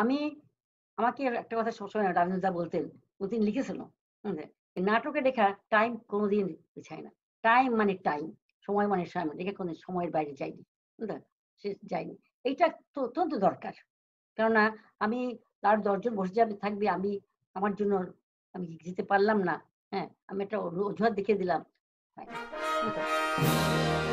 আমি আমাকে একটা কথা সবসময় রাজনীতি বলতেন প্রতিদিন লিখেছিল হ্যাঁ, নাটকে দেখা টাইম কোনোদিন চাই না টাইম মানে টাইম সময় মানে সময় দেখে কোনো সময়ের বাইরে যায়নি সে যায়নি এইটা তো অত্যন্ত দরকার কেননা আমি তার দশজন বসে যাবে থাকবে আমি আমার জন্য আমি যেতে পারলাম না হ্যাঁ আমি একটা অজুহাত দেখিয়ে দিলাম হ্যাঁ,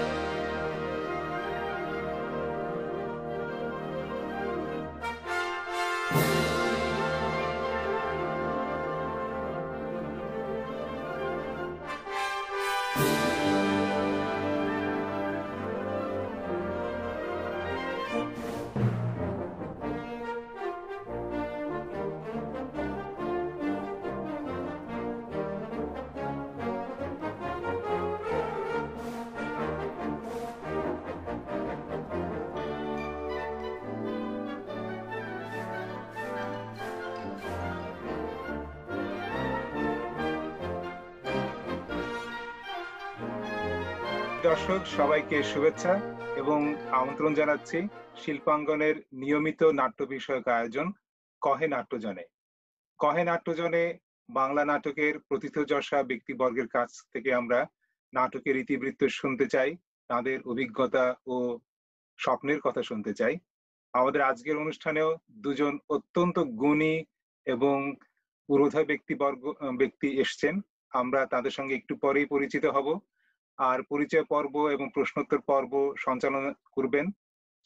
দর্শক সবাইকে শুভেচ্ছা এবং আমন্ত্রণ জানাচ্ছি শিল্পাঙ্গনের নিয়মিত নাট্য বিষয়ক আয়োজন কহে নাট্যজনে কহে নাট্যজনে বাংলা নাটকের প্রতিথযশা ব্যক্তিবর্গের কাছ থেকে আমরা নাটকের ইতিবৃত্ত শুনতে চাই তাদের অভিজ্ঞতা ও স্বপ্নের কথা শুনতে চাই আমাদের আজকের অনুষ্ঠানেও দুজন অত্যন্ত গুণী এবং পুরোধা ব্যক্তিবর্গ ব্যক্তি এসছেন আমরা তাদের সঙ্গে একটু পরেই পরিচিত হব আর পরিচয় পর্ব এবং প্রশ্নোত্তর পর্ব সঞ্চালনা করবেন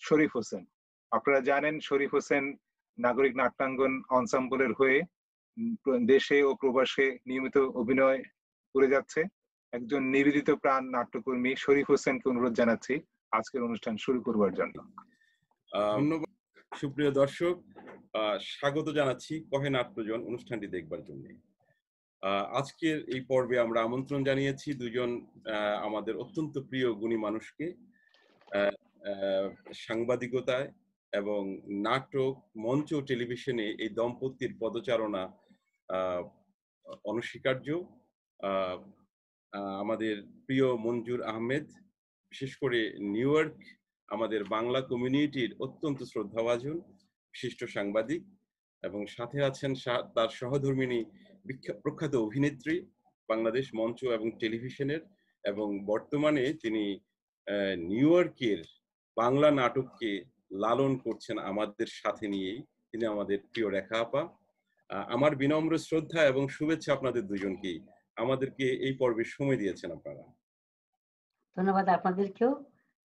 শরীফ হোসেন আপনারা জানেন শরীফ হোসেন নাগরিক নাট্যাঙ্গন অনসাম্বলের হয়ে দেশে ও প্রবাসে নিয়মিত অভিনয় করে যাচ্ছে একজন নিবেদিত প্রাণ নাট্যকর্মী শরীফ হোসেনকে অনুরোধ জানাচ্ছি আজকের অনুষ্ঠান শুরু করবার জন্য সুপ্রিয় দর্শক স্বাগত জানাচ্ছি কহে নাট্যজন অনুষ্ঠানটি দেখবার জন্য আজকের এই পর্বে আমরা আমন্ত্রণ জানিয়েছি দুজন আমাদের অত্যন্ত প্রিয় গুণী মানুষকে সাংবাদিকতায় এবং নাটক মঞ্চ টেলিভিশনে এই দম্পতির পদচারণা অনস্বীকার্য আমাদের প্রিয় মঞ্জুর আহমেদ বিশেষ করে নিউ ইয়র্ক আমাদের বাংলা কমিউনিটির অত্যন্ত শ্রদ্ধাভাজন বিশিষ্ট সাংবাদিক এবং সাথে আছেন তার সহধর্মিনী প্রখ্যাত অভিনেত্রী বাংলাদেশ মঞ্চ এবং টেলিভিশনের এবং বর্তমানে তিনি নিউ ইয়র্কের বাংলা নাটককে লালন করছেন আমাদের সাথে নিয়েই তিনি আমাদের প্রিয় রেখা আপা আমার বিনম্র শ্রদ্ধা এবং শুভেচ্ছা আপনাদের দুজনকেই আমাদেরকে এই পর্বে সময় দিয়েছেন আপনারা ধন্যবাদ আপনাদেরকেও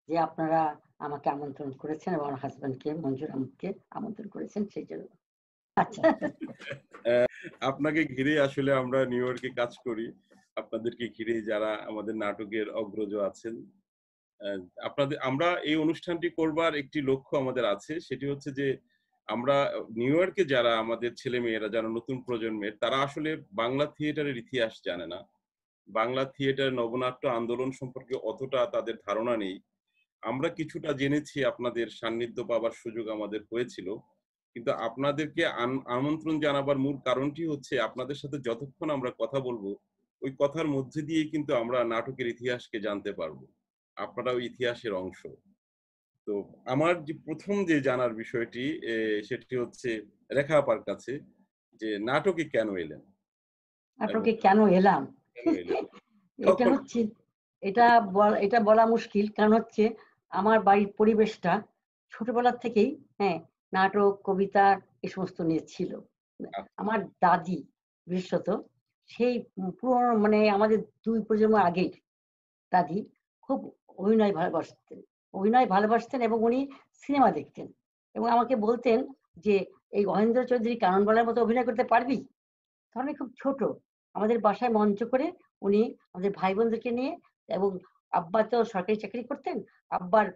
যে আপনারা আমাকে আমন্ত্রণ করেছেন এবং আমার হাজব্যান্ডকে মঞ্জুর আমকে আমন্ত্রণ করেছেন সেই জন্য আচ্ছা। আপনাকে ঘিরে আসলে আমরা নিউ ইয়র্কে কাজ করি আপনাদেরকে ঘিরে যারা আমাদের নাটকের অগ্রজ আছেন আপনাদের আমরা এই অনুষ্ঠানটি করবার একটি লক্ষ্য আমাদের আছে সেটি হচ্ছে যে আমরা নিউ ইয়র্কে যারা আমাদের ছেলে মেয়েরা যারা নতুন প্রজন্মের তারা আসলে বাংলা থিয়েটারের ইতিহাস জানে না বাংলা থিয়েটার নবনাট্য আন্দোলন সম্পর্কে অতটা তাদের ধারণা নেই আমরা কিছুটা জেনেছি আপনাদের সান্নিধ্য পাবার সুযোগ আমাদের হয়েছিল কিন্তু আপনাদেরকে আমন্ত্রণ জানাবার মূল কারণটি হচ্ছে আপনাদের সাথে যতক্ষণ আমরা কথা বলবো ওই কথার মধ্যে দিয়ে কিন্তু আমরা নাটকের ইতিহাসকে জানতে পারবো আপনারা ওই ইতিহাসের অংশ তো আমার যে প্রথম যে জানার বিষয়টি সেটি হচ্ছে রেখা আপার কাছে যে নাটকে কেন এলেন নাটকে কেন এলাম এটা হচ্ছে এটা এটা বলা মুশকিল কারণ হচ্ছে আমার বাড়ির পরিবেশটা ছোটবেলা থেকেই হ্যাঁ নাটক কবিতা এ সমস্ত নিয়ে ছিল আচ্ছা। আমার দাদি বিশেষত সেই পুরনো মানে আমাদের দুই প্রজন্ম আগের দাদি খুব অভিনয় ভালোবাসতেন অভিনয় ভালোবাসতেন এবং উনি সিনেমা দেখতেন এবং আমাকে বলতেন যে এই মহেন্দ্র চৌধুরী কাননবালার মতো অভিনয় করতে পারবি তখন খুব ছোট আমাদের বাসায় মঞ্চ করে উনি আমাদের ভাই বোনদেরকে নিয়ে এবং আব্বা তো সরকারি চাকরি করতেন আব্বার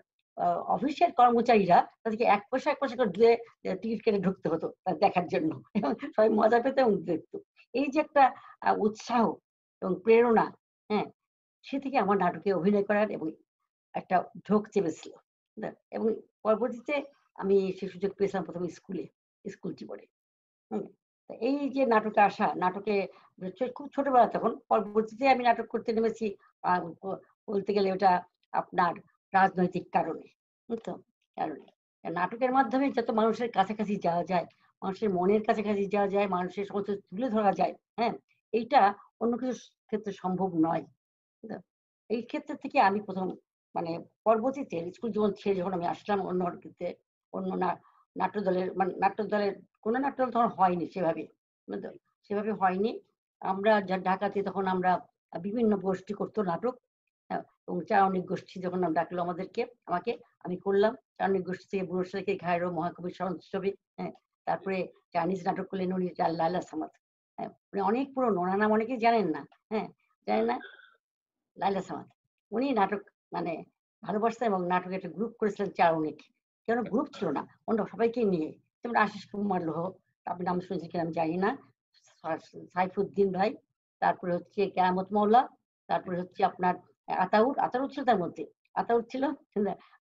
অফিসের কর্মচারীরা তাদেরকে এক পয়সা এক পয়সা করে দিয়ে টিকিট কেটে ঢুকতে হতো দেখার জন্য এবং সবাই মজা পেতে এবং দেখত এই যে একটা উৎসাহ এবং প্রেরণা হ্যাঁ সে থেকে আমার নাটকে অভিনয় করার এবং একটা ঢোক চেপেছিল এবং পরবর্তীতে আমি সে সুযোগ পেয়েছিলাম প্রথমে স্কুলে স্কুল জীবনে হম এই যে নাটকে আসা নাটকে খুব ছোটবেলা তখন পরবর্তীতে আমি নাটক করতে নেমেছি বলতে গেলে ওটা আপনার রাজনৈতিক কারণে বুঝতো কারণে নাটকের মাধ্যমে যত মানুষের কাছাকাছি যাওয়া যায় মানুষের মনের কাছাকাছি যাওয়া যায় মানুষের সমস্ত তুলে ধরা যায় হ্যাঁ এইটা অন্য কিছু ক্ষেত্রে সম্ভব নয় এই ক্ষেত্র থেকে আমি প্রথম মানে পরবর্তীতে স্কুল জীবন ছেড়ে যখন আমি আসলাম অন্য ক্ষেত্রে অন্য নাট্য দলের মানে নাট্য দলের কোনো নাট্য দল তখন হয়নি সেভাবে সেভাবে হয়নি আমরা ঢাকাতে তখন আমরা বিভিন্ন গোষ্ঠী করতো নাটক এবং চারণিক গোষ্ঠী যখন নাম ডাকলো আমাদেরকে আমাকে আমি করলাম চারণিক গোষ্ঠী থেকে বুড়ো থেকে ঘায়ের মহাকবি স্মরণ ছবি হ্যাঁ তারপরে চাইনিজ নাটক করলেন উনি লালা সামাদ হ্যাঁ উনি অনেক পুরনো ওনার নাম অনেকেই জানেন না হ্যাঁ জানেন না লাইলা সামাদ উনি নাটক মানে ভালোবাসতেন এবং নাটকে একটা গ্রুপ করেছিলেন চারণিক কেন গ্রুপ ছিল না অন্য সবাইকে নিয়ে যেমন আশিস কুমার লোহ তারপর নাম শুনেছি কিনা আমি জানি না সাইফুদ্দিন ভাই তারপরে হচ্ছে কেরামত মৌলা তারপরে হচ্ছে আপনার আতাউর আতাউর ছিল তার মধ্যে আতাউর ছিল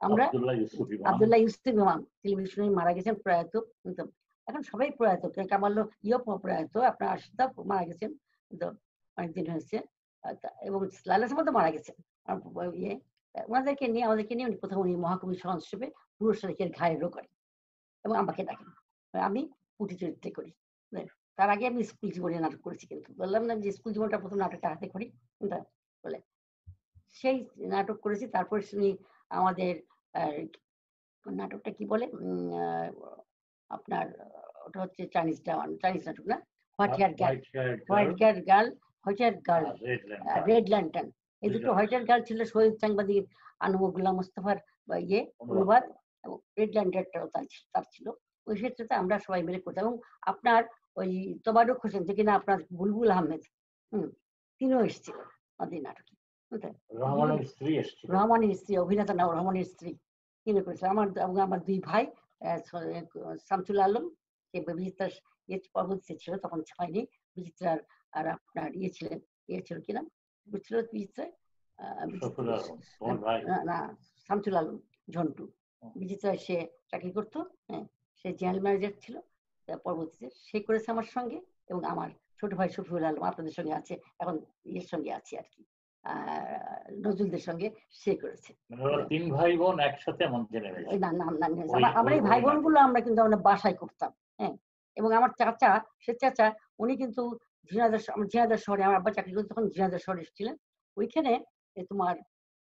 আমরা আবদুল্লাহ ইউসুফ ইমাম টেলিভিশনে মারা গেছেন প্রয়াত এখন সবাই প্রয়াত কামাল ইয়ে প্রয়াত আপনার আশতাব মারা গেছেন অনেকদিন হয়েছে এবং লালাসমা তো মারা গেছেন ইয়ে ওনাদেরকে নিয়ে আমাদেরকে নিয়ে উনি প্রথম উনি মহাকবি সংসবে পুরুষ ঘায়ে রো করেন এবং আমাকে ডাকেন আমি পুঁটি চরিত্রে করি তার আগে আমি স্কুল জীবনে নাটক করেছি কিন্তু বললাম না যে স্কুল জীবনটা প্রথম নাটকটা হাতে করি বলে সেই নাটক করেছি তারপর শুনি আমাদের নাটকটা কি বলে আপনার ওটা হচ্ছে চাইনিজ চাইনিজ নাটক না what hair girl white hair girl white hair girl হ্যাঁ, রেড ল্যান্টার্ন এই দুটো হোয়াইট হেয়ার গার্ল ছিল শহীদ সাংবাদিক আনুম গুলাম মোস্তফার ইয়ে অনুবাদ এবং রেড ল্যান্টার্নটাও তার ছিল ওই ক্ষেত্রে আমরা সবাই মিলে করতাম এবং আপনার ওই তবারক হোসেন থেকে না আপনার বুলবুল আহমেদ হুম তিনিও এসেছিলেন আমাদের নাটকে রহমানের স্ত্রী অভিনেতা না রহমানের স্ত্রী তিনি করেছিল আমার আমার দুই ভাই শামসুল আলম বিচিত্রার ইয়ে পরবর্তীতে ছিল তখন হয়নি বিচিত্রার আর আপনার ইয়ে ছিলেন ইয়ে ছিল কিনা বুঝছিল বিচিত্রায় না শামসুল আলম ঝন্টু বিচিত্রায় সে চাকরি করতো হ্যাঁ সে জেনারেল ম্যানেজার ছিল পরবর্তীতে সে করেছে আমার সঙ্গে এবং আমার ছোট ভাই শফিউল আলম আপনাদের সঙ্গে আছে এখন ইয়ের সঙ্গে আছি আর কি নজরুলদের সঙ্গে সে করেছে তিন ভাই বোন একসাথে না না না আমার এই ভাই বোন গুলো আমরা কিন্তু আমরা বাসায় করতাম হ্যাঁ এবং আমার চাচা সে চাচা উনি কিন্তু ঝিনাদার ঝিনাদার শহরে আমার আব্বা চাকরি তখন ঝিনাদার শহরে এসেছিলেন ওইখানে তোমার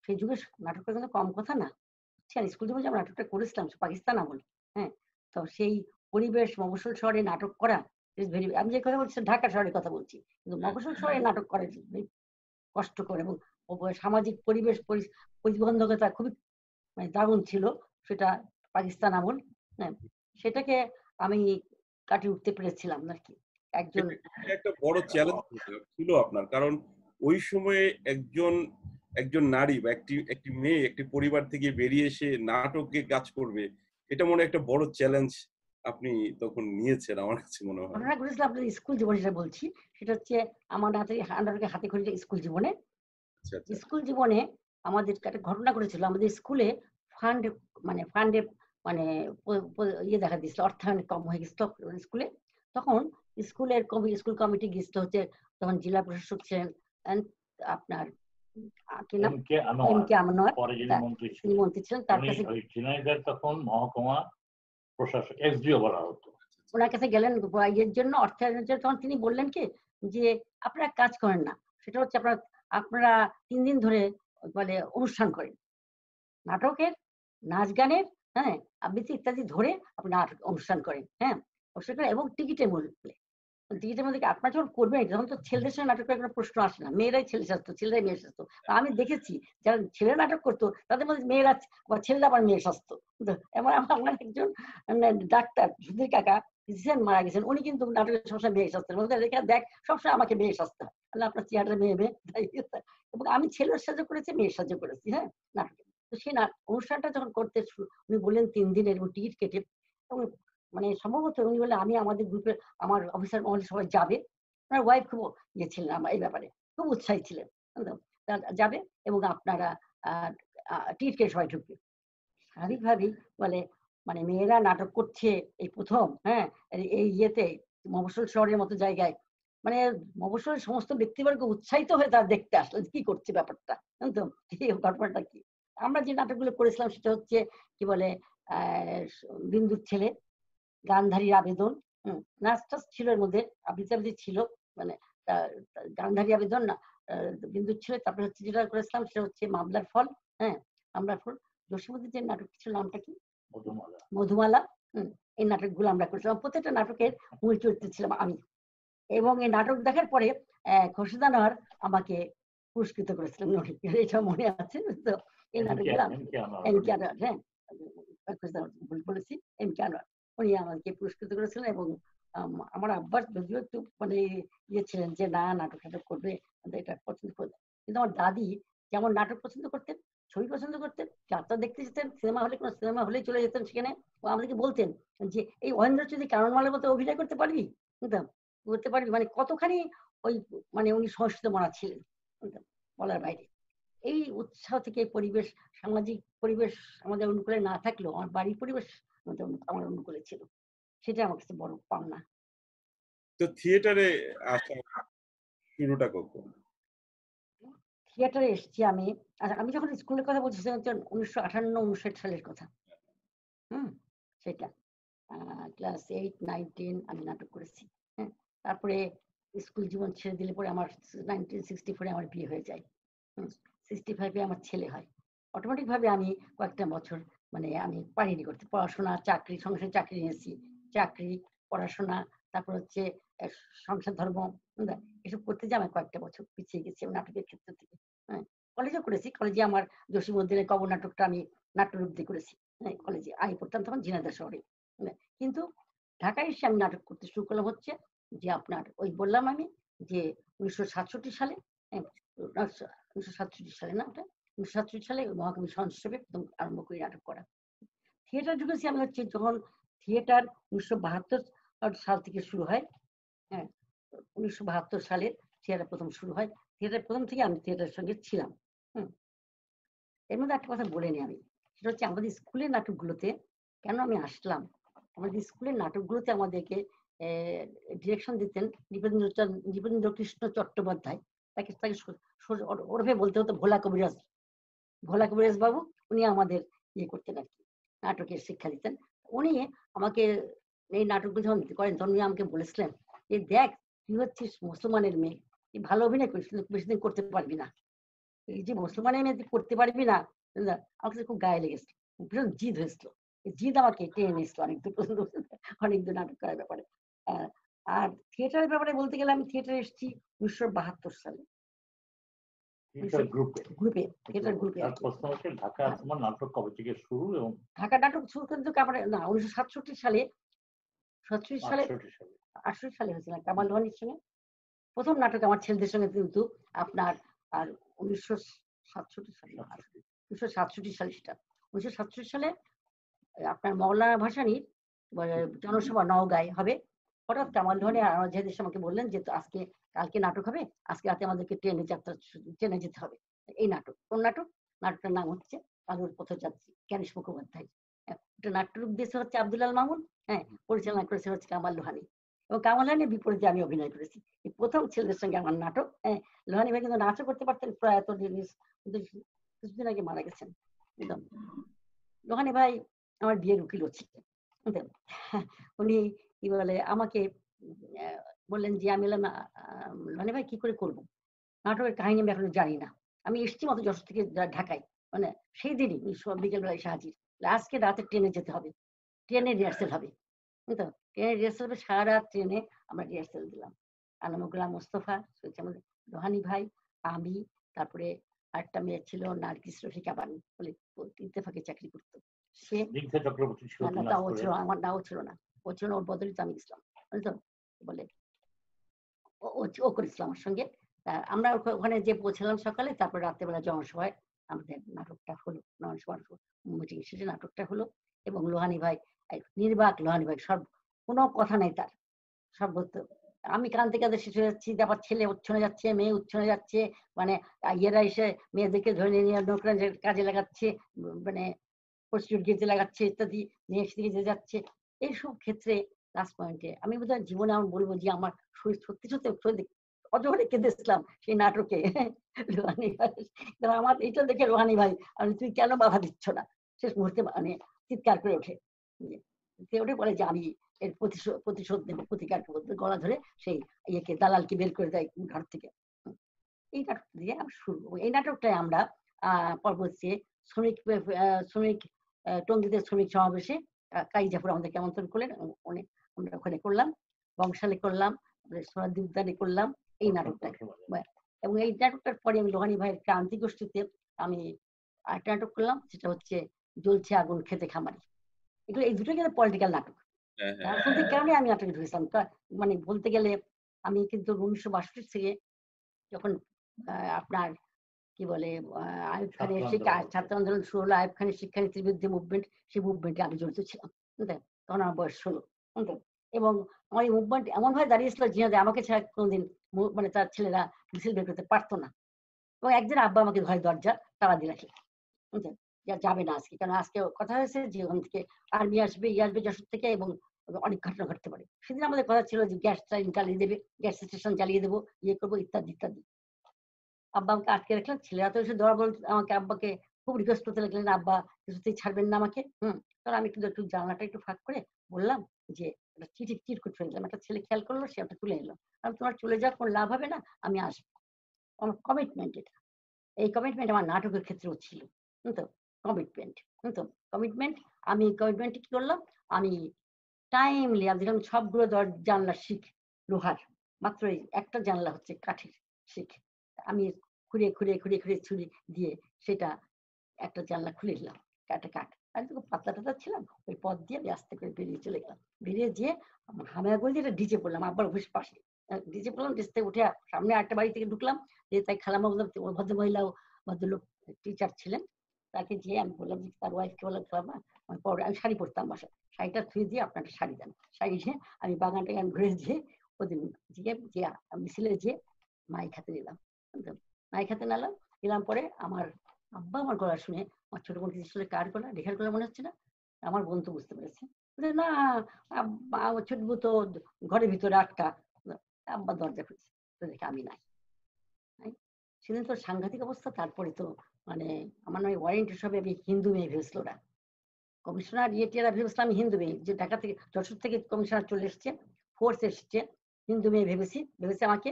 সেই যুগে নাটকটা কিন্তু কম কথা না সেখানে আচ্ছা, স্কুল জীবনে আমরা নাটকটা করেছিলাম পাকিস্তান আমলে হ্যাঁ তো সেই পরিবেশ মফসল শহরে নাটক করা আমি যে কথা বলছি ঢাকা শহরের কথা বলছি কিন্তু মফসল হ্যাঁ, শহরে হ্যাঁ। নাটক করা কষ্টকর এবং সামাজিক পরিবেশ প্রতিবন্ধকতা খুবই মানে দারুণ ছিল সেটা পাকিস্তান আমল হ্যাঁ। সেটাকে আমি কাটিয়ে উঠতে পেরেছিলাম কি একজন একটা বড় চ্যালেঞ্জ ছিল আপনার কারণ ওই সময়ে একজন একজন নারী বা একটি একটি মেয়ে একটি পরিবার থেকে বেরিয়ে এসে নাটকে কাজ করবে এটা মনে একটা বড় চ্যালেঞ্জ আপনি তখন নিয়েছেন আমার কাছে মনে হয় আমরা করেছিলাম আপনার স্কুল জীবন যেটা বলছি সেটা হচ্ছে আমার হাতে আন্ডারকে হাতে করে স্কুল জীবনে আচ্ছা, আচ্ছা। স্কুল জীবনে আমাদের একটা ঘটনা ঘটেছিল আমাদের স্কুলে ফান্ড মানে ফান্ডে মানে ইয়ে দেখা দিয়েছিল অর্থায়ন কম হয়ে গেছিল মানে স্কুলে তখন স্কুলের স্কুল কমিটি গেছিল হচ্ছে তখন জেলা প্রশাসক ছিলেন আপনার তিনি মন্ত্রী ছিলেন তার কাছে তখন মহকুমা প্রশাসক এসডিও বলা হতো ওনার কাছে গেলেন ইয়ের জন্য অর্থায়নের জন্য তখন তিনি বললেন কি যে আপনারা কাজ করেন না সেটা হচ্ছে আপনারা আপনারা তিন দিন ধরে বলে মানে অনুষ্ঠান করেন নাটকের নাচ গানের হ্যাঁ আবৃত্তি ইত্যাদি ধরে আপনি অনুষ্ঠান করেন হ্যাঁ এবং টিকিটের মূল্যে ডিজিটাল মধ্যে আপনার যখন করবেন তখন তো ছেলেদের সঙ্গে নাটক করার কোনো প্রশ্ন আসে না মেয়েরাই ছেলে সাজতো ছেলেরাই মেয়ে সাজতো আমি দেখেছি যারা ছেলে নাটক করতো তাদের মধ্যে মেয়েরা বা ছেলেরা আবার মেয়ে সাজতো এমন আমার একজন মানে ডাক্তার সুধীর কাকা রিসেন্ট মারা গেছেন উনি কিন্তু নাটকের সবসময় মেয়ে সাজতেন বলতে দেখে দেখ সবসময় আমাকে মেয়ে সাজতে হয় তাহলে আপনার চেহারাটা মেয়ে মেয়ে তাই এবং আমি ছেলের সাহায্য করেছি মেয়ের সাহায্য করেছি হ্যাঁ নাটকে তো সেই অনুষ্ঠানটা যখন করতে উনি বললেন তিন দিনের এবং টিকিট কেটে এবং মানে সম্ভবত উনি বলে আমি আমাদের গ্রুপের আমার অফিসার মহলে সবাই যাবে ওনার ওয়াইফ খুব ইয়ে ছিলেন আমার এই ব্যাপারে খুব উৎসাহী ছিলেন যাবে এবং আপনারা টিট কে সবাই ঢুকবে স্বাভাবিকভাবেই বলে মানে মেয়েরা নাটক করছে এই প্রথম হ্যাঁ এই ইয়েতে মফসল শহরের মতো জায়গায় মানে মফসল সমস্ত ব্যক্তিবর্গ উৎসাহিত হয়ে তারা দেখতে আসলে কি করছে ব্যাপারটা তো ঘটনাটা কি আমরা যে নাটকগুলো করেছিলাম সেটা হচ্ছে কি বলে বিন্দুর ছেলে গান্ধারীর আবেদন টাচ ছিল এর মধ্যে আবৃত্তি আবৃত্তি ছিল মানে গান্ধারী আবেদন না বিন্দু ছিল তারপরে হচ্ছে যেটা করেছিলাম সেটা হচ্ছে মামলার ফল হ্যাঁ মামলার ফল জসীমুদ্দিন যে নাটক ছিল নামটা কি মধুমালা এই নাটকগুলো আমরা করেছিলাম প্রত্যেকটা নাটকের মূল চরিত্র ছিলাম আমি এবং এই নাটক দেখার পরে খোরশেদানহর আমাকে পুরস্কৃত করেছিলেন এটা মনে আছে তো এই নাটকগুলো এম কে আনোয়ার হ্যাঁ বলেছি এম কে আনোয়ার উনি আমাকে পুরস্কৃত করেছিলেন এবং আমার আব্বার যদিও একটু মানে ইয়ে ছিলেন যে না নাটক নাটক করবে এটা পছন্দ করবে কিন্তু আমার দাদি যেমন নাটক পছন্দ করতেন ছবি পছন্দ করতেন যাত্রা দেখতে যেতেন সিনেমা হলে কোনো সিনেমা হলেই চলে যেতেন সেখানে ও আমাদেরকে বলতেন যে এই মহেন্দ্র কারণ মালের মতো অভিনয় করতে পারবি করতে পারবি মানে কতখানি ওই মানে উনি সংস্কৃত মারা ছিলেন বলার বাইরে এই উৎসাহ থেকে পরিবেশ সামাজিক পরিবেশ আমাদের অনুকূলে না থাকলেও আমার বাড়ির পরিবেশ আমার সেটা আমার কাছে বড় পাওনা তো থিয়েটারে শুরুটা কখন থিয়েটারে আমি আমি যখন স্কুলের কথা বলছি উনিশশো আঠান্ন উনষাট সালের কথা হুম সেটা ক্লাস এইট নাইন টেন আমি নাটক করেছি হ্যাঁ তারপরে স্কুল জীবন ছেড়ে দিলে পরে আমার নাইনটিন সিক্সটি ফোরে আমার বিয়ে হয়ে যায় সিক্সটি ফাইভে আমার ছেলে হয় অটোমেটিক ভাবে আমি কয়েকটা বছর মানে আমি পারিনি করতে পড়াশোনা চাকরি সংসার চাকরি নিয়েছি চাকরি পড়াশোনা তারপর হচ্ছে সংসার ধর্ম এসব করতে যে আমার কয়েকটা বছর পিছিয়ে গেছি নাটকের ক্ষেত্র থেকে হ্যাঁ কলেজে করেছি কলেজে আমার জসিম উদ্দিনের কবর নাটকটা আমি নাট্যরূপ দিয়ে করেছি কলেজে হ্যাঁ, আই পড়তাম তখন ঝিনাদা শহরে হ্যাঁ। কিন্তু ঢাকায় এসে আমি নাটক করতে শুরু করলাম হচ্ছে যে আপনার ওই বললাম আমি যে উনিশশো সাতষট্টি সালে হ্যাঁ, উনিশশো সাতষট্টি সালে না ওটা উনিশশো সাতচল্লিশ সালে মহাকবি সন প্রথম আরম্ভ করি নাটক করা থিয়েটার সে আমি হচ্ছে যখন থিয়েটার উনিশশো বাহাত্তর সাল থেকে শুরু হয় হ্যাঁ উনিশশো বাহাত্তর সালে থিয়েটার প্রথম শুরু হয় থিয়েটার প্রথম থেকে আমি থিয়েটারের সঙ্গে ছিলাম হুম এর মধ্যে একটা কথা বলে নিই আমি সেটা হচ্ছে আমাদের স্কুলের নাটকগুলোতে কেন আমি আসলাম আমাদের স্কুলের নাটকগুলোতে আমাদেরকে ডিরেকশন দিতেন নৃপেন্দ্র নৃপেন্দ্র কৃষ্ণ চট্টোপাধ্যায় তাকে তাকে ওরফে বলতে হতো ভোলা কবিরাজ ভোলা কবিরাজ বাবু উনি আমাদের ইয়ে করতেন আর কি নাটকের শিক্ষা দিতেন উনি আমাকে এই নাটকগুলো যখন করেন তখন উনি আমাকে বলেছিলেন যে দেখ তুই হচ্ছিস মুসলমানের মেয়ে তুই ভালো অভিনয় করিস বেশি দিন করতে পারবি না এই যে মুসলমানের মেয়ে তুই করতে পারবি না আমার কাছে খুব গায়ে লেগেছিল ভীষণ জিদ হয়েছিল জিদ আমাকে টেনে নিয়েছিল অনেক দূর পর্যন্ত অনেক দূর নাটক করার ব্যাপারে আর থিয়েটারের ব্যাপারে বলতে গেলে আমি থিয়েটারে এসেছি উনিশশো বাহাত্তর সালে প্রথম নাটক আমার ছেলেদের সঙ্গে কিন্তু আপনার আর উনিশশো সাতষট্টি সালে উনিশশো সাতষট্টি সালে সেটা উনিশশো সাতষট্টি সালে আপনার মৌলানা ভাসানির জনসভা নওগাঁয় হবে হঠাৎ কামাল ধরে যেহেতু আমাকে বললেন যে আজকে কালকে নাটক হবে আজকে রাতে আমাদেরকে ট্রেনে যাত্রা ট্রেনে যেতে হবে এই নাটক কোন নাটক নাটকটার নাম হচ্ছে আলোর পথযাত্রী জ্ঞানেশ মুখোপাধ্যায় নাট্যর উদ্দেশ্য হচ্ছে আল মামুন হ্যাঁ পরিচালনা করেছে হচ্ছে কামাল লোহানি এবং কামাল লোহানি বিপরীতে আমি অভিনয় করেছি এই প্রথম ছেলেদের সঙ্গে আমার নাটক হ্যাঁ লোহানি ভাই কিন্তু নাচও করতে পারতেন প্রয়াত জিনিস কিছুদিন আগে মারা গেছেন লোহানি ভাই আমার বিয়ের উকিল হচ্ছিলেন উনি কি বলে আমাকে বললেন যে আমি এলাম মানে ভাই কি করে করব নাটকের কাহিনী আমি এখনো জানি না আমি এসছি মতো যশোর থেকে ঢাকায় মানে সেই দিনই বিকেলবেলা এসে হাজির আজকে রাতে ট্রেনে যেতে হবে ট্রেনে রিহার্সেল হবে তো ট্রেনে রিহার্সেল হবে সারা রাত ট্রেনে আমরা রিহার্সেল দিলাম আলমগুলা মোস্তফা আমাদের রোহানি ভাই আমি তারপরে আরেকটা মেয়ে ছিল নার্গিস রফিকা বানু বলে ইত্তেফাকে চাকরি করতো সে আমার নাও ছিল না ওর ওর মানে তো আমি ইসলাম বলে ও করে ইসলামের সঙ্গে আমরা ওখানে যে পৌঁছালাম সকালে তারপর রাত্রেবেলা জনসভায় আমাদের নাটকটা হলো জনসভার মিটিং শেষে নাটকটা হলো এবং লোহানি ভাই নির্বাক লোহানি ভাই সর্ব কোনো কথা নাই তার সর্বত্র আমি কাঁদতে কাঁদতে শেষ হয়ে যাচ্ছি তারপর ছেলে উচ্ছনে যাচ্ছে মেয়ে উচ্ছনে যাচ্ছে মানে ইয়েরা এসে মেয়েদেরকে ধরে নিয়ে নৌকরা কাজে লাগাচ্ছে মানে প্রস্তুত গেতে লাগাচ্ছে ইত্যাদি মেয়ে সেদিকে যাচ্ছে এইসব ক্ষেত্রে লাস্ট পয়েন্টে আমি হয় জীবনে আমার বলবো যে আমার শরীর সত্যি সত্যি সত্যি অজগরে কেঁদেছিলাম সেই নাটকে রোহানি ভাই আমার এইটা দেখে রোহানি ভাই আমি তুই কেন বাধা দিচ্ছ না শেষ মুহূর্তে মানে চিৎকার করে ওঠে ওঠে বলে যে আমি এর প্রতিশোধ প্রতিশোধ দেবো প্রতিকার গলা ধরে সেই ইয়েকে দালালকে বের করে দেয় ঘর থেকে এই নাটক দিয়ে শুরু এই নাটকটাই আমরা আহ পরবর্তীতে শ্রমিক শ্রমিক টঙ্গীদের শ্রমিক সমাবেশে কাজী জাফর আমাদেরকে আমন্ত্রণ করলেন অনেক আমরা ওখানে করলাম বংশালে করলাম সোনাদি উদ্যানে করলাম এই নাটকটা এবং এই নাটকটার পরে আমি লোহানি ভাইয়ের ক্রান্তি গোষ্ঠীতে আমি একটা নাটক করলাম সেটা হচ্ছে জ্বলছে আগুন খেতে খামারি এগুলো এই দুটো কিন্তু পলিটিক্যাল নাটক হ্যাঁ, হ্যাঁ, হ্যাঁ, রাজনৈতিক কারণে আমি নাটকে ঢুকেছিলাম মানে বলতে গেলে আমি কিন্তু উনিশশো বাষট্টি থেকে যখন আপনার কি বলে আয়ুব খানের সেই ছাত্র আন্দোলন শুরু হলো আয়ুব খানের শিক্ষানীতির বিরুদ্ধে মুভমেন্ট সেই মুভমেন্টে আমি জড়িত ছিলাম তখন আমার বয়স ষোলো এবং আমার এই মুভমেন্ট এমন ভাবে দাঁড়িয়েছিল জিনাদে আমাকে ছাড়া কোনোদিন মানে তার ছেলেরা মিছিল বের করতে পারতো না এবং একদিন আব্বা আমাকে ঘরে দরজা তারা দিয়ে রাখে যাবে না আজকে কারণ আজকে কথা হয়েছে যে ওখান থেকে আর্মি আসবে ইয়ে আসবে যশোর থেকে এবং অনেক ঘটনা ঘটতে পারে সেদিন আমাদের কথা ছিল যে গ্যাস ট্রেন চালিয়ে দেবে গ্যাস স্টেশন চালিয়ে দেবো ইয়ে করবো ইত্যাদি ইত্যাদি আব্বা আমাকে আটকে রাখলেন ছেলেরা তো এসে ধরা বলতে আমাকে আব্বাকে খুব রিকোয়েস্ট করতে লাগলেন আব্বা কিছুতেই ছাড়বেন না আমাকে হুম তখন আমি কিন্তু একটু জানলাটা একটু ফাঁক করে বললাম যে একটা চিঠি চিট করে ফেললাম একটা ছেলে খেয়াল করলো সে একটা তুলে এলো আমি তোমার চলে যাওয়ার কোনো লাভ হবে না আমি আসবো আমার কমিটমেন্ট এটা এই কমিটমেন্ট আমার নাটকের ক্ষেত্রেও ছিল তো কমিটমেন্ট তো কমিটমেন্ট আমি কমিটমেন্ট কি করলাম আমি টাইমলি আমি দেখলাম সবগুলো দর জানলা শিখ লোহার মাত্র এই একটা জানলা হচ্ছে কাঠের শিখ আমি খুঁড়ে খুঁড়ে খুঁড়ে খুঁড়ে ছুরি দিয়ে সেটা একটা জানলা খুলে দিলাম কাটা কাঠ তো পাতলা টাতা ছিলাম ওই পথ দিয়ে আমি আস্তে করে বেরিয়ে চলে গেলাম বেরিয়ে যেয়ে হামায়াগোল দিয়ে ডিজে পড়লাম আবার ঘুষ পাশে ডিজে পড়লাম ডিজ থেকে উঠে সামনে একটা বাড়ি থেকে ঢুকলাম যে তাই খালামা বললাম ওর ও ভদ্রলোক টিচার ছিলেন তাকে যে আমি বললাম যে তার ওয়াইফকে বললাম খালামা আমি পরে আমি শাড়ি পরতাম বাসায় শাড়িটা ধুয়ে দিয়ে আপনার শাড়ি দেন শাড়ি দিয়ে আমি বাগানটাকে আমি ঘুরে যেয়ে ওদের যে মিছিলে যেয়ে মায়ের খাতে দিলাম নাই খাতে নালাম নিলাম পরে আমার আব্বা আমার গলা শুনে আমার ছোট বোন কিছু কার গলা রেখার গলা মনে হচ্ছে না আমার বোন তো বুঝতে পেরেছে না ছোট তো ঘরের ভিতরে আটকা আব্বা দরজা খুলছে তো দেখে আমি নাই সেদিন তো সাংঘাতিক অবস্থা তারপরে তো মানে আমার নয় ওয়ারেন্ট হিসাবে আমি হিন্দু মেয়ে ভেবেছিল ওরা কমিশনার টিয়ারা ভেবেছিল আমি হিন্দু মেয়ে যে ঢাকা থেকে যশোর থেকে কমিশনার চলে এসছে ফোর্স এসছে হিন্দু মেয়ে ভেবেছি ভেবেছে আমাকে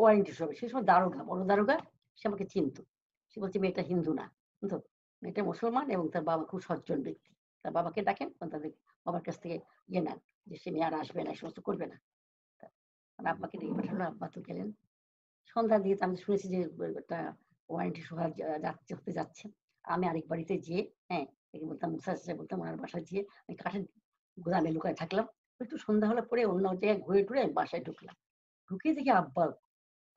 ওয়ারেন্টি হবে সে সময় দারোগা বড় দারোগা সে আমাকে চিনতো সে বলছে মেয়েটা হিন্দু না বুঝতো মেয়েটা মুসলমান এবং তার বাবা খুব সজ্জন ব্যক্তি তার বাবাকে ডাকেন তাদের বাবার কাছ থেকে ইয়ে নেন যে সে মেয়ে আর আসবে না সমস্ত করবে না আব্বাকে ডেকে পাঠালো আব্বা তো গেলেন সন্ধ্যার দিকে আমি শুনেছি যে একটা ওয়ারেন্টি সভা যাচ্ছে হতে যাচ্ছে আমি আরেক বাড়িতে যেয়ে হ্যাঁ বলতাম মুসা বলতাম ওনার বাসায় যেয়ে আমি কাঠের গোদামে লুকায় থাকলাম একটু সন্ধ্যা হলে পরে অন্য জায়গায় ঘুরে টুরে বাসায় ঢুকলাম ঢুকে দেখি আব্বা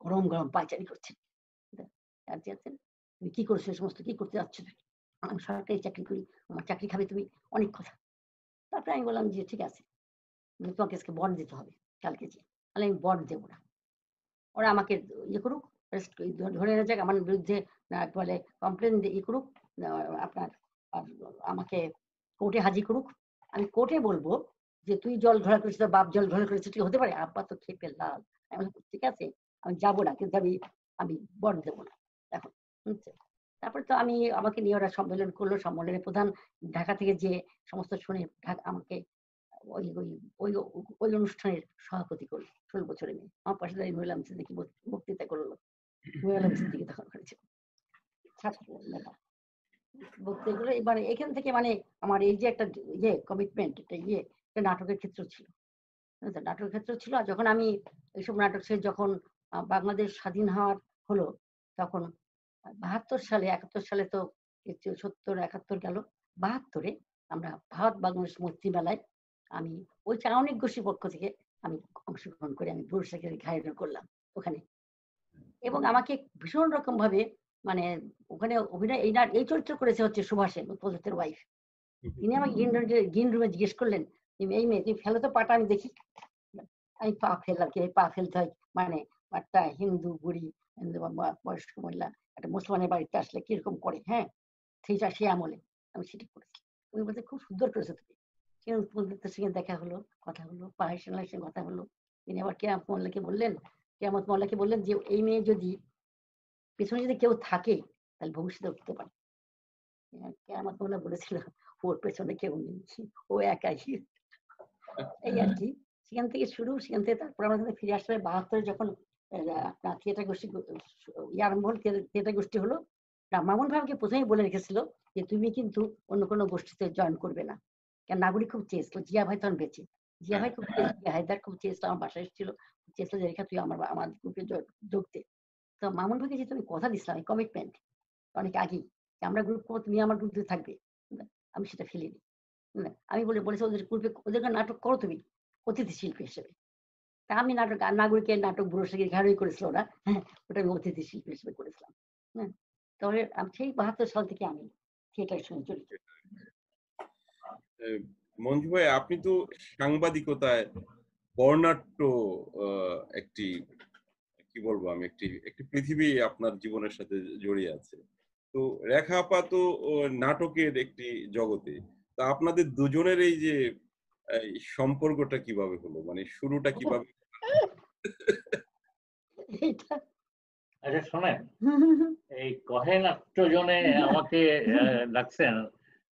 গরম গরম পাইচারি করছেন তুমি কি করছো সমস্ত কি করতে যাচ্ছ তুমি আমি সরকারি চাকরি করি আমার চাকরি খাবে তুমি অনেক কথা তারপরে আমি বললাম যে ঠিক আছে মানে তোমাকে আজকে বন্ড দিতে হবে কালকে যে তাহলে আমি বন্ড দেবো না ওরা আমাকে ইয়ে করুক রেস্ট ধরে যাক আমার বিরুদ্ধে বলে কমপ্লেন ইয়ে করুক আপনার আমাকে কোর্টে হাজির করুক আমি কোর্টে বলবো যে তুই জল ঘোরা করেছিস বাপ জল ঘোরা করেছিস হতে পারে আব্বা তো খেপে লাল ঠিক আছে আমি যাবো না কিন্তু আমি আমি বর দেবো না এখন তারপরে তো আমি আমাকে নিয়ে ওরা সম্মেলন করলো সম্মেলনের প্রধান ঢাকা থেকে যে সমস্ত শুনে আমাকে ওই ওই ওই অনুষ্ঠানের সভাপতি করলো ষোলো বছরে মেয়ে আমার পাশে দাঁড়িয়ে মহিলা সিদ্দিকি বক্তৃতা করলো মহিলা সিদ্দিকি তখন করেছে ছাত্র নেতা বক্তৃতা করলো এবারে এখান থেকে মানে আমার এই যে একটা ইয়ে কমিটমেন্ট একটা ইয়ে নাটকের ক্ষেত্র ছিল নাটকের ক্ষেত্র ছিল যখন আমি এইসব নাটক সে যখন বাংলাদেশ স্বাধীন হওয়ার হলো তখন বাহাত্তর সালে একাত্তর সালে তো সত্তর একাত্তর গেল বাহাত্তরে আমরা ভারত বাংলাদেশ মূর্তি মেলায় আমি ওই চাউনিক গোষ্ঠীর পক্ষ থেকে আমি অংশগ্রহণ করে আমি পুরস্কারের ঘায়ন করলাম ওখানে এবং আমাকে ভীষণ রকম ভাবে মানে ওখানে অভিনয় এই এই চরিত্র করেছে হচ্ছে সুভাষেন প্রদত্তের ওয়াইফ তিনি আমাকে গ্রিন রুমে জিজ্ঞেস করলেন এই মেয়ে তুমি ফেলো তো পাটা আমি দেখি আমি পা ফেললাম কি পা ফেলতে হয় মানে একটা হিন্দু বুড়ি বয়স্ক মহিলা একটা মুসলমানের বাড়িতে আসলে কিরকম করে হ্যাঁ সেইটা চাষি আমলে আমি সেটা করেছি উনি বলতে খুব সুন্দর করেছে তুমি সঙ্গে দেখা হলো কথা হলো সঙ্গে কথা হলো তিনি আবার কেয়ামত মোল্লাকে বললেন কেয়ামত মোল্লাকে বললেন যে এই মেয়ে যদি পেছনে যদি কেউ থাকে তাহলে ভবিষ্যতে উঠতে পারে হ্যাঁ, কেয়ামত মোল্লা বলেছিল ওর পেছনে কেউ নেই ও একাই এই আর কি সেখান থেকে শুরু সেখান থেকে তারপর আমাদের ফিরে আসলে বাহাত্তরে যখন আপনার থিয়েটার গোষ্ঠী ইয়ারমোহন থিয়েটার গোষ্ঠী হলো মামুন ভাবকে প্রথমেই বলে রেখেছিল যে তুমি কিন্তু অন্য কোনো গোষ্ঠীতে জয়েন করবে না কেন নাগরিক খুব চেয়েছিল জিয়া ভাই তখন বেঁচে জিয়া ভাই খুব জিয়া হায়দার খুব চেয়েছিল আমার বাসায় এসেছিল চেয়েছিল যে রেখা তুই আমার আমার গ্রুপে দে তো মামুন ভাইকে যে তুমি কথা দিছিলাম কমিটমেন্ট অনেক আগেই যে আমরা গ্রুপ করবো তুমি আমার গ্রুপ থাকবে আমি সেটা ফেলিনি আমি বলে বলেছি ওদের গ্রুপে ওদেরকে নাটক করো তুমি অতিথি শিল্পী হিসেবে আমি নাটক নাগরিকের নাটক বুড়ো বুড়োশাকে ঘেরাই করেছিল ওরা হ্যাঁ ওটা আমি অতিথি শিল্পী হিসেবে করেছিলাম হ্যাঁ তবে আমি সেই বাহাত্তর সাল থেকে আমি থিয়েটার সঙ্গে জড়িত মঞ্জু ভাই আপনি তো সাংবাদিকতায় বর্ণাট্য একটি কি বলবো আমি একটি একটি পৃথিবী আপনার জীবনের সাথে জড়িয়ে আছে তো রেখা আপা তো নাটকের একটি জগতে তা আপনাদের দুজনের এই যে সম্পর্কটা কিভাবে হলো মানে শুরুটা কিভাবে আচ্ছা শোনেন এই কহে নাট্যজনে আমাকে ডাকছেন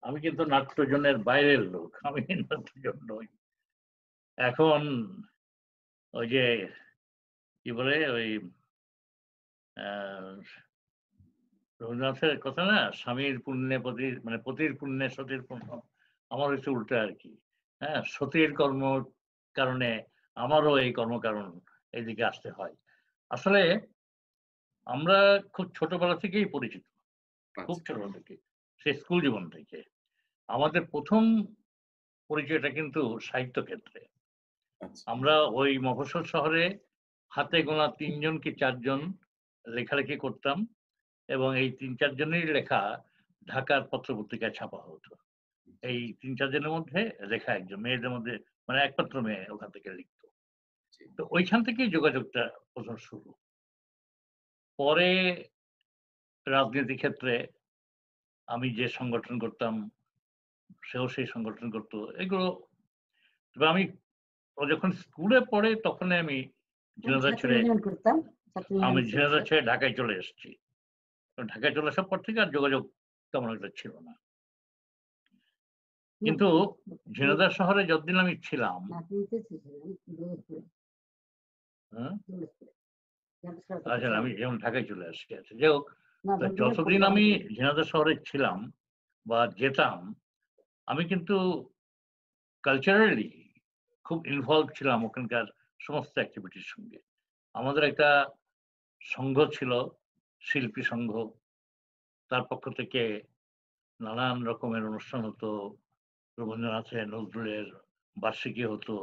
আমি কিন্তু নাট্যজনের বাইরের লোক আমি নাট্যজন নই এখন ওই যে কি বলে ওই রবীন্দ্রনাথের কথা না স্বামীর পুণ্যে পতির মানে পতির পুণ্যে সতীর পুণ্য আমার হচ্ছে উল্টা আর কি হ্যাঁ সতীর কর্ম কারণে আমারও এই কর্মকারণ এদিকে আসতে হয় আসলে আমরা খুব ছোটবেলা থেকেই পরিচিত খুব আচ্ছা। ছোটবেলা থেকে সে স্কুল জীবন থেকে আমাদের প্রথম পরিচয়টা কিন্তু সাহিত্য ক্ষেত্রে আচ্ছা। আমরা ওই মফসল শহরে হাতে গোনা তিনজন কি চারজন লেখালেখি করতাম এবং এই তিন চারজনের লেখা ঢাকার পত্র পত্রিকায় ছাপা হতো এই তিন চারজনের মধ্যে লেখা একজন মেয়েদের মধ্যে মানে একমাত্র মেয়ে ওখান থেকে লিখত তো ওইখান থেকেই যোগাযোগটা প্রথম শুরু পরে রাজনীতি ক্ষেত্রে আমি যে সংগঠন করতাম সেও সেই সংগঠন করতো এগুলো তবে আমি যখন স্কুলে পড়ে তখন আমি ঝিনাদা ছেড়ে আমি ঝিনাদা ছেড়ে ঢাকায় চলে এসেছি ঢাকায় চলে আসার পর থেকে আর যোগাযোগ তেমন একটা ছিল না কিন্তু ঝিনাদা শহরে যতদিন আমি ছিলাম আচ্ছা আমি যেমন ঢাকায় চলে আসছি আচ্ছা যাই হোক যতদিন আমি ঝিনাদা শহরে ছিলাম বা যেতাম আমি কিন্তু কালচারালি খুব ইনভলভ ছিলাম ওখানকার সমস্ত অ্যাক্টিভিটির সঙ্গে আমাদের একটা সংঘ ছিল শিল্পী সংঘ তার পক্ষ থেকে নানান রকমের অনুষ্ঠান হতো রবীন্দ্রনাথের নজরুলের বার্ষিকী হতো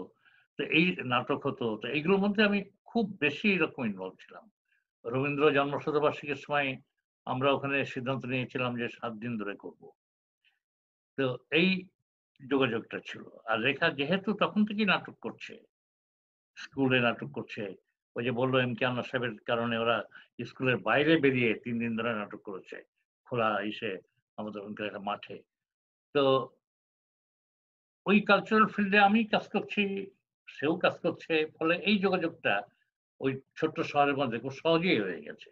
তো এই নাটক হতো তো এইগুলোর মধ্যে আমি খুব বেশি এরকম ইনভলভ ছিলাম রবীন্দ্র জন্মশতবার্ষিকীর সময় আমরা ওখানে সিদ্ধান্ত নিয়েছিলাম যে সাত দিন ধরে করব তো এই যোগাযোগটা ছিল আর রেখা যেহেতু তখন থেকেই নাটক করছে স্কুলে নাটক করছে ওই যে বললো এম কে আন্না সাহেবের কারণে ওরা স্কুলের বাইরে বেরিয়ে তিন দিন ধরে নাটক করেছে খোলা এসে আমাদের ওখানকার একটা মাঠে তো ওই কালচারাল ফিল্ডে আমি কাজ করছি সেও কাজ করছে ফলে এই যোগাযোগটা ওই ছোট্ট শহরের মধ্যে খুব সহজেই হয়ে গেছে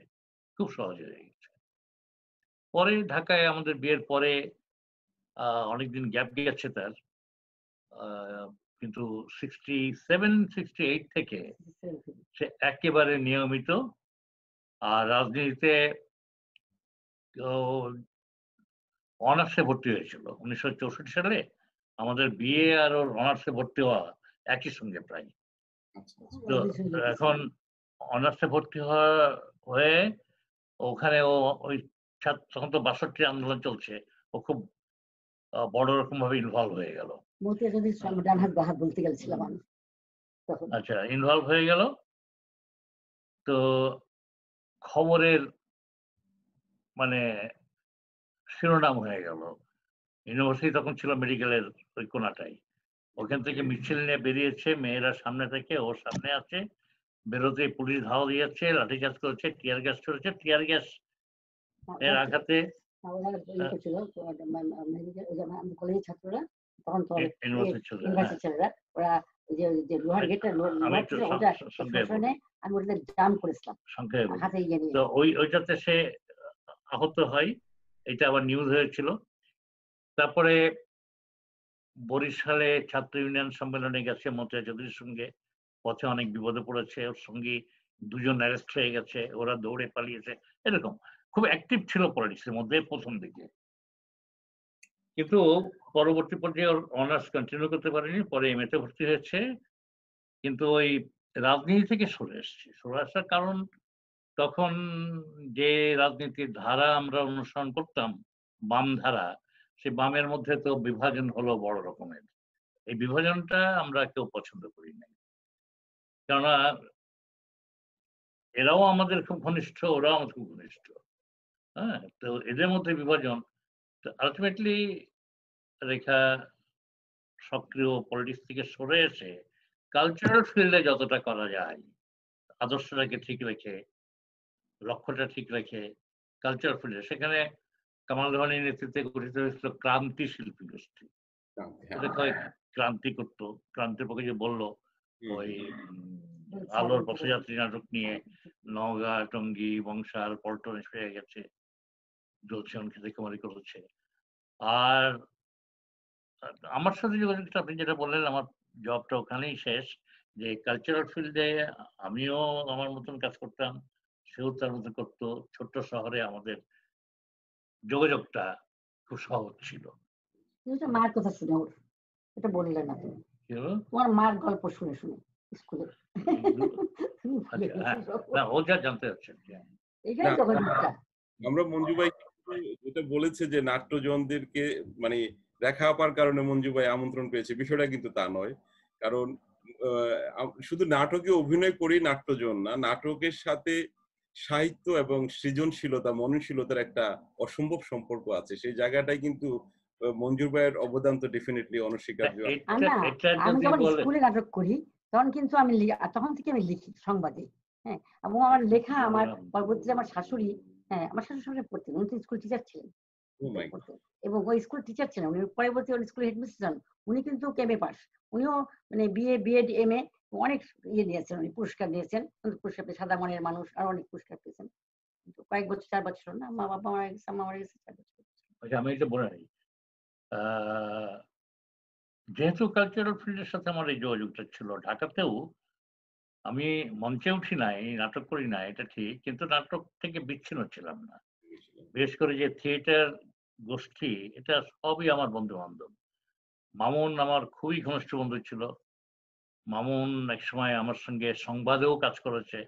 খুব সহজে হয়ে গেছে পরে ঢাকায় আমাদের বিয়ের পরে অনেকদিন গ্যাপ গেছে তার কিন্তু সিক্সটি সেভেন সিক্সটি এইট থেকে সে একেবারে নিয়মিত আর রাজনীতিতে অনার্সে ভর্তি হয়েছিল উনিশশো চৌষট্টি সালে আমাদের বিয়ে আর ওর অনার্সে ভর্তি হওয়া একই সঙ্গে প্রায় আচ্ছা, আচ্ছা। এখন অনার্সে ভর্তি হয়ে ওখানে ও ওই তখন তো বাষট্টি আন্দোলন চলছে ও খুব বড় রকম ভাবে ইনভলভ হয়ে গেল আচ্ছা ইনভলভ আচ্ছা, হয়ে গেল তো খবরের মানে শিরোনাম হয়ে গেল ইউনিভার্সিটি তখন ছিল মেডিকেলের ওই কোনাটাই ওখান থেকে মিছিল নিয়ে বেরিয়েছে মেয়েরা সামনে থেকে ওর সামনে আছে বেরোতে পুলিশ ধাওয়া দিয়েছে লাঠিচার্জ করেছে টিয়ার গ্যাস চলেছে টিয়ার গ্যাস হ্যাঁ, এর আচ্ছা। আঘাতে হ্যাঁ, ছাত্ররা তখন তো ইয়ে, হ্যাঁ। ওরা যে যে আমি ইয়ে ওই ওইটাতে সে আহত হয় এটা আবার নিউজ হয়েছিল তারপরে বরিশালে ছাত্র ইউনিয়ন সম্মেলনে গেছে মতিয়া চৌধুরীর সঙ্গে পথে অনেক বিপদে পড়েছে ওর সঙ্গে দুজন অ্যারেস্ট হয়ে গেছে ওরা দৌড়ে পালিয়েছে এরকম খুব অ্যাক্টিভ ছিল পলিটিক্সের মধ্যে প্রথম দিকে কিন্তু পরবর্তী পর্যায়ে ওর অনার্স কন্টিনিউ করতে পারেনি পরে এম এতে ভর্তি হয়েছে কিন্তু ওই রাজনীতি থেকে সরে এসছে সরে আসার কারণ তখন যে রাজনীতির ধারা আমরা অনুসরণ করতাম বাম ধারা সেই বামের মধ্যে তো বিভাজন হলো বড় রকমের এই বিভাজনটা আমরা কেউ পছন্দ করি নাই কেননা এরাও আমাদের খুব ঘনিষ্ঠ ওরাও আমাদের খুব ঘনিষ্ঠ হ্যাঁ তো এদের মধ্যে বিভাজন আলটিমেটলি রেখা সক্রিয় পলিটিক্স থেকে সরে এসে কালচারাল ফিল্ডে যতটা করা যায় আদর্শটাকে ঠিক রেখে লক্ষ্যটা ঠিক রেখে কালচারাল ফিল্ডে সেখানে কামাল রহমানের নেতৃত্বে গঠিত হয়েছিল ক্রান্তি শিল্পী গোষ্ঠী ক্রান্তি হ্যাঁ। করতো ক্রান্তির পক্ষে যে বললো ওই আলোর পথযাত্রী নাটক নিয়ে নওগাঁ টঙ্গী বংশাল পল্টন হয়ে গেছে জ্যোৎসনকে দেখে করছে আর আমার সাথে যোগাযোগটা আপনি যেটা বললেন আমার জবটা ওখানেই শেষ যে কালচারাল ফিল্ডে আমিও আমার মতন কাজ করতাম সেও তার মতন করতো ছোট্ট শহরে আমাদের যোগাযোগটা খুব সহজ ছিল মার কথা শুনে ওর এটা বললে না তুমি তোমার মার গল্প শুনে শুনে স্কুলে আচ্ছা, হ্যাঁ, আমরা মঞ্জুবাই যেটা বলেছে যে নাট্যজনদেরকে মানে দেখা হওয়ার কারণে মঞ্জুবাই আমন্ত্রণ পেয়েছে বিষয়টা কিন্তু তা নয় কারণ শুধু নাটকে অভিনয় করি নাট্যজন না নাটকের সাথে সাহিত্য এবং সৃজনশীলতা মননশীলতার একটা অসম্ভব সম্পর্ক আছে সেই জায়গাটাই কিন্তু মঞ্জুর ভাইয়ের অবদান তো ডেফিনেটলি অনস্বীকার্য আমি যখন স্কুলে নাটক করি তখন কিন্তু আমি তখন থেকে আমি লিখি সংবাদে হ্যাঁ এবং আমার লেখা আমার পরবর্তীতে আমার শাশুড়ি হ্যাঁ আমার শাশুড়ি সঙ্গে পড়তেন উনি তো স্কুল টিচার ছিলেন এবং ওই স্কুল টিচার ছিলেন উনি পরবর্তী স্কুল হেডমিস্ট্রেস উনি কিন্তু কেমে পাস উনিও মানে বিএ বিএড এম এ অনেক ইয়ে নিয়েছেন উনি পুরস্কার নিয়েছেন পুরস্কার পেয়ে সাদা মনের মানুষ আর অনেক পুরস্কার পেয়েছেন কিন্তু কয়েক বছর চার বছর না মা বাবা মারা গেছে মা মারা গেছে চার বছর আচ্ছা, আমি এটা বলে রাখি যেহেতু কালচারাল ফিল্ডের সাথে আমার এই যোগাযোগটা ছিল ঢাকাতেও আমি মঞ্চে উঠি নাই নাটক করি না এটা ঠিক কিন্তু নাটক থেকে বিচ্ছিন্ন ছিলাম না বিশেষ করে যে থিয়েটার গোষ্ঠী এটা সবই আমার বন্ধু বান্ধব মামুন আমার খুবই ঘনিষ্ঠ বন্ধু ছিল মামুন এক সময় আমার সঙ্গে সংবাদেও কাজ করেছে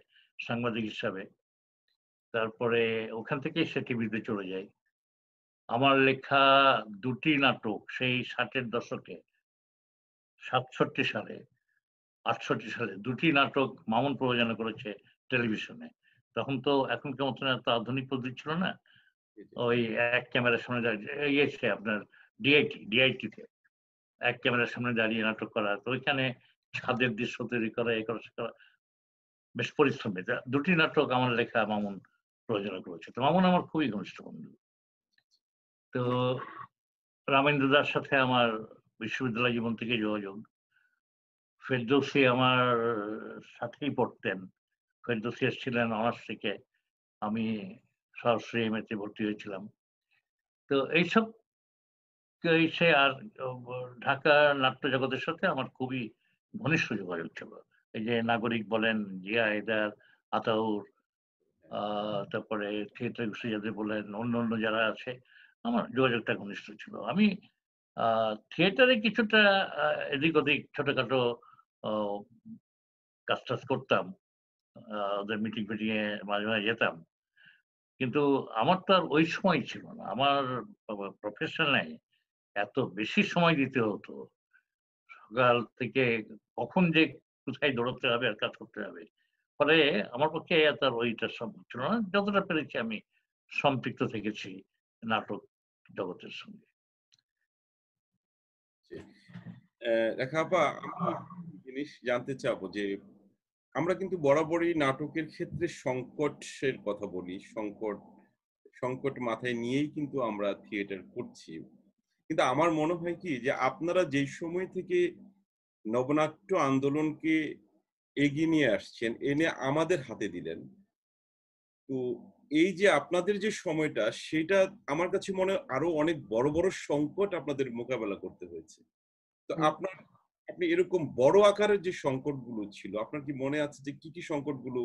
সাংবাদিক হিসাবে তারপরে ওখান থেকে সে টিভিতে চলে যায় আমার লেখা দুটি নাটক সেই ষাটের দশকে সাতষট্টি সালে আটষট্টি সালে দুটি নাটক মামুন প্রযোজনা করেছে টেলিভিশনে তখন তো এখনকার মতন এত আধুনিক পদ্ধতি ছিল না ওই এক ক্যামেরার সামনে দাঁড়িয়ে আপনার ডিআইটি ডিআইটিতে এক ক্যামেরার সামনে দাঁড়িয়ে নাটক করা তো ওইখানে ছাদের দৃশ্য তৈরি করা এ করা সে বেশ পরিশ্রমী দুটি নাটক আমার লেখা মামুন প্রযোজনা করেছে তো মামুন আমার খুবই ঘনিষ্ঠ বন্ধু তো রামেন্দ্র দার সাথে আমার বিশ্ববিদ্যালয় জীবন থেকে যোগাযোগ ফেরদৌসি আমার সাথেই পড়তেন ফেরদৌসি এসেছিলেন অনার্স থেকে আমি সরাসরি এম এতে ভর্তি হয়েছিলাম তো এইসব সে আর ঢাকা নাট্য জগতের সাথে আমার খুবই ঘনিষ্ঠ যোগাযোগ ছিল এই যে নাগরিক বলেন জিয়া হায়দার আতাউর তারপরে থিয়েটার যাদের বলেন অন্য অন্য যারা আছে আমার যোগাযোগটা ঘনিষ্ঠ ছিল আমি থিয়েটারে কিছুটা এদিক ওদিক ছোটখাটো কাজ টাজ করতাম ওদের মিটিং ফিটিং এ মাঝে মাঝে যেতাম কিন্তু আমার তো আর ওই সময় ছিল না আমার প্রফেশনে এত বেশি সময় দিতে হতো সকাল থেকে কখন যে কোথায় দৌড়তে হবে আর কাজ করতে হবে ফলে আমার পক্ষে তার ওইটা সম্ভব ছিল না যতটা পেরেছি আমি সম্পৃক্ত থেকেছি নাটক জগতের সঙ্গে জিনিস জানতে চাবো যে আমরা কিন্তু বরাবরই নাটকের ক্ষেত্রে সংকটের কথা বলি সংকট সংকট মাথায় নিয়েই কিন্তু আমরা থিয়েটার করছি কিন্তু আমার মনে হয় কি যে আপনারা যেই সময় থেকে নবনাট্য আন্দোলনকে এগিয়ে নিয়ে আসছেন এনে আমাদের হাতে দিলেন তো এই যে আপনাদের যে সময়টা সেটা আমার কাছে মনে হয় আরো অনেক বড় বড় সংকট আপনাদের মোকাবেলা করতে হয়েছে তো আপনার আপনি এরকম বড় আকারের যে সংকটগুলো ছিল আপনার কি মনে আছে যে কি কি সংকটগুলো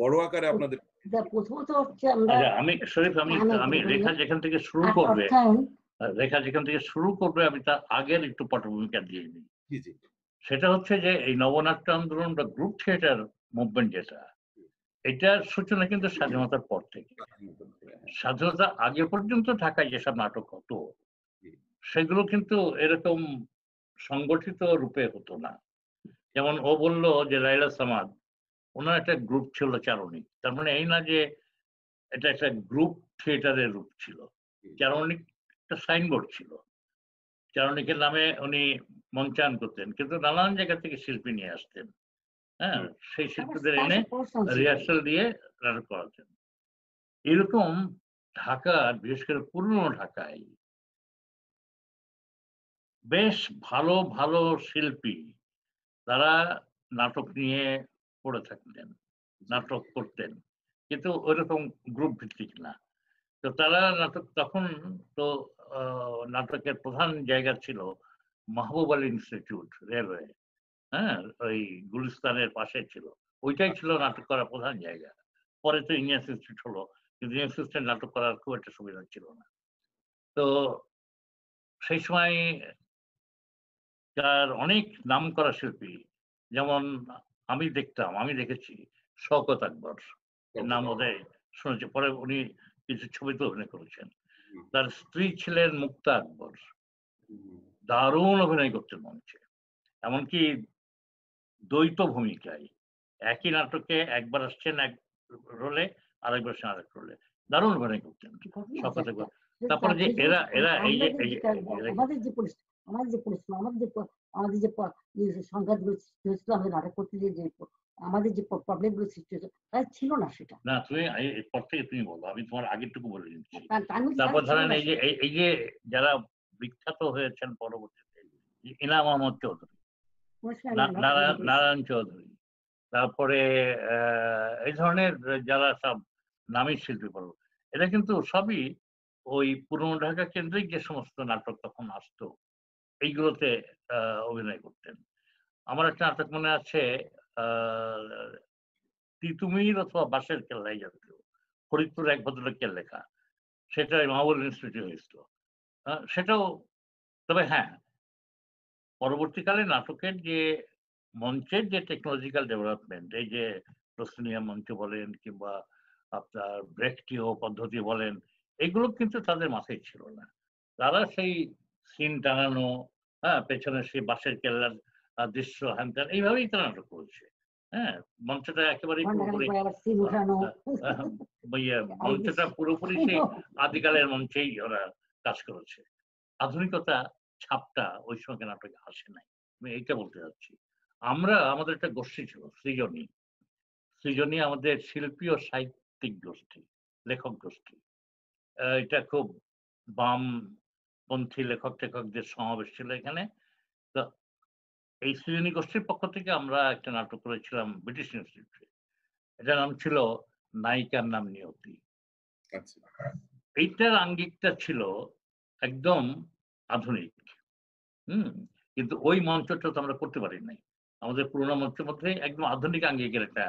বড় আকারে আপনাদের প্রথমত হচ্ছে আমরা আচ্ছা, আমি শরীফ আমি আমি রেখা যেখান থেকে শুরু আচ্ছা, করবে রেখা যেখান থেকে শুরু করবে আমি তার আগের একটু পটভূমিকা দিয়ে দিই সেটা হচ্ছে যে এই নবনাট্য আন্দোলন বা গ্রুপ থিয়েটার মুভমেন্ট যেটা এটার সূচনা কিন্তু স্বাধীনতার পর থেকে স্বাধীনতা আগে পর্যন্ত ঢাকায় যেসব নাটক হতো সেগুলো কিন্তু এরকম সংগঠিত রূপে হতো না যেমন ও বলল যে লাইলা সামাদ ওনার একটা গ্রুপ ছিল চারণিক তার মানে এই না যে এটা একটা গ্রুপ থিয়েটারের রূপ ছিল চারণিক একটা সাইনবোর্ড ছিল চারণিকের নামে উনি মঞ্চায়ন করতেন কিন্তু নানান জায়গা থেকে শিল্পী নিয়ে আসতেন হ্যাঁ সেই শিল্পীদের এনে রিহার্সাল দিয়ে নাটক করাতেন এরকম ঢাকার বিশেষ করে পুরনো ঢাকায় বেশ ভালো ভালো শিল্পী তারা নাটক নিয়ে পড়ে থাকতেন নাটক করতেন কিন্তু ওইরকম গ্রুপ ভিত্তিক না তো তারা নাটক তখন তো নাটকের প্রধান জায়গা ছিল মাহবুব আলী ইনস্টিটিউট রেলওয়ে হ্যাঁ ওই গুলিস্তানের পাশে ছিল ওইটাই ছিল নাটক করার প্রধান জায়গা পরে তো ইন্ডিয়ান ইনস্টিটিউট হলো কিন্তু ইন্ডিয়ান ইনস্টিটিউট নাটক করার খুব একটা সুবিধা ছিল না তো সেই সময় তার অনেক নাম করা শিল্পী যেমন আমি দেখতাম আমি দেখেছি শওকত আকবর নাম ওদের শুনেছি পরে উনি কিছু ছবিতে অভিনয় করেছেন তার স্ত্রী ছিলেন মুক্তা আকবর দারুণ অভিনয় করতেন মঞ্চে এমনকি দ্বৈত ভূমিকায় একই নাটকে একবার আসছেন এক রোলে আর একবার আসছেন আরেক রোলে দারুণ অভিনয় করতেন তারপরে যে এরা এরা এই যে আমাদের যে পরিস্থিতি আমাদের যে পরিশ্রম আমাদের যে আমাদের যে সংঘাতগুলো হয়েছিল নাটক করতে গিয়ে যে আমাদের যে প্রবলেমগুলো সৃষ্টি হয়েছে তাই ছিল না সেটা না তুমি এরপর থেকে তুমি বলো আমি তোমার আগেরটুকু বলে দিচ্ছি তারপর ধরেন এই যে এই যে যারা বিখ্যাত হয়েছেন পরবর্তীতে ইনাম আহমদ চৌধুরী নারায়ণ চৌধুরী তারপরে এই ধরনের যারা সব নামী শিল্পী বলো এটা কিন্তু সবই ওই পুরনো ঢাকা কেন্দ্রিক যে সমস্ত নাটক তখন আসতো এইগুলোতে অভিনয় করতেন আমার একটা নাটক মনে আছে তিতুমির অথবা বাসের কেল্লায় জাতীয় ফরিদপুর এক ভদ্রলোকের লেখা সেটা মাহবুল ইনস্টিটিউট হয়েছিল সেটাও তবে হ্যাঁ পরবর্তীকালে নাটকের যে মঞ্চের যে টেকনোলজিক্যাল ডেভেলপমেন্ট এই যে প্রশ্নীয় মঞ্চ বলেন কিংবা আপনার ব্রেকটিও পদ্ধতি বলেন এগুলো কিন্তু তাদের মাথায় ছিল না তারা সেই সিন টানানো হ্যাঁ পেছনে সেই বাসের কেল্লার দৃশ্য হ্যান এইভাবেই তারা নাটক করছে হ্যাঁ মঞ্চটা একেবারে পুরোপুরি মঞ্চটা পুরোপুরি ইয়ে, সেই আদিকালের মঞ্চেই ওরা কাজ করেছে আধুনিকতা ছাপটা ওই সঙ্গে নাটকে আসে নাই আমি এইটা বলতে চাচ্ছি আমরা আমাদের একটা গোষ্ঠী ছিল সৃজনী সৃজনী আমাদের শিল্পী ও সাহিত্যিক গোষ্ঠী লেখক গোষ্ঠী এটা খুব বামপন্থী লেখক টেখকদের সমাবেশ ছিল এখানে তো এই সৃজনী গোষ্ঠীর পক্ষ থেকে আমরা একটা নাটক করেছিলাম ব্রিটিশ ইনস্টিটিউটে এটার নাম ছিল নায়িকার নাম নিয়তি আচ্ছা। এইটার আঙ্গিকটা ছিল একদম আধুনিক হুম কিন্তু ওই মঞ্চটা তো আমরা করতে পারি নাই আমাদের পুরোনো মঞ্চের মধ্যে একদম আধুনিক আঙ্গিকের একটা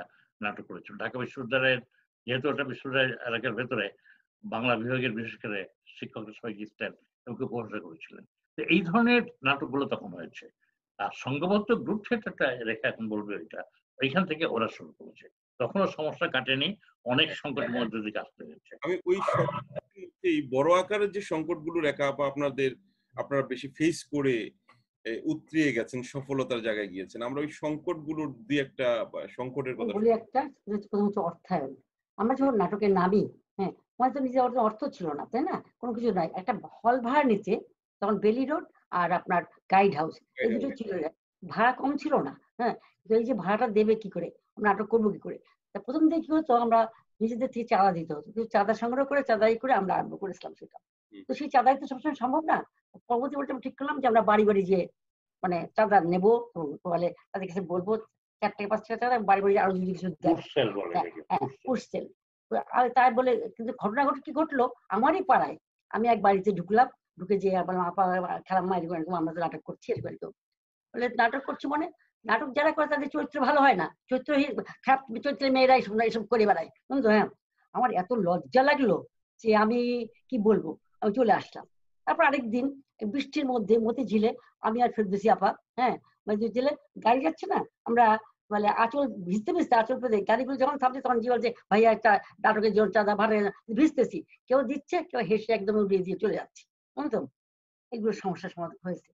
নাটক করেছিল ঢাকা বিশ্ববিদ্যালয়ের যেহেতু একটা বিশ্ববিদ্যালয় এলাকার ভেতরে বাংলা বিভাগের বিশেষ করে শিক্ষকরা সবাই জিততেন এবং কেউ করেছিলেন তো এই ধরনের নাটকগুলো তখন হয়েছে আর সংঘবদ্ধ গ্রুপ থিয়েটারটা রেখা এখন বলবে ওইটা ওইখান থেকে ওরা শুরু করেছে তখনও সমস্যা কাটেনি অনেক হ্যাঁ, সংকট হ্যাঁ। মধ্যে দিয়ে আসতে হয়েছে আমি ওই এই বড় আকারের যে সংকটগুলো রেখা আপা আপনাদের আপনারা বেশি ফেস করে উতরিয়ে গেছেন সফলতার জায়গায় গিয়েছেন আমরা ওই সংকটগুলোর দুই একটা সংকটের কথা বলি একটা প্রথম হচ্ছে অর্থায়ন আমরা যখন নাটকে নামি হ্যাঁ আমাদের তো নিজের অর্থ ছিল না তাই না কোনো কিছু নাই একটা হল ভাড়া নিচে তখন বেলি রোড আর আপনার গাইড হাউস এই দুটো ছিল ভাড়া কম ছিল না হ্যাঁ এই যে ভাড়াটা দেবে কি করে আমরা নাটক করবো কি করে তা প্রথম দিকে কি হতো আমরা নিজেদের থেকে চাঁদা দিতে হতো কিন্তু চাঁদা সংগ্রহ করে চাঁদাই করে আমরা আরম্ভ করেছিলাম সেটা তো সেই চাঁদাই তো সবসময় সম্ভব না পরবর্তী বলতে ঠিক করলাম যে আমরা বাড়ি বাড়ি যেয়ে মানে চাঁদা নেবো বলে তাদের কাছে বলবো চার থেকে পাঁচ টাকা চাঁদা বাড়ি বাড়ি আরো যদি কিছু সেল হ্যাঁ, হ্যাঁ, তাই বলে কিন্তু ঘটনা ঘটে কি ঘটলো আমারই পাড়ায় আমি এক বাড়িতে ঢুকলাম ঢুকে যেয়ে বললাম আপা খেলাম মা এরকম এরকম আমরা তো নাটক করছি এরকম এরকম বলে নাটক করছি মানে নাটক যারা করে তাদের চরিত্র ভালো হয় না চরিত্র খারাপ চরিত্রের মেয়েরা এসব এসব করে বেড়ায় বুঝলো হ্যাঁ আমার এত লজ্জা লাগলো যে আমি কি বলবো আমি চলে আসলাম তারপর আরেকদিন বৃষ্টির মধ্যে মতি ঝিলে আমি আর ফেরদৌসি আপা হ্যাঁ মতি ঝিলে গাড়ি যাচ্ছে না আমরা মানে আচল ভিজতে ভিজতে আচল পেতে গাড়িগুলো যখন থামছে তখন জীবন যে ভাইয়া একটা নাটকের জোর চাঁদা ভাড়া ভিজতেছি কেউ দিচ্ছে কেউ হেসে একদম উড়িয়ে দিয়ে চলে যাচ্ছে বুঝলাম এগুলো সমস্যার সমাধান হয়েছে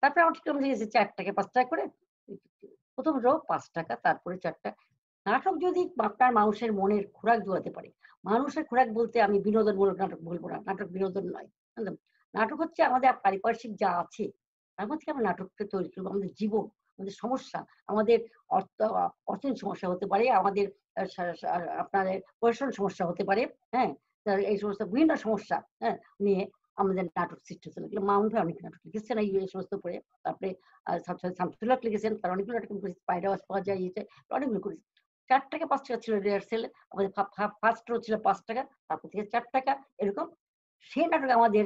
তারপরে ঠিক আছে চার টাকা পাঁচ টাকা করে প্রথম রোগ পাঁচ টাকা তারপরে চারটা নাটক যদি আপনার মানুষের মনের খোরাক জোগাতে পারে মানুষের খোরাক বলতে আমি বিনোদনমূলক নাটক বলবো না নাটক বিনোদন নয় বুঝলাম নাটক হচ্ছে আমাদের পারিপার্শ্বিক যা আছে তার মধ্যে আমরা নাটককে তৈরি করবো আমাদের জীবন আমাদের সমস্যা আমাদের অর্থ অর্থনৈতিক সমস্যা হতে পারে আমাদের আপনাদের পরিশ্রম সমস্যা হতে পারে হ্যাঁ এই সমস্ত বিভিন্ন সমস্যা হ্যাঁ নিয়ে আমাদের নাটক সৃষ্টি হয়েছিল এগুলো ভাই অনেক নাটক লিখেছেন এই সমস্ত পড়ে তারপরে শামসুল্লাহ লিখেছেন তার অনেকগুলো নাটক আমি করেছি পাওয়া যায় ইয়েতে অনেকগুলো করেছি চার টাকা পাঁচ টাকা ছিল রিহার্সেল আমাদের ফার্স্ট রো ছিল পাঁচ টাকা তারপর থেকে চার টাকা এরকম সেই নাটক আমাদের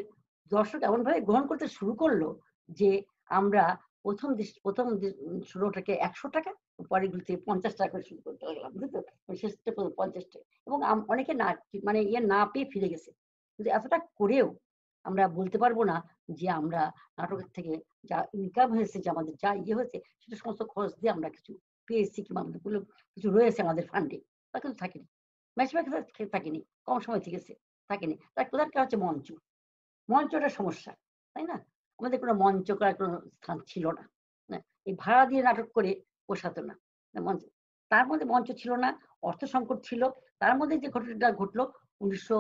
দর্শক এমনভাবে গ্রহণ করতে শুরু করলো যে আমরা প্রথম প্রথম ষোলোটাকে একশো টাকা পরে গুলিতে পঞ্চাশ টাকা করে শুরু করতে লাগলাম শেষটা পঞ্চাশ টাকা এবং অনেকে না মানে ইয়ে না পেয়ে ফিরে গেছে কিন্তু এতটা করেও আমরা বলতে পারবো না যে আমরা নাটকের থেকে যা ইনকাম হয়েছে যে আমাদের যা ইয়ে হয়েছে সেটা সমস্ত খরচ দিয়ে আমরা কিছু পেয়েছি কিংবা আমাদের কিছু রয়েছে আমাদের ফান্ডে তা কিন্তু থাকেনি ম্যাচব্যাক থাকেনি কম সময় থেকেছে থাকেনি তার প্রধান কারণ হচ্ছে মঞ্চ মঞ্চটা সমস্যা তাই না আমাদের কোনো মঞ্চ করার কোনো স্থান ছিল না এই ভাড়া দিয়ে নাটক করে পোষাতো না মঞ্চ তার মধ্যে মঞ্চ ছিল না অর্থ সংকট ছিল তার মধ্যে যে ঘটনাটা ঘটলো উনিশশো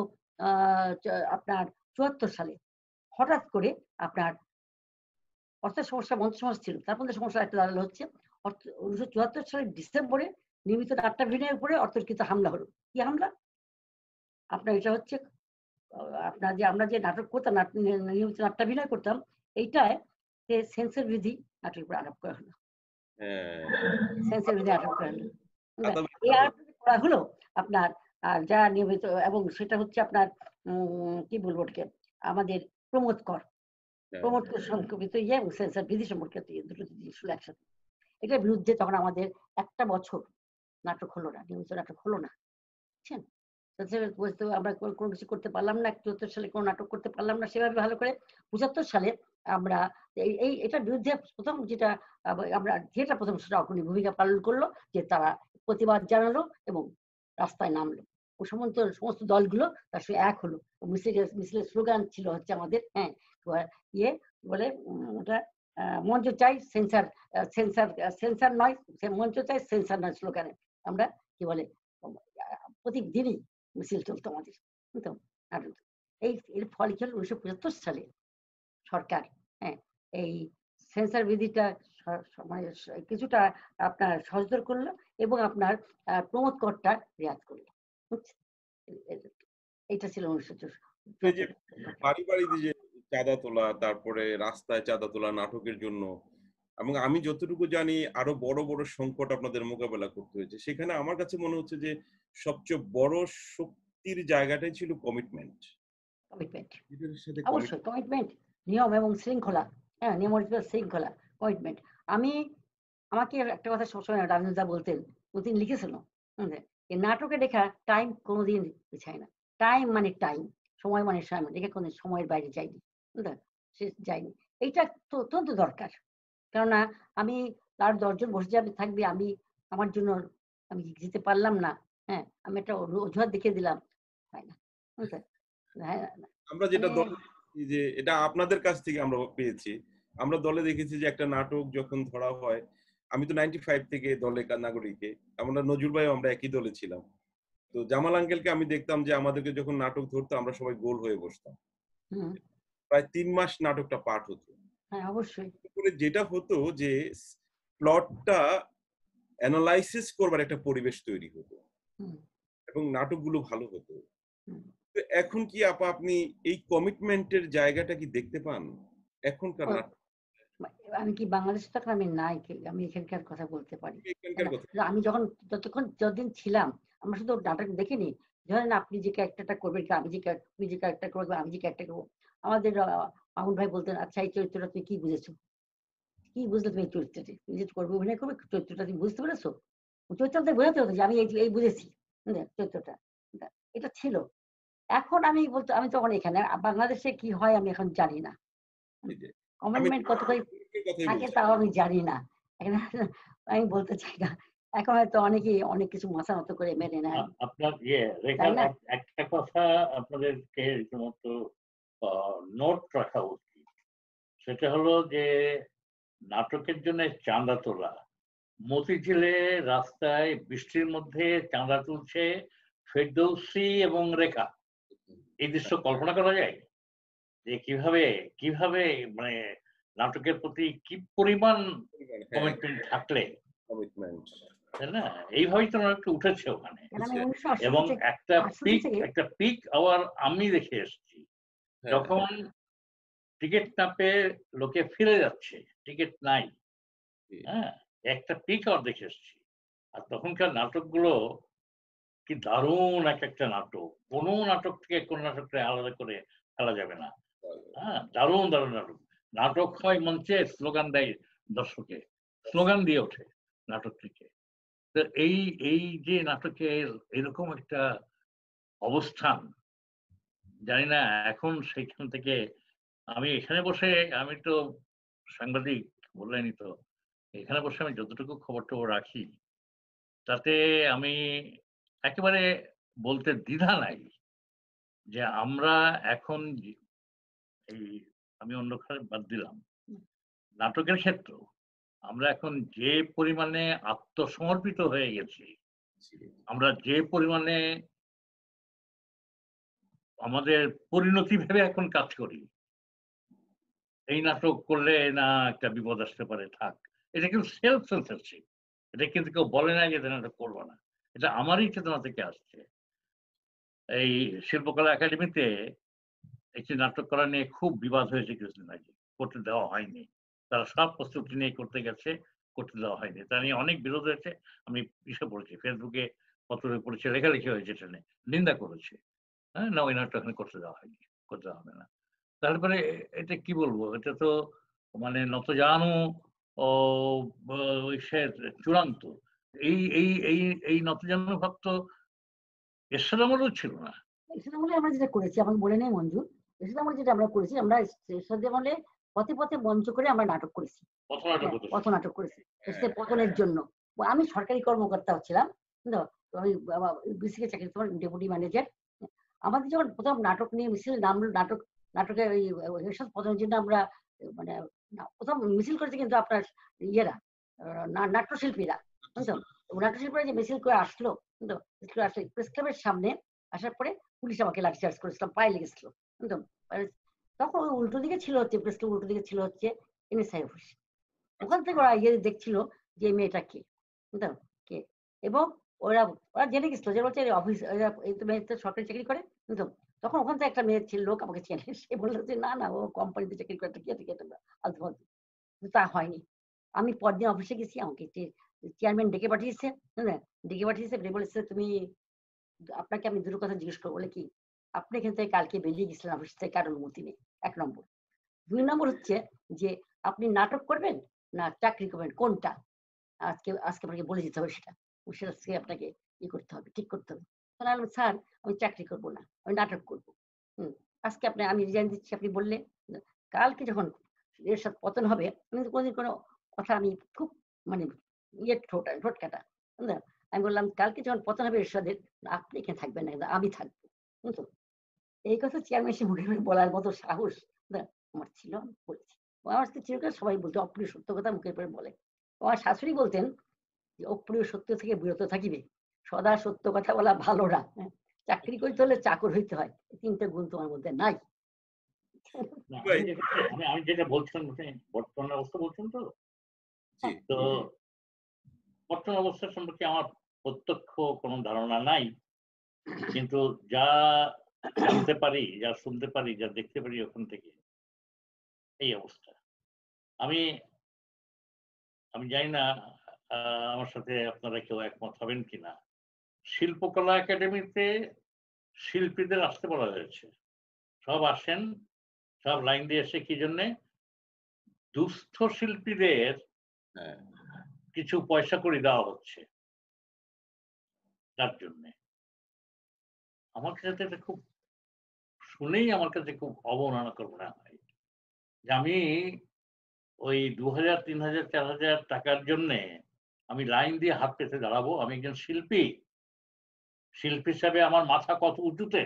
আপনার চুয়াত্তর সালে হঠাৎ করে আপনার অর্থের সমস্যা মন্ত্র সমস্যা ছিল তার মধ্যে সমস্যা একটা দাঁড়ালো হচ্ছে উনিশশো চুয়াত্তর সালের ডিসেম্বরে নির্মিত ডাক্তার ভিনের উপরে অর্থকৃত হামলা হলো কি হামলা আপনার এটা হচ্ছে আপনার যে আমরা যে নাটক করতাম নিয়মিত নাট্যাভিনয় করতাম এইটায় সেন্সর বিধি নাটকের উপর আরোপ করা হলো হ্যাঁ। সেন্সর বিধি আরোপ করা হলো এই আরোপ করা হলো আপনার যা নিয়মিত এবং সেটা হচ্ছে আপনার কি বলবো ওটাকে আমাদের প্রমোদ কর হ্যাঁ। প্রমোদ কর সম্পর্কিত ইয়ে এবং সেন্সার বিধি সম্পর্কিত ইয়ে দুটো জিনিস হলো একসাথে এটার বিরুদ্ধে তখন আমাদের একটা বছর নাটক হলো না নিয়মিত নাটক হলো না বুঝছেন বুঝতে আমরা কোনো কিছু করতে পারলাম না চুয়াত্তর সালে কোনো নাটক করতে পারলাম না সেভাবে ভালো করে পঁচাত্তর সালে আমরা এই এটার বিরুদ্ধে প্রথম যেটা আমরা যেটা প্রথম সেটা অগ্রণী ভূমিকা পালন করলো যে তারা প্রতিবাদ জানালো এবং রাস্তায় নামলো সমস্ত সমস্ত দলগুলো তার সঙ্গে এক হলো মিছিলের মিছিলের স্লোগান ছিল হচ্ছে আমাদের হ্যাঁ ইয়ে বলে ওটা মঞ্চ চাই সেন্সার সেন্সার সেন্সার নয় সে মঞ্চ চাই সেন্সার নয় স্লোগানে আমরা কি বলে প্রত্যেক দিনই মিছিল চলতো আমাদের আর এই এর ফল কি হলো উনিশশো পঁচাত্তর সালে সরকার হ্যাঁ এই সেন্সার বিধিটা মানে কিছুটা আপনার সহজতর করলো এবং আপনার প্রমোদ করটা রেয়াজ করলো এটা ছিল উনিশশো চাঁদা তোলা তারপরে রাস্তায় চাঁদা তোলা নাটকের জন্য এবং আমি যতটুকু জানি আরো বড় বড় সংকট আপনাদের মোকাবেলা করতে হয়েছে সেখানে আমার কাছে মনে হচ্ছে যে সবচেয়ে বড় শক্তির জায়গাটাই ছিল কমিটমেন্ট কমিটমেন্ট অবশ্যই কমিটমেন্ট নিয়ম এবং শৃঙ্খলা হ্যাঁ নিয়ম শৃঙ্খলা কমিটমেন্ট আমি আমাকে একটা কথা সবসময় রাজনীতা বলতেন তিনি লিখেছিল হ্যাঁ, নাটকে দেখা টাইম কোনোদিন চাই না টাইম মানে টাইম সময় মানে সময় দেখে কোনো সময়ের বাইরে যাইনি সে যায়নি এইটা অত্যন্ত দরকার কেননা আমি তার দশজন বসে যাবে থাকবে আমি আমার জন্য আমি যেতে পারলাম না হ্যাঁ আমি একটা অজুহাত দেখিয়ে দিলাম হয় না হ্যাঁ, আমরা যেটা মানে যে এটা আপনাদের কাছ থেকে আমরা পেয়েছি আমরা দলে দেখেছি যে একটা নাটক যখন ধরা হয় আমি তো নাইনটি ফাইভ থেকে দলে নাগরিকে আমরা নজরুল ভাই আমরা একই দলে ছিলাম তো জামাল আঙ্কেলকে আমি দেখতাম যে আমাদেরকে যখন নাটক ধরতো আমরা সবাই গোল হয়ে বসতাম প্রায় তিন মাস নাটকটা পাঠ হতো হ্যাঁ, যেটা হতো যে প্লটটা অ্যানালাইসিস করবার একটা পরিবেশ তৈরি হতো এবং নাটকগুলো ভালো হতো এখন কি আপা আপনি এই কমিটমেন্টের জায়গাটা কি দেখতে পান এখনকার নাটক আমি কি বাংলাদেশে থাকলে আমি নাই আমি এখানকার কথা বলতে পারি আমি যখন যতক্ষণ যতদিন ছিলাম আমরা শুধু ডাটা দেখিনি ধরেন আপনি যে ক্যারেক্টারটা করবেন আমি যে তুমি যে ক্যারেক্টার করবো আমি যে ক্যারেক্টার করবো আমাদের মামুন ভাই বলতেন আচ্ছা এই চরিত্রটা তুমি কি বুঝেছো কি বুঝলে তুমি এই চরিত্রটি তুমি যে করবে অভিনয় করবে চরিত্রটা তুমি বুঝতে পেরেছো চরিত্রটা বোঝাতে হতো যে আমি এই বুঝেছি চরিত্রটা এটা ছিল এখন আমি বলতো আমি তখন এখানে বাংলাদেশে কি হয় আমি এখন জানি না কমিটমেন্ট কতখানি থাকে তাও আমি জানি না আমি বলতে চাই না এখন হয়তো অনেকেই অনেক কিছু মাথা মতো করে মেনে নেয় আপনার ইয়ে একটা কথা আপনাদেরকে রীতিমতো নোট রাখা উচিত সেটা হলো যে নাটকের জন্য চাঁদা তোলা মতিঝিলে রাস্তায় বৃষ্টির মধ্যে চাঁদা তুলছে ফেরদৌসি এবং রেখা এই দৃশ্য কল্পনা করা যায় যে কিভাবে কিভাবে মানে নাটকের প্রতি কি পরিমাণ কমিটমেন্ট হ্যাঁ, হ্যাঁ, থাকলে না এইভাবেই তো নাটকটা উঠেছে ওখানে এবং একটা পিক একটা পিক আবার আমি দেখে এসেছি হ্যাঁ, যখন টিকিট না পেয়ে লোকে ফিরে যাচ্ছে টিকিট নাই হ্যাঁ একটা পিক আবার দেখে এসেছি আর তখনকার নাটকগুলো কি দারুণ এক একটা নাটক কোনো নাটক থেকে কোনো নাটকটা আলাদা করে ফেলা যাবে না হ্যাঁ, দারুণ দারুণ নাটক মঞ্চে স্লোগান দেয় দর্শকে স্লোগান দিয়ে ওঠে নাটক থেকে তো এই এই যে নাটকের এরকম একটা অবস্থান জানি না এখন সেইখান থেকে আমি এখানে বসে আমি তো সাংবাদিক বললেনি তো এখানে বসে আমি যতটুকু খবর টবর রাখি তাতে আমি একেবারে বলতে দ্বিধা নাই যে আমরা এখন এই আমি অন্য বাদ দিলাম নাটকের ক্ষেত্র আমরা এখন যে পরিমাণে আত্মসমর্পিত হয়ে গেছি আমরা যে পরিমাণে আমাদের পরিণতি ভেবে এখন কাজ করি এই নাটক করলে না একটা বিপদ আসতে পারে থাক এটা কিন্তু সেলফ সেন্সারশিপ এটা কিন্তু কেউ বলে না যে নাটক করবো না এটা আমারই চেতনা থেকে আসছে এই শিল্পকলা একাডেমিতে একটি নাটক করা নিয়ে খুব বিবাদ হয়েছে কিছুদিন আগে করতে দেওয়া হয়নি তারা সব প্রস্তুতি নিয়ে করতে গেছে করতে দেওয়া হয়নি তা নিয়ে অনেক বিরোধ হয়েছে আমি ইসে পড়েছি ফেসবুকে পত্র পড়েছে লেখালেখি হয়েছে ট্রেনে নিন্দা করেছে হ্যাঁ না ওই নাটক এখানে করতে দেওয়া হয়নি করতে হবে না তারপরে এটা কি বলবো এটা তো মানে নতজানু ও সে চূড়ান্ত এই এই এই এই নতজানু ভক্ত এর ছিল না এর আমরা যেটা করেছি আমার বলে নেই মঞ্জুর এসব যেটা আমরা করেছি আমরা এরশাদ পথে পথে মঞ্চ করে আমরা নাটক করেছি পথ নাটক করেছি হ্যাঁ, হ্যাঁ, পতনের হ্যাঁ। জন্য আমি সরকারি কর্মকর্তা ছিলাম চাকরি তোমার ডেপুটি ম্যানেজার আমাদের যখন প্রথম নাটক নিয়ে মিছিল নাম নাটক নাটকে ওই এরশাদ পতনের জন্য আমরা মানে প্রথম মিছিল করেছে কিন্তু আপনার ইয়েরা নাট্যশিল্পীরা বুঝলাম নাট্যশিল্পীরা যে মিছিল করে আসলো বুঝলো আসলো প্রেস ক্লাবের সামনে আসার পরে পুলিশ আমাকে লাঠিচার্জ করেছিলাম পায়ে লেগেছিল তখন ওই উল্টো দিকে ছিল হচ্ছে প্রেসটা উল্টো দিকে ছিল হচ্ছে এনএসআই অফিস ওখান থেকে ওরা ইয়ে দেখছিল যে মেয়েটা কে বুঝতাম কে এবং ওরা ওরা জেনে গেছিল যে বলছে অফিস মেয়েটা সরকারি চাকরি করে বুঝতাম তখন ওখান থেকে একটা মেয়ের ছিল লোক আমাকে চেনে সে বললো যে না না ও কোম্পানিতে চাকরি করে কি এটা এটা আলতু ফালতু তা হয়নি আমি পরদিন অফিসে গেছি আমাকে চেয়ারম্যান ডেকে পাঠিয়েছে ডেকে পাঠিয়েছে বলেছে তুমি আপনাকে আমি দুটো কথা জিজ্ঞেস করবো বলে কি আপনি এখান থেকে কালকে বেরিয়ে গেছিলেন অফিস থেকে কারোর অনুমতি নেই এক নম্বর দুই নম্বর হচ্ছে যে আপনি নাটক করবেন না চাকরি করবেন কোনটা আজকে আজকে আপনাকে বলে দিতে হবে সেটা সেটা আজকে আপনাকে ই করতে হবে ঠিক করতে হবে তাহলে স্যার আমি চাকরি করব না আমি নাটক করব হুম আজকে আপনি আমি রিজাইন দিচ্ছি আপনি বললে কালকে যখন এর সাথে পতন হবে আমি কোনোদিন কোনো কথা আমি খুব মানে ইয়ে ঠোঁটা ঠোঁট আমি বললাম কালকে যখন পতন হবে এর সাথে আপনি এখানে থাকবেন না আমি থাকবো বুঝতো এই কথা চেয়ারম্যান মুখে বলার মতো সাহস আমার ছিল বলছি আমার তো চিরকাল সবাই বলতো অপ্রিয় সত্য কথা মুখের পরে বলে আমার শাশুড়ি বলতেন যে অপ্রিয় সত্য থেকে বিরত থাকিবে সদা সত্য কথা বলা ভালো না হ্যাঁ, চাকরি করতে হলে চাকর হইতে হয় তিনটা গুণ তোমার মধ্যে নাই আমি যেটা বলছিলাম বর্তমান অবস্থা বলছেন তো তো বর্তমান অবস্থা সম্পর্কে আমার প্রত্যক্ষ কোনো ধারণা নাই কিন্তু যা জানতে পারি যা শুনতে পারি যা দেখতে পারি ওখান থেকে এই অবস্থা আমি আমি জানি না আমার সাথে আপনারা কেউ একমত হবেন কিনা শিল্পকলা একাডেমিতে শিল্পীদের আসতে বলা হয়েছে সব আসেন সব লাইন দিয়ে এসে কি জন্যে দুস্থ শিল্পীদের হ্যাঁ। কিছু পয়সা করে দেওয়া হচ্ছে তার জন্যে আমার কাছে এটা খুব শুনেই আমার কাছে খুব অবমাননাকর মনে হয় যে আমি ওই দু হাজার তিন হাজার চার হাজার টাকার জন্যে আমি লাইন দিয়ে হাত পেতে দাঁড়াবো আমি একজন শিল্পী শিল্পী হিসাবে আমার মাথা কত উঁচুতে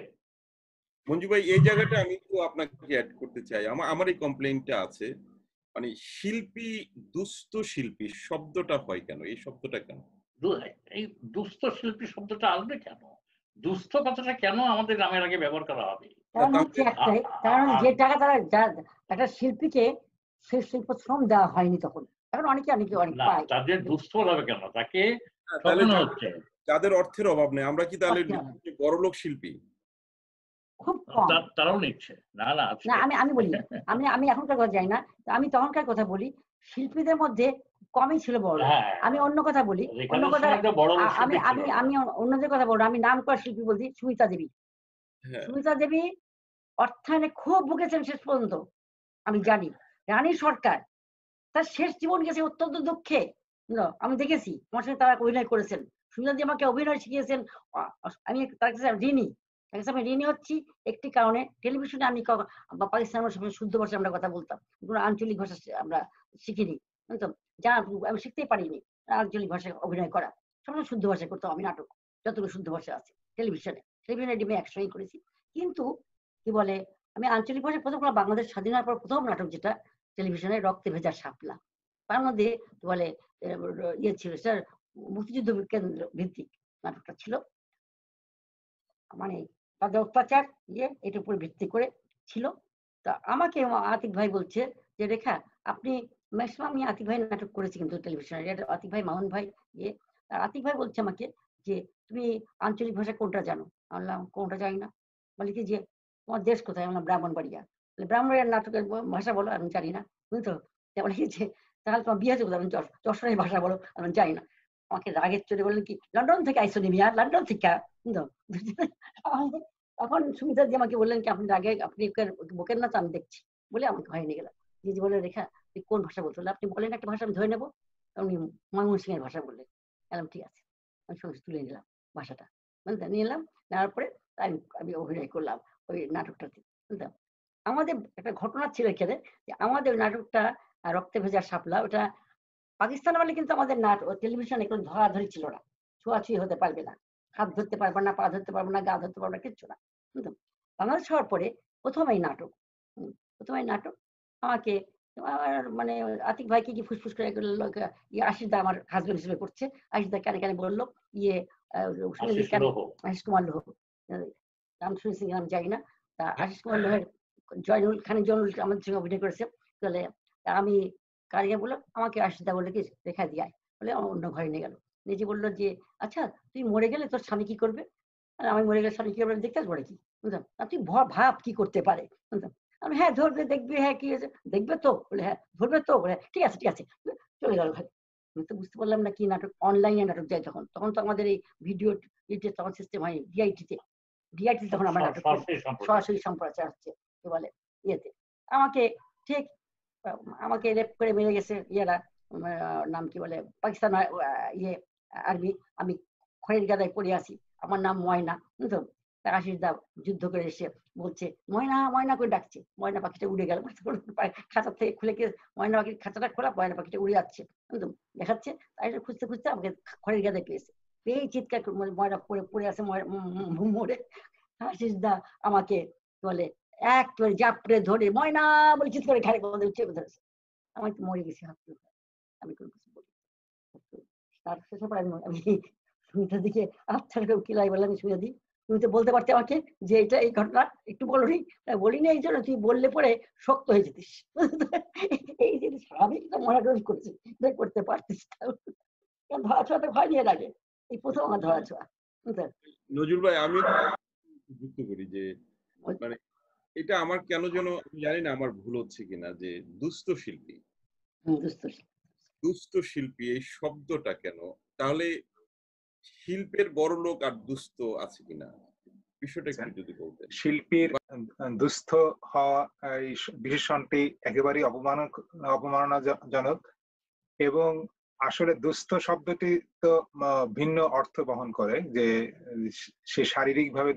মঞ্জু ভাই এই জায়গাটা আমি একটু আপনাকে অ্যাড করতে চাই আমার আমার এই কমপ্লেইনটা আছে মানে শিল্পী দুস্থ শিল্পী শব্দটা হয় কেন এই শব্দটা কেন এই দুস্থ শিল্পী শব্দটা আসবে কেন দুস্থ কথাটা কেন আমাদের গ্রামের আগে ব্যবহার করা হবে কারণ যে টাকা তারা একটা শিল্পীকে সেই শিল্প শ্রম দেওয়া হয়নি তখন এখন অনেকে অনেকে অনেক পায় তাদের দুস্থ হবে কেন তাকে যাদের অর্থের অভাব নেই আমরা কি তাহলে বড়লোক শিল্পী খুব না আমি আমি এখনকার কথা না আমি তখনকার কথা বলি শিল্পীদের মধ্যে কমই ছিল বড় হ্যাঁ। আমি অন্য কথা বলি অন্য কথা আমি আমি আমি অন্যদের কথা বলবো আমি নাম করা শিল্পী বলছি সুমিতা দেবী হ্যাঁ। সুমিতা দেবী অর্থায়নে খুব ভুগেছেন শেষ পর্যন্ত আমি জানি রানী সরকার তার শেষ জীবন গেছে অত্যন্ত দুঃখে আমি দেখেছি আমার সাথে তারা অভিনয় করেছেন সুন্দর আমাকে অভিনয় শিখিয়েছেন আমি তার কাছে ঋণী তার কাছে আমি ঋণী হচ্ছি একটি কারণে টেলিভিশনে আমি পাকিস্তানের সঙ্গে শুদ্ধ ভাষায় আমরা কথা বলতাম কোনো আঞ্চলিক ভাষা আমরা শিখিনি বুঝতাম যা আমি শিখতেই পারিনি আঞ্চলিক ভাষায় অভিনয় করা সবসময় শুদ্ধ ভাষায় করতাম আমি নাটক যতগুলো শুদ্ধ ভাষা আছে টেলিভিশনে টেলিভিশনে ডিমে একসঙ্গে করেছি কিন্তু কি বলে আমি আঞ্চলিক ভাষায় প্রথম করলাম বাংলাদেশ স্বাধীন হওয়ার পর প্রথম নাটক যেটা টেলিভিশনে রক্তে ভেজা সাপলা তার মধ্যে কি বলে ইয়ে ছিল স্যার মুক্তিযুদ্ধ কেন্দ্র ভিত্তিক নাটকটা ছিল মানে তাদের অত্যাচার ইয়ে এটার উপর ভিত্তি করে ছিল তা আমাকে আতিক ভাই বলছে যে রেখা আপনি ম্যাক্সিমাম আমি আতিক ভাই নাটক করেছি কিন্তু টেলিভিশনে আতিক ভাই মামুন ভাই ইয়ে আর আতিক ভাই বলছে আমাকে যে তুমি আঞ্চলিক ভাষা কোনটা জানো আমি বললাম কোনটা জানি না বলে কি যে আমার দেশ কোথায় আমরা ব্রাহ্মণবাড়িয়া ব্রাহ্মণের নাটকের ভাষা বলো আমি জানি না বুঝতো যেমন এই তাহলে তোমার বিয়ে হচ্ছে কোথায় যশোরের ভাষা বলো আমি জানি না আমাকে রাগের চলে বললেন কি লন্ডন থেকে আইসো আর লন্ডন থেকে তখন সুমিতা দিয়ে আমাকে বললেন কি আপনি রাগে আপনি বোকেন না তো আমি দেখছি বলে আমাকে ভয় নিয়ে গেলাম বলে জীবনে রেখা তুই কোন ভাষা বলছো আপনি বলেন একটা ভাষা আমি ধরে নেবো উনি ময়মন সিং এর ভাষা বললেন এলাম ঠিক আছে আমি সঙ্গে তুলে নিলাম ভাষাটা বুঝলেন এলাম নেওয়ার পরে আমি আমি অভিনয় করলাম ওই নাটকটাতে বুঝলাম আমাদের একটা ঘটনা ছিল এখানে যে আমাদের নাটকটা রক্তে ভেজা সাপলা ওটা পাকিস্তান বলে কিন্তু আমাদের নাটক টেলিভিশনে কোনো ধরাধরি ছিল না ছোঁয়াছুঁই হতে পারবে না হাত ধরতে পারবে না পা ধরতে পারবে না গা ধরতে পারবে না কিচ্ছু না বাংলাদেশ হওয়ার পরে প্রথমেই নাটক প্রথমেই নাটক আমাকে আমার মানে আতিক ভাইকে কি ফুসফুস করে ইয়ে আশিদা আমার হাজবেন্ড হিসেবে করছে আশিদা কেন কেন বললো ইয়ে সুনীল কুমার লোহ নাম শুনেছিলাম জানি না তা হ্যাঁ। আশিস কুমার লোহের জয়নুল খানের জয়নুল আমাদের সঙ্গে অভিনয় করেছে তাহলে আমি কারিয়া বললাম আমাকে আশিসদা বলে কি রেখা দিয়ে বলে আমার অন্য ঘরে নিয়ে গেল নিজে বললো যে আচ্ছা তুই মরে গেলে তোর স্বামী কি করবে আমি মরে গেলে স্বামী কি করবে দেখতে আসবো কি বুঝলাম আর তুই ভাব কি করতে পারে বুঝলাম আমি হ্যাঁ ধরবে দেখবে হ্যাঁ কি হয়েছে দেখবে তো বলে হ্যাঁ ধরবে তো বলে ঠিক আছে ঠিক আছে চলে গেল ঘরে আমি তো বুঝতে পারলাম না কি নাটক অনলাইনে নাটক যায় তখন তখন তো আমাদের এই ভিডিও তখন সিস্টেম হয় ডিআইটিতে ডিআইটি তখন আমার সরাসরি সম্প্রচার হচ্ছে কি বলে ইয়েতে আমাকে ঠিক আমাকে রেপ করে মেরে গেছে ইয়ারা নাম কি বলে পাকিস্তান ইয়ে আর্মি আমি খয়ের গাদায় পড়ে আছি আমার নাম ময়না বুঝতো আশিস দা যুদ্ধ করে এসে বলছে ময়না ময়না করে ডাকছে ময়না পাখিটা উড়ে গেল খাঁচা থেকে খুলে গিয়ে ময়না পাখির খাঁচাটা খোলা ময়না পাখিটা উড়ে যাচ্ছে একদম দেখাচ্ছে তাই খুঁজতে খুঁজতে আমাকে খড়ের গাদায় পেয়েছে এই চিৎকার মানে ময়রা পড়ে পড়ে আছে মরে আশিস দা আমাকে বলে এক করে জাপড়ে ধরে ময়না বলে করে ঘাড়ে মধ্যে চেপে ধরেছে আমার তো মরে গেছি হাত আমি কোনো কিছু বলি তার শেষে আমি আমি দিকে আচ্ছা বললাম সুমিতা দি তুমি তো বলতে পারতে আমাকে যে এটা এই ঘটনা একটু বলনি বলিনি এই জন্য তুই বললে পরে শক্ত হয়ে যেতিস এই জিনিস স্বাভাবিক মনে করেছিস করতে পারতিস ভাড়া ছাড়া ভয় নিয়ে লাগে এই প্রথম আমার ধরা ছোঁয়া নজরুল ভাই আমি যুক্ত করি যে মানে এটা আমার কেন যেন আমি জানি না আমার ভুল হচ্ছে কিনা যে দুষ্ট শিল্পী দুষ্ট শিল্পী এই শব্দটা কেন তাহলে শিল্পের বড় লোক আর দুস্থ আছে কিনা বিষয়টা আচ্ছা, একটু যদি বলতে শিল্পীর দুস্থ হওয়া এই বিশেষণটি একেবারেই অপমান অপমাননাজনক এবং আসলে দুস্থ শব্দটি তো ভিন্ন অর্থ বহন করে যে সে শারীরিকভাবে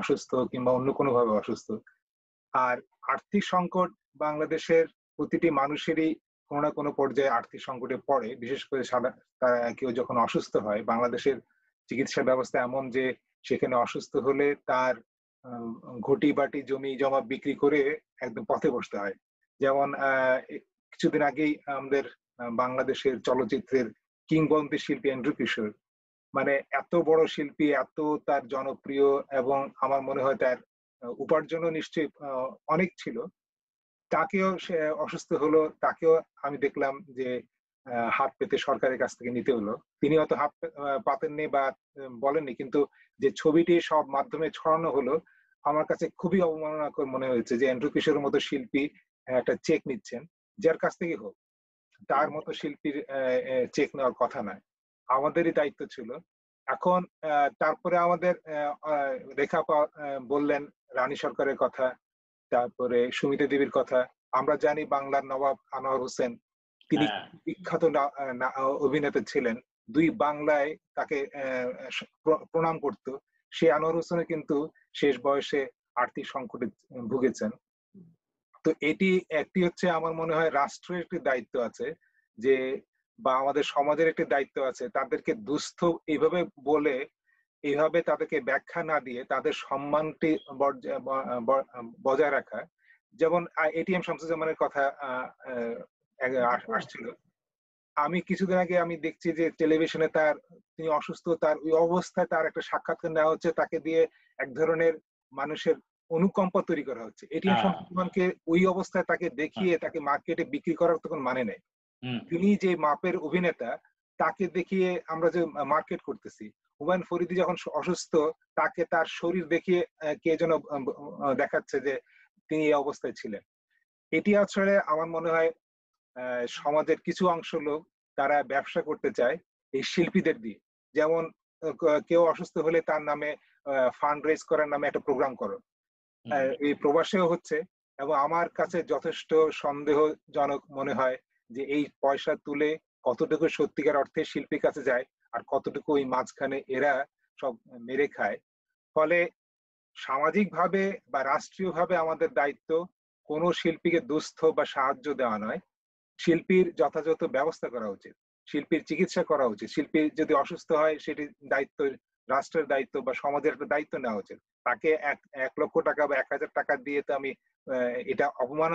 অসুস্থ কিংবা অন্য কোনো ভাবে অসুস্থ আর আর্থিক সংকট বাংলাদেশের প্রতিটি মানুষেরই কোনো না কোনো পর্যায়ে আর্থিক সংকটে পড়ে বিশেষ করে তারা কেউ যখন অসুস্থ হয় বাংলাদেশের চিকিৎসা ব্যবস্থা এমন যে সেখানে অসুস্থ হলে তার ঘটি বাটি জমি জমা বিক্রি করে একদম পথে বসতে হয় যেমন কিছুদিন আগেই আমাদের বাংলাদেশের চলচ্চিত্রের কিংবদন্তি শিল্পী এন্ড্রু কিশোর মানে এত বড় শিল্পী এত তার জনপ্রিয় এবং আমার মনে হয় তার উপার্জনও নিশ্চয়ই অনেক ছিল তাকেও সে অসুস্থ হলো তাকেও আমি দেখলাম যে হাত পেতে সরকারের কাছ থেকে নিতে হলো তিনি অত হাত পাতেননি বা বলেননি কিন্তু যে ছবিটি সব মাধ্যমে ছড়ানো হলো আমার কাছে খুবই অবমাননাকর মনে হয়েছে যে এন্ড্রু কিশোরের মতো শিল্পী একটা চেক নিচ্ছেন যার কাছ থেকে হোক তার মতো শিল্পীর চেক নেওয়ার কথা নয় আমাদেরই দায়িত্ব ছিল এখন তারপরে আমাদের রেখা বললেন রানী সরকারের কথা তারপরে সুমিতা দেবীর কথা আমরা জানি বাংলার নবাব আনোয়ার হোসেন তিনি হ্যাঁ। বিখ্যাত অভিনেতা ছিলেন দুই বাংলায় তাকে প্রণাম করত সেই আনোয়ার হোসেনে কিন্তু শেষ বয়সে আর্থিক সংকটে ভুগেছেন তো এটি একটি হচ্ছে আমার মনে হয় রাষ্ট্রের একটি দায়িত্ব আছে যে বা আমাদের সমাজের একটি দায়িত্ব আছে তাদেরকে দুস্থ এইভাবে বলে এইভাবে তাদেরকে ব্যাখ্যা না দিয়ে তাদের সম্মানটি বজায় রাখা যেমন এটিএম শামসুজ্জামানের কথা আসছিল আমি কিছুদিন আগে আমি দেখছি যে টেলিভিশনে তার তিনি অসুস্থ তার ওই অবস্থায় তার একটা সাক্ষাৎকার নেওয়া হচ্ছে তাকে দিয়ে এক ধরনের মানুষের অনুকম্পা তৈরি করা হচ্ছে এটিএম শক্তিমানকে হ্যাঁ। ওই অবস্থায় তাকে দেখিয়ে হ্যাঁ। তাকে মার্কেটে বিক্রি করার তখন মানে নেই তিনি যে মাপের অভিনেতা তাকে দেখিয়ে আমরা যে মার্কেট করতেছি হুমায়ুন ফরিদি যখন অসুস্থ তাকে তার শরীর দেখিয়ে কে যেন দেখাচ্ছে যে তিনি এই অবস্থায় ছিলেন এটি আসলে আমার মনে হয় সমাজের কিছু অংশ লোক তারা ব্যবসা করতে চায় এই শিল্পীদের দিয়ে যেমন কেউ অসুস্থ হলে তার নামে ফান্ড রেজ করার নামে একটা প্রোগ্রাম করো এই প্রবাসেও হচ্ছে এবং আমার কাছে যথেষ্ট সন্দেহজনক মনে হয় যে এই পয়সা তুলে কতটুকু সত্যিকার অর্থে শিল্পীর কাছে যায় আর কতটুকু ওই মাঝখানে এরা সব মেরে খায় ফলে সামাজিকভাবে বা রাষ্ট্রীয়ভাবে আমাদের দায়িত্ব কোনো শিল্পীকে দুস্থ বা সাহায্য দেওয়া নয় শিল্পীর যথাযথ ব্যবস্থা করা উচিত শিল্পীর চিকিৎসা করা উচিত শিল্পী যদি অসুস্থ হয় সেটি দায়িত্ব রাষ্ট্রের দায়িত্ব বা সমাজের একটা দায়িত্ব নেওয়া উচিত তাকে এক লক্ষ টাকা বা এক হাজার টাকা দিয়ে তো আমি এটা অপমান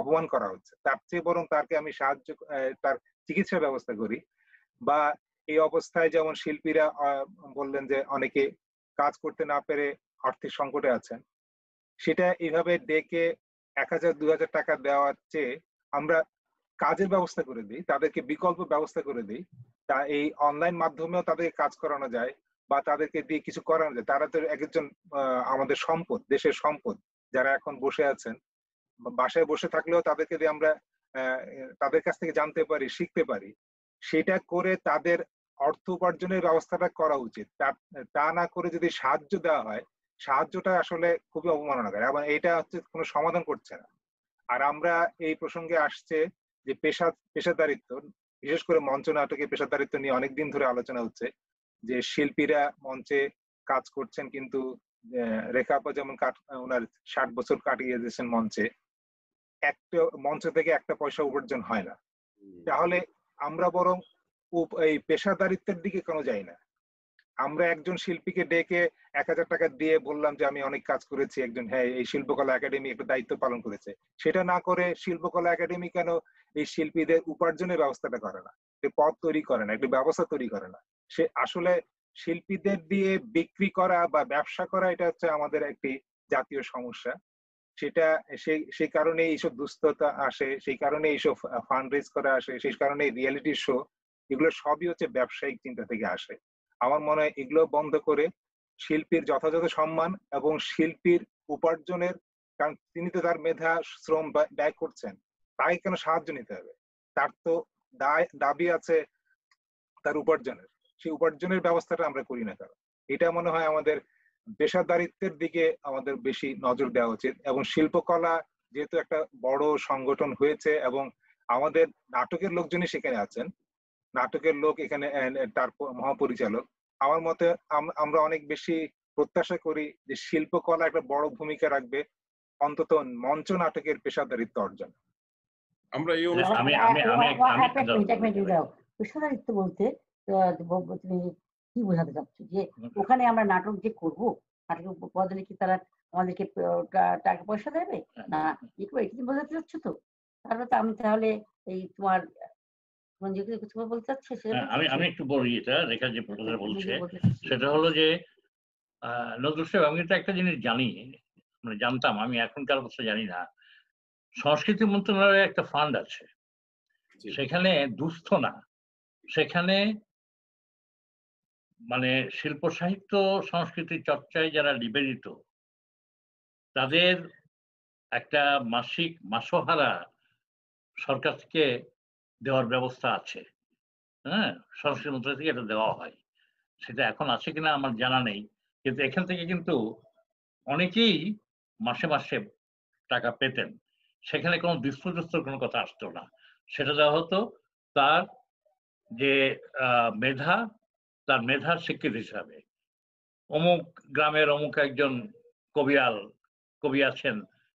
অপমান করা হচ্ছে তার চেয়ে বরং তাকে আমি সাহায্য তার চিকিৎসা ব্যবস্থা করি বা এই অবস্থায় যেমন শিল্পীরা বললেন যে অনেকে কাজ করতে না পেরে আর্থিক সংকটে আছেন সেটা এইভাবে ডেকে এক হাজার দু হাজার টাকা দেওয়ার চেয়ে আমরা কাজের ব্যবস্থা করে দিই তাদেরকে বিকল্প ব্যবস্থা করে দিই তা এই অনলাইন মাধ্যমেও তাদেরকে কাজ করানো যায় বা তাদেরকে দিয়ে কিছু করানো যায় তারা তো এক একজন আমাদের সম্পদ দেশের সম্পদ যারা এখন বসে আছেন বাসায় বসে থাকলেও তাদেরকে দিয়ে আমরা তাদের কাছ থেকে জানতে পারি শিখতে পারি সেটা করে তাদের অর্থ উপার্জনের ব্যবস্থাটা করা উচিত তা না করে যদি সাহায্য দেওয়া হয় সাহায্যটা আসলে খুবই অবমাননাকার এবং এটা হচ্ছে কোনো সমাধান করছে না আর আমরা এই প্রসঙ্গে আসছে যে পেশা পেশাদারিত্ব বিশেষ করে মঞ্চ নাটকে পেশাদারিত্ব নিয়ে অনেকদিন ধরে আলোচনা হচ্ছে যে শিল্পীরা মঞ্চে কাজ করছেন কিন্তু আপা যেমন ওনার ষাট বছর কাটিয়ে দিয়েছেন মঞ্চে একটা মঞ্চ থেকে একটা পয়সা উপার্জন হয় না তাহলে আমরা বরং এই পেশাদারিত্বের দিকে কেন যাই না আমরা একজন শিল্পীকে ডেকে এক হাজার টাকা দিয়ে বললাম যে আমি অনেক কাজ করেছি একজন হ্যাঁ এই শিল্পকলা একাডেমি একটা দায়িত্ব পালন করেছে সেটা না করে শিল্পকলা একাডেমি কেন এই শিল্পীদের উপার্জনের ব্যবস্থাটা করে না পথ তৈরি করে না একটি ব্যবস্থা তৈরি করে না সে আসলে শিল্পীদের দিয়ে বিক্রি করা বা ব্যবসা করা এটা হচ্ছে আমাদের একটি জাতীয় সমস্যা সেটা সেই সেই কারণে এইসব দুস্থতা আসে সেই কারণে এইসব ফান্ড রেজ করা আসে সেই কারণে রিয়েলিটি শো এগুলো সবই হচ্ছে ব্যবসায়িক চিন্তা থেকে আসে আমার মনে হয় এগুলো বন্ধ করে শিল্পীর যথাযথ সম্মান এবং শিল্পীর উপার্জনের কারণ তিনি তো তার মেধা শ্রম ব্যয় করছেন তাই কেন সাহায্য নিতে হবে তার তো দায় দাবি আছে তার উপার্জনের সেই উপার্জনের ব্যবস্থাটা আমরা করি না কারণ এটা মনে হয় আমাদের পেশাদারিত্বের দিকে আমাদের বেশি নজর দেওয়া উচিত এবং শিল্পকলা যেহেতু একটা বড় সংগঠন হয়েছে এবং আমাদের নাটকের লোকজনই সেখানে আছেন নাটকের লোক এখানে তার মহাপরিচালক আমার মতে আমরা অনেক বেশি প্রত্যাশা করি যে শিল্পকলা একটা বড় ভূমিকা রাখবে অন্তত মঞ্চ নাটকের পেশাদারিত্ব অর্জন আমরা এই আমি আমি আমি বলতে তুমি কি বোঝাতে চাচ্ছ যে আচ্ছা। ওখানে আমরা নাটক যে করব নাটকের বদলে কি তারা আমাদেরকে টাকা পয়সা দেবে হ্যাঁ। না এটি বোঝাতে চাচ্ছ তো তারপরে আমি তাহলে এই তোমার হ্যাঁ, বলতে আমি আমি একটু বলি এটা রেখা যে আচ্ছা, প্রফেসর বলছে সেটা হলো যে নজরুল সাহেব আমি তো একটা জিনিস জানি মানে জানতাম আমি এখনকার অবস্থা জানি না সংস্কৃতি মন্ত্রণালয়ের একটা ফান্ড আছে সেখানে দুস্থ না সেখানে মানে শিল্প সাহিত্য সংস্কৃতি চর্চায় যারা নিবেদিত তাদের একটা মাসিক মাসহারা সরকার থেকে দেওয়ার ব্যবস্থা আছে হ্যাঁ সংস্কৃতি মন্ত্রী থেকে এটা দেওয়া হয় সেটা এখন আছে কিনা আমার জানা নেই কিন্তু এখান থেকে কিন্তু অনেকেই মাসে মাসে টাকা পেতেন সেখানে কোনো বিস্ফোরস্তর কোনো কথা আসতো না সেটা দেওয়া হতো তার যে মেধা তার মেধার স্বীকৃতি হিসাবে অমুক গ্রামের অমুক একজন কবিয়াল কবি আছেন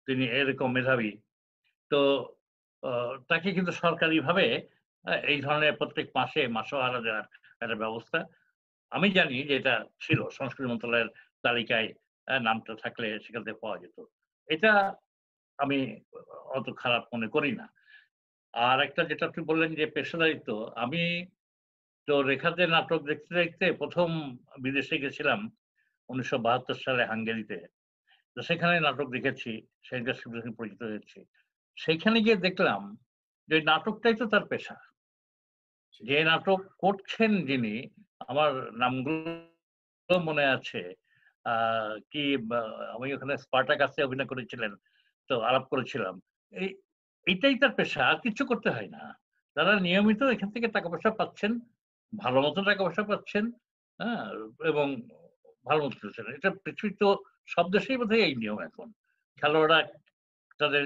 তিনি এরকম মেধাবী তো তাকে কিন্তু সরকারিভাবে এই ধরনের প্রত্যেক মাসে মাসোহারা দেওয়ার একটা ব্যবস্থা আমি জানি যে এটা ছিল সংস্কৃতি মন্ত্রণালয়ের তালিকায় নামটা থাকলে সেখান থেকে পাওয়া যেত এটা আমি অত খারাপ মনে করি না আর একটা যেটা আপনি বললেন যে পেশাদারিত্ব আমি তো রেখাতে নাটক দেখতে দেখতে প্রথম বিদেশে গেছিলাম উনিশশো বাহাত্তর সালে হাঙ্গেরিতে তো সেখানে নাটক দেখেছি সেখানকার শিল্পের সঙ্গে পরিচিত হয়েছি সেখানে গিয়ে দেখলাম যে নাটকটাই তো তার পেশা যে নাটক করছেন যিনি আমার নামগুলো মনে আছে কি আমি ওখানে স্পার্টাক কাছে অভিনয় করেছিলেন তো আলাপ করেছিলাম এই এটাই তার পেশা আর কিছু করতে হয় না তারা নিয়মিত এখান থেকে টাকা পয়সা পাচ্ছেন ভালো মতো টাকা পয়সা পাচ্ছেন হ্যাঁ এবং ভালো মতো খেলছেন এটা পৃথিবীর তো সব দেশেই বোধহয় এই নিয়ম এখন খেলোয়াড়রা তাদের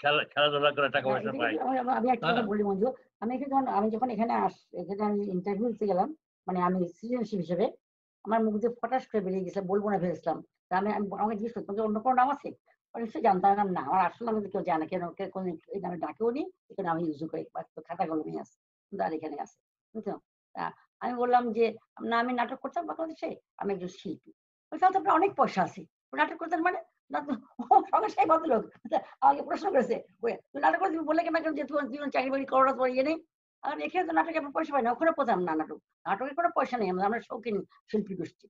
খেলা খেলাধুলা করে টাকা পয়সা পায় আমি একটা হ্যাঁ? কথা বলি মঞ্জু আমি আমি যখন এখানে আস এখানে আমি ইন্টারভিউ দিতে গেলাম মানে আমি সৃজনশীল হিসেবে আমার মুখ দিয়ে ফটাস করে বেরিয়ে গেছে বলবো না ভেবেছিলাম আমি আমাকে জিজ্ঞেস করতাম অন্য কোনো নাম আছে নিশ্চয়ই জানতাম না আমার আসলে আমি কেউ জানে কেন কোনো এই নামে ডাকেও নি এখানে আমি ইউজ করি খাতা কলমে আছে আর এখানে আছে বুঝলো আমি বললাম যে না আমি নাটক করতাম বাংলাদেশে আমি একজন শিল্পী বলছিলাম তো আপনার অনেক পয়সা আছে নাটক করতেন মানে সঙ্গে সেই ভদ্রলোক আচ্ছা, আমাকে প্রশ্ন করেছে নাটক করে তুমি বললে কেন কেন যে তোমার জীবন চাকরি বাকরি করো তোমার ইয়ে নেই আর এখানে তো নাটকে আমরা পয়সা পাই না ওখানে পেতাম না নাটক নাটকে কোনো পয়সা নেই আমরা শৌখিন শিল্পী গোষ্ঠী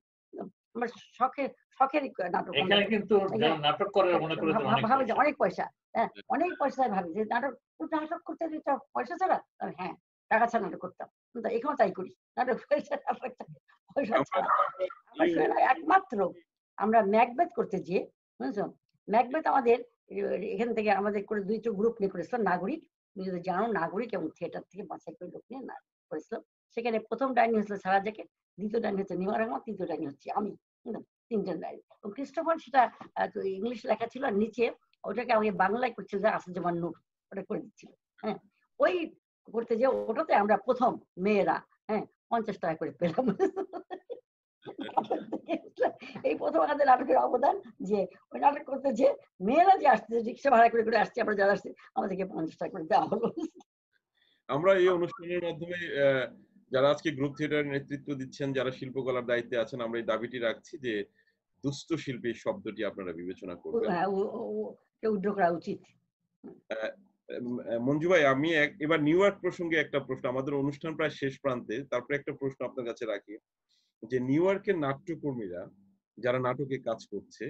আমরা শখে শখের নাটক কিন্তু নাটক করে ভাবে হ্যাঁ, হ্যাঁ, যে অনেক পয়সা হ্যাঁ অনেক পয়সা ভাবে যে নাটক নাটক করতে পয়সা ছাড়া হ্যাঁ টাকা ছাড়া নাটক করতাম এখনো তাই করি একমাত্র আমরা ম্যাকবেথ করতে ম্যাকবেথ আমাদের এখান থেকে আমাদের করে দুই গ্রুপ নিয়ে করেছিল নাগরিক যদি জানো নাগরিক এবং থিয়েটার থেকে বাছাই করে লোক নিয়ে করেছিল সেখানে প্রথম ডাইনি হচ্ছে সারা জাকে দ্বিতীয় ডাইনি হচ্ছে নিমার রহমান তৃতীয় ডাইনি হচ্ছে আমি তিনজন ডাইনি এবং ক্রিস্টোফার সেটা ইংলিশ লেখা ছিল আর নিচে ওটাকে আমাকে বাংলায় করছিল যে জামান নূর ওটা করে দিচ্ছিল হ্যাঁ ওই করতে যে ওটাতে আমরা প্রথম মেয়েরা হ্যাঁ পঞ্চাশ টাকা করে পেলাম এই প্রথম আমাদের নাটকের অবদান যে ওই নাটক করতে যে মেয়েরা যে আসছে রিক্সা ভাড়া করে করে আসছে আমরা যারা আসছি আমাদেরকে পঞ্চাশ টাকা করে দেওয়া হলো আমরা এই অনুষ্ঠানের মাধ্যমে যারা আজকে গ্রুপ থিয়েটার নেতৃত্ব দিচ্ছেন যারা শিল্পকলার দায়িত্বে আছেন আমরা এই দাবিটি রাখছি যে দুষ্ট শিল্পী শব্দটি আপনারা বিবেচনা করবেন হ্যাঁ, উদ্যোগ করা উচিত মঞ্জু ভাই আমি এবার নিউ ইয়র্ক প্রসঙ্গে একটা প্রশ্ন আমাদের অনুষ্ঠান প্রায় শেষ প্রান্তে তারপরে একটা প্রশ্ন আপনার কাছে রাখি যে নিউ ইয়র্কের নাট্যকর্মীরা যারা নাটকে কাজ করছে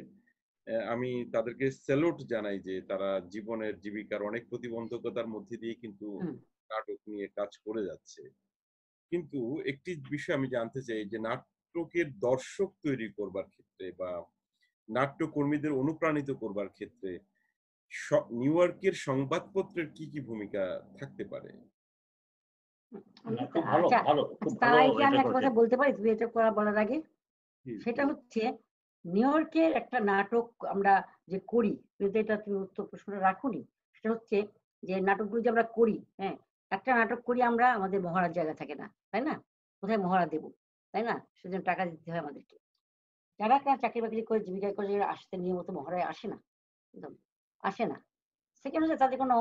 আমি তাদেরকে স্যালুট জানাই যে তারা জীবনের জীবিকার অনেক প্রতিবন্ধকতার মধ্যে দিয়ে কিন্তু নাটক নিয়ে কাজ করে যাচ্ছে কিন্তু একটি বিষয় আমি জানতে চাই যে নাট্যকের দর্শক তৈরি করবার ক্ষেত্রে বা নাট্যকর্মীদের অনুপ্রাণিত করবার ক্ষেত্রে নিউ ইয়র্কের সংবাদপত্রের কি কি ভূমিকা থাকতে পারে আচ্ছা, বলতে পারি তুমি এটা করা বলার আগে সেটা হচ্ছে নিউ ইয়র্কের একটা নাটক আমরা যে করি এটা তুমি উত্তর প্রশ্নটা রাখুনি সেটা হচ্ছে যে নাটকগুলো যে আমরা করি হ্যাঁ একটা নাটক করি আমরা আমাদের মহারাজ জায়গা থাকে না তাই না কোথায় মহারা দেব তাই না সেজন্য টাকা দিতে হয় আমাদেরকে যারা চাকরি বাকরি করে জীবিকা করে আসতে নিয়মিত মহারাজ আসে না একদম আসে না সেকেন্ড হচ্ছে তাদের কোনো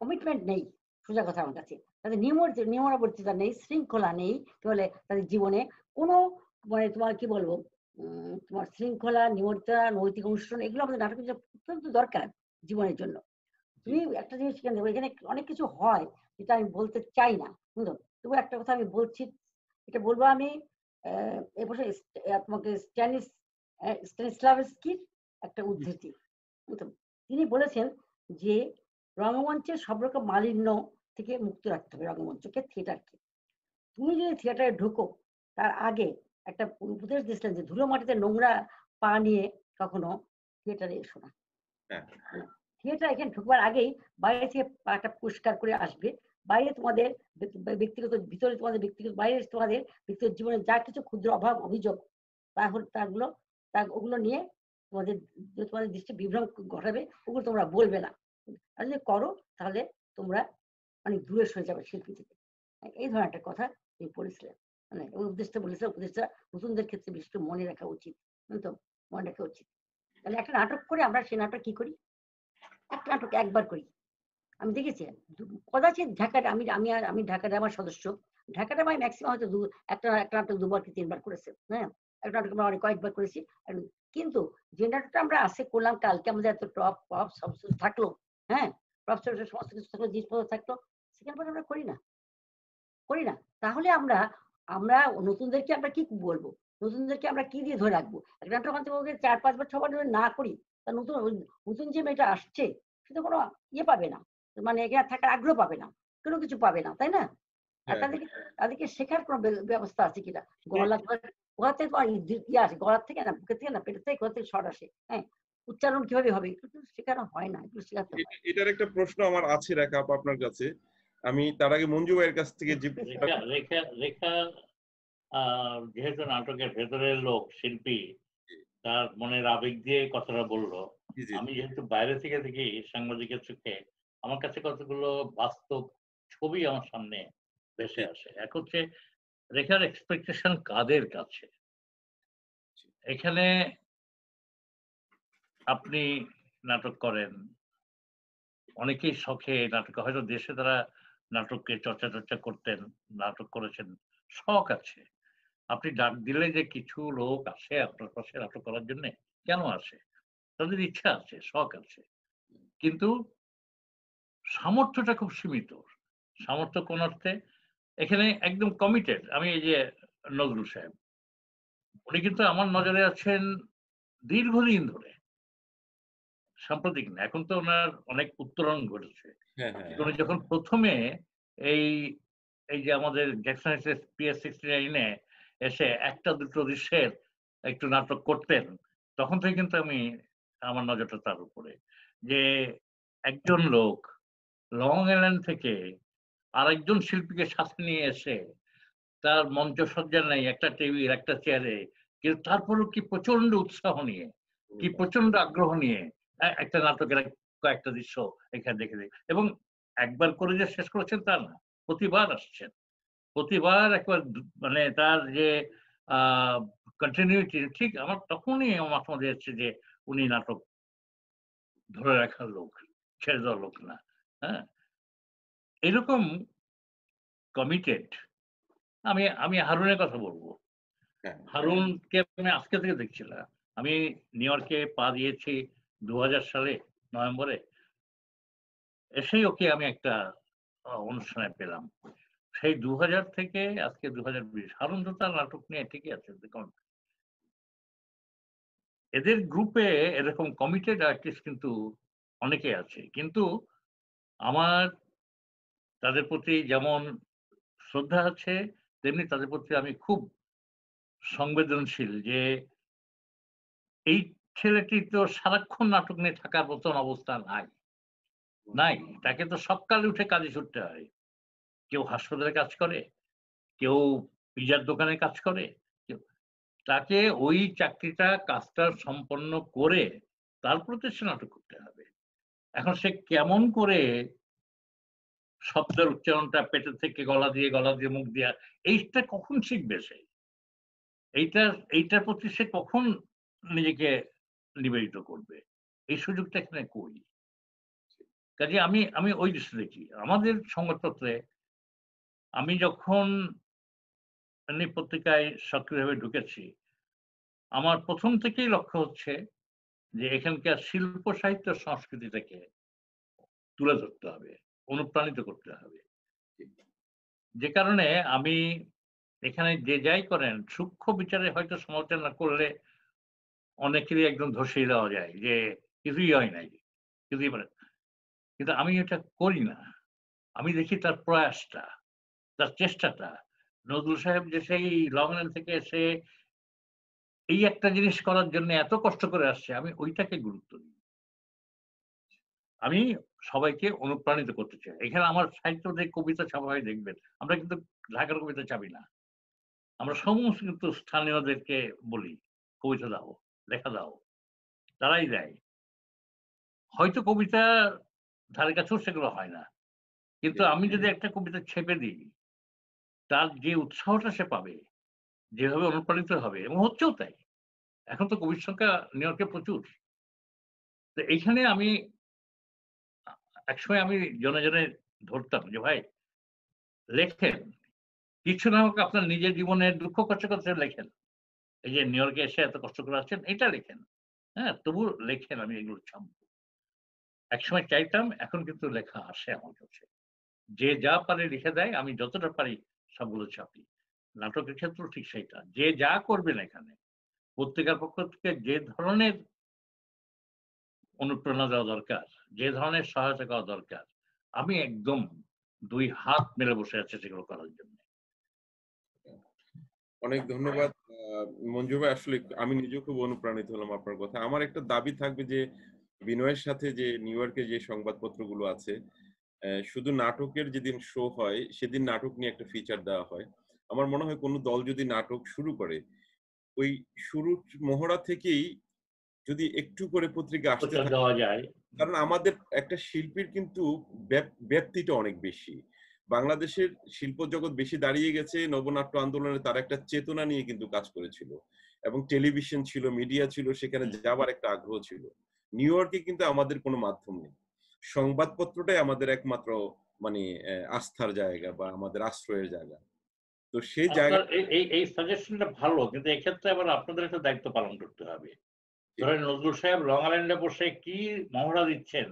কমিটমেন্ট নেই সোজা কথা আমার কাছে তাদের নিয়মাবর্তিতা নেই শৃঙ্খলা নেই কি বলে তাদের জীবনে কোনো মানে তোমার কি বলবো তোমার শৃঙ্খলা নিয়মিতা নৈতিক অনুষ্ঠান এগুলো আমাদের নাটকের অত্যন্ত দরকার জীবনের জন্য তুমি একটা জিনিস কেন দেবো এখানে অনেক কিছু হয় যেটা আমি বলতে চাই না বুঝলো তবু একটা কথা আমি বলছি এটা বলবো আমি এবছর তোমাকে স্ট্যানিস স্ট্যানিস্লাভস্কির একটা উদ্ধৃতি তিনি বলেছেন যে রঙ্গমঞ্চের সব রকম মালিন্য থেকে মুক্ত রাখতে হবে রঙ্গমঞ্চকে থিয়েটারকে তুমি যদি থিয়েটারে ঢুকো তার আগে একটা উপদেশ দিয়েছিলেন যে ধুলো মাটিতে নোংরা পা নিয়ে কখনো থিয়েটারে এসো না থিয়েটার হ্যাঁ। মানে এখানে ঢুকবার আগেই বাইরে থেকে পাটা পরিষ্কার করে আসবে বাইরে তোমাদের ব্যক্তিগত ভিতরে তোমাদের ব্যক্তিগত বাইরে তোমাদের ব্যক্তিগত জীবনে যা কিছু ক্ষুদ্র অভাব অভিযোগ তাহলে তাগুলো তা ওগুলো নিয়ে তোমাদের তোমাদের দৃষ্টি বিভ্রম ঘটাবে ওগুলো তোমরা বলবে না আর যদি করো তাহলে তোমরা অনেক দূরে সরে যাবে শিল্পী থেকে এই ধরনের একটা কথা তিনি বলেছিলেন মানে উদ্দেশ্যটা বলেছিলেন উপদেশটা নতুনদের ক্ষেত্রে বিশেষ মনে রাখা উচিত মানে তো মনে রাখা উচিত তাহলে একটা নাটক করে আমরা সেই নাটক কি করি এক নাটক একবার করি আমি দেখেছি কদাচিত ঢাকাটা আমি আমি আমি ঢাকা ড্রামার সদস্য ঢাকা ড্রামায় ম্যাক্সিমাম হয়তো একটা একটা নাটক দুবার কি তিনবার করেছে হ্যাঁ একটা নাটক আমরা অনেক কয়েকবার করেছি কিন্তু জেনারেটরটা আমরা আসে করলাম কালকে আমাদের এত টপ পপ সব থাকলো হ্যাঁ সব সমস্ত কিছু থাকলো জিনিসপত্র থাকলো সেখানে পরে আমরা করি না করি না তাহলে আমরা আমরা নতুনদেরকে আমরা কি বলবো নতুনদেরকে আমরা কি দিয়ে ধরে রাখবো একটা নাটক থেকে চার পাঁচবার ছবার ধরে না করি তা নতুন নতুন যে মেয়েটা আসছে সে তো কোনো ইয়ে পাবে না মানে এখানে থাকার আগ্রহ পাবে না কোনো কিছু পাবে না তাই না আর হ্যাঁ, তাদেরকে হ্যাঁ। তাদেরকে শেখার কোনো ব্যবস্থা আছে কিনা হ্যাঁ। গলা কোথা ইয়ে আসে গলার থেকে না বুকের থেকে না পেটের থেকে কোথা থেকে শট আসে হ্যাঁ উচ্চারণ কিভাবে হবে এগুলো শেখানো হয় না এগুলো শেখাতে এটার একটা প্রশ্ন আমার আছে রেখা আপনার কাছে আমি তার আগে মঞ্জু ভাইয়ের কাছ থেকে রেখা রেখা যেহেতু নাটকের ভেতরের লোক শিল্পী তার মনের আবেগ দিয়ে কথাটা বললো আমি যেহেতু বাইরে থেকে দেখি সাংবাদিকের চোখে আমার কাছে কতগুলো বাস্তব ছবি আমার সামনে ভেসে আসে এক হচ্ছে রেখার এক্সপেকটেশন কাদের কাছে এখানে আপনি নাটক করেন অনেকেই শখে নাটক হয়তো দেশে তারা নাটককে চর্চা চর্চা করতেন নাটক করেছেন শখ আছে আপনি ডাক দিলে যে কিছু লোক আসে আপনার পাশে নাটক করার জন্য কেন আসে তাদের ইচ্ছা আছে শখ আছে কিন্তু সামর্থ্যটা খুব সীমিত সামর্থ্য কোন অর্থে এখানে একদম কমিটেড আমি এই যে নজরুল সাহেব উনি কিন্তু আমার নজরে আছেন দীর্ঘদিন ধরে সাম্প্রতিক না এখন তো ওনার অনেক উত্তরণ ঘটেছে হ্যাঁ, হ্যাঁ। উনি যখন প্রথমে এই এই যে আমাদের পিএস সিক্সটি নাইনে এসে একটা দুটো দৃশ্যের একটু নাটক করতেন তখন থেকে কিন্তু আমি আমার নজরটা তার উপরে যে একজন লোক লং আইল্যান্ড থেকে আরেকজন শিল্পীকে সাথে নিয়ে এসে তার মঞ্চ সজ্জা নেই একটা টেবিল একটা চেয়ারে কিন্তু তারপরেও কি প্রচন্ড উৎসাহ নিয়ে কি প্রচন্ড আগ্রহ নিয়ে একটা নাটকের কয়েকটা দৃশ্য এখানে দেখে দেখি এবং একবার করে যে শেষ করেছেন তা না প্রতিবার আসছেন প্রতিবার একবার মানে তার যে কন্টিনিউটি ঠিক আমার তখনই আমার মধ্যে যাচ্ছে যে উনি নাটক ধরে রাখার লোক ছেড়ে দেওয়ার লোক না হ্যাঁ এরকম কমিটেড আমি আমি হারুনের কথা বলবো হ্যাঁ। হারুনকে আমি মানে আজকে থেকে দেখছিলাম আমি নিউ ইয়র্কে পা দিয়েছি দু সালে নভেম্বরে এসেই ওকে আমি একটা অনুষ্ঠানে পেলাম সেই দু থেকে আজকে দু হাজার বিশ হারুন তো তার নাটক নিয়ে ঠিকই আছে দেখুন এদের গ্রুপে এরকম কমিটেড আর্টিস্ট কিন্তু অনেকে আছে কিন্তু আমার তাদের প্রতি যেমন শ্রদ্ধা আছে তেমনি তাদের প্রতি আমি খুব সংবেদনশীল যে এই ছেলেটি তো সারাক্ষণ নাটক নিয়ে থাকার মতন অবস্থা নাই নাই তাকে তো সকালে উঠে কাজে ছুটতে হয় কেউ হাসপাতালে কাজ করে কেউ পিজার দোকানে কাজ করে তাকে ওই চাকরিটা কাজটা সম্পন্ন করে তার তো সে নাটক করতে হবে এখন সে কেমন করে শব্দের উচ্চারণটা পেটে থেকে গলা দিয়ে গলা দিয়ে মুখ দিয়া এইটা কখন শিখবে সে এইটা এইটার প্রতি সে কখন নিজেকে নিবেদিত করবে এই সুযোগটা এখানে কই কাজে আমি আমি ওই দৃশ্য দেখি আমাদের সংবাদপত্রে আমি যখন পত্রিকায় সক্রিয়ভাবে ঢুকেছি আমার প্রথম থেকেই লক্ষ্য হচ্ছে যে এখানকার শিল্প সাহিত্য সংস্কৃতিটাকে তুলে ধরতে হবে অনুপ্রাণিত করতে হবে যে কারণে আমি এখানে যে যাই করেন সূক্ষ্ম বিচারে হয়তো সমালোচনা করলে অনেকেরই একদম ধসিয়ে দেওয়া যায় যে কিছুই হয় নাই কিছুই পারে মানে কিন্তু আমি এটা করি না আমি দেখি তার প্রয়াসটা তার চেষ্টাটা নজরুল সাহেব যে সেই লংল্যান্ড থেকে এসে এই একটা জিনিস করার জন্য এত কষ্ট করে আসছে আমি ওইটাকে গুরুত্ব দিই আমি সবাইকে অনুপ্রাণিত করতে চাই এখানে আমার সাহিত্য যে কবিতা ছাপা হয় দেখবেন আমরা কিন্তু ঢাকার কবিতা চাপি না আমরা সমস্ত কিন্তু স্থানীয়দেরকে বলি কবিতা দাও লেখা দাও তারাই দেয় হয়তো কবিতা ধারে কাছেও সেগুলো হয় না কিন্তু আমি যদি একটা কবিতা ছেপে দিই তার যে উৎসাহটা সে পাবে যেভাবে অনুপ্রাণিত হবে এবং হচ্ছেও তাই এখন তো কবির সংখ্যা নিউ ইয়র্কে প্রচুর তো এইখানে আমি একসময় আমি জনে জনে ধরতাম যে ভাই লেখেন কিছু না হোক আপনার নিজের জীবনের দুঃখ কষ্ট করতে লেখেন এই যে নিউ ইয়র্কে এসে এত কষ্ট করে আসছেন এটা লেখেন হ্যাঁ তবু লেখেন আমি এগুলো ছাম্প একসময় চাইতাম এখন কিন্তু লেখা আসে আমার কাছে যে যা পারে লিখে দেয় আমি যতটা পারি সবগুলো ছাপি নাটকের ক্ষেত্র ঠিক সেইটা যে যা করবেন এখানে পত্রিকার পক্ষ থেকে যে ধরনের অনুপ্রেরণা দেওয়া দরকার যে ধরনের সহায়তা করা দরকার আমি একদম দুই হাত মেলে বসে আছি সেগুলো করার জন্য অনেক ধন্যবাদ মঞ্জু ভাই আসলে আমি নিজেও খুব অনুপ্রাণিত হলাম আপনার কথা আমার একটা দাবি থাকবে যে বিনয়ের সাথে যে নিউ ইয়র্কে যে সংবাদপত্রগুলো আছে শুধু নাটকের যেদিন শো হয় সেদিন নাটক নিয়ে একটা ফিচার দেওয়া হয় আমার মনে হয় কোনো দল যদি নাটক শুরু করে ওই শুরু মহড়া থেকেই যদি একটু করে পত্রিকা আসতে যায় কারণ আমাদের একটা শিল্পীর কিন্তু ব্যক্তিটা অনেক বেশি বাংলাদেশের শিল্প জগৎ বেশি দাঁড়িয়ে গেছে নবনাট্য আন্দোলনে তার একটা চেতনা নিয়ে কিন্তু কাজ করেছিল এবং টেলিভিশন ছিল মিডিয়া ছিল সেখানে যাবার একটা আগ্রহ ছিল নিউ ইয়র্কে কিন্তু আমাদের কোনো মাধ্যম নেই সংবাদপত্রটাই আমাদের একমাত্র মানে আস্থার জায়গা বা আমাদের আশ্রয়ের জায়গা তো সেই জায়গা এই এই সাজেশনটা ভালো কিন্তু এক্ষেত্রে আবার আপনাদের একটা দায়িত্ব পালন করতে হবে ধরেন নজরুল সাহেব লং আইল্যান্ডে বসে কি মহড়া দিচ্ছেন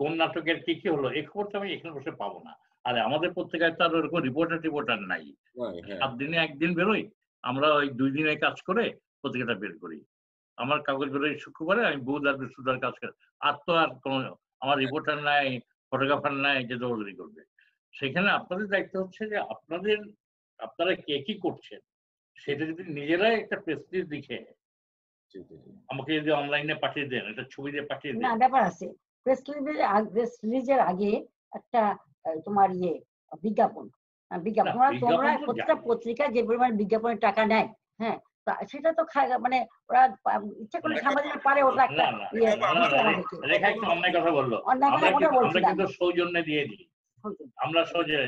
কোন নাটকের কি কি হলো এ খবর তো আমি এখানে বসে পাবো না আর আমাদের পত্রিকায় তো আর ওরকম রিপোর্টার টিপোর্টার নাই হ্যাঁ। সাত দিনে একদিন বেরোই আমরা ওই দুই দিনে কাজ করে পত্রিকাটা বের করি আমার কাগজ বেরোই শুক্রবারে আমি বুধ আর বৃহস্পতিবার কাজ করি আর তো আর কোনো আমার রিপোর্টার নাই ফটোগ্রাফার নাই যে দৌড়দৌড়ি করবে সেখানে আপনাদের দায়িত্ব হচ্ছে যে আপনাদের আপনারা কে কি করছেন সেটা যদি নিজেরাই একটা প্রেসক্রিপ লিখে আমাকে যদি অনলাইনে পাঠিয়ে দেন এটা ছবি দিয়ে পাঠিয়ে দেন না ব্যাপার আছে প্রেস রিলিজের প্রেস রিলিজের আগে একটা তোমার ইয়ে বিজ্ঞাপন বিজ্ঞাপন তোমরা প্রত্যেকটা পত্রিকা যে পরিমাণ বিজ্ঞাপনের টাকা নেয় হ্যাঁ সেটা তো মানে ওরা ইচ্ছা করলে সামাজিক ইয়ে পারে ওটা একটা রেখা একটু অন্যায় কথা বললো আমরা কিন্তু সৌজন্যে দিয়ে দিই আমরা সহজে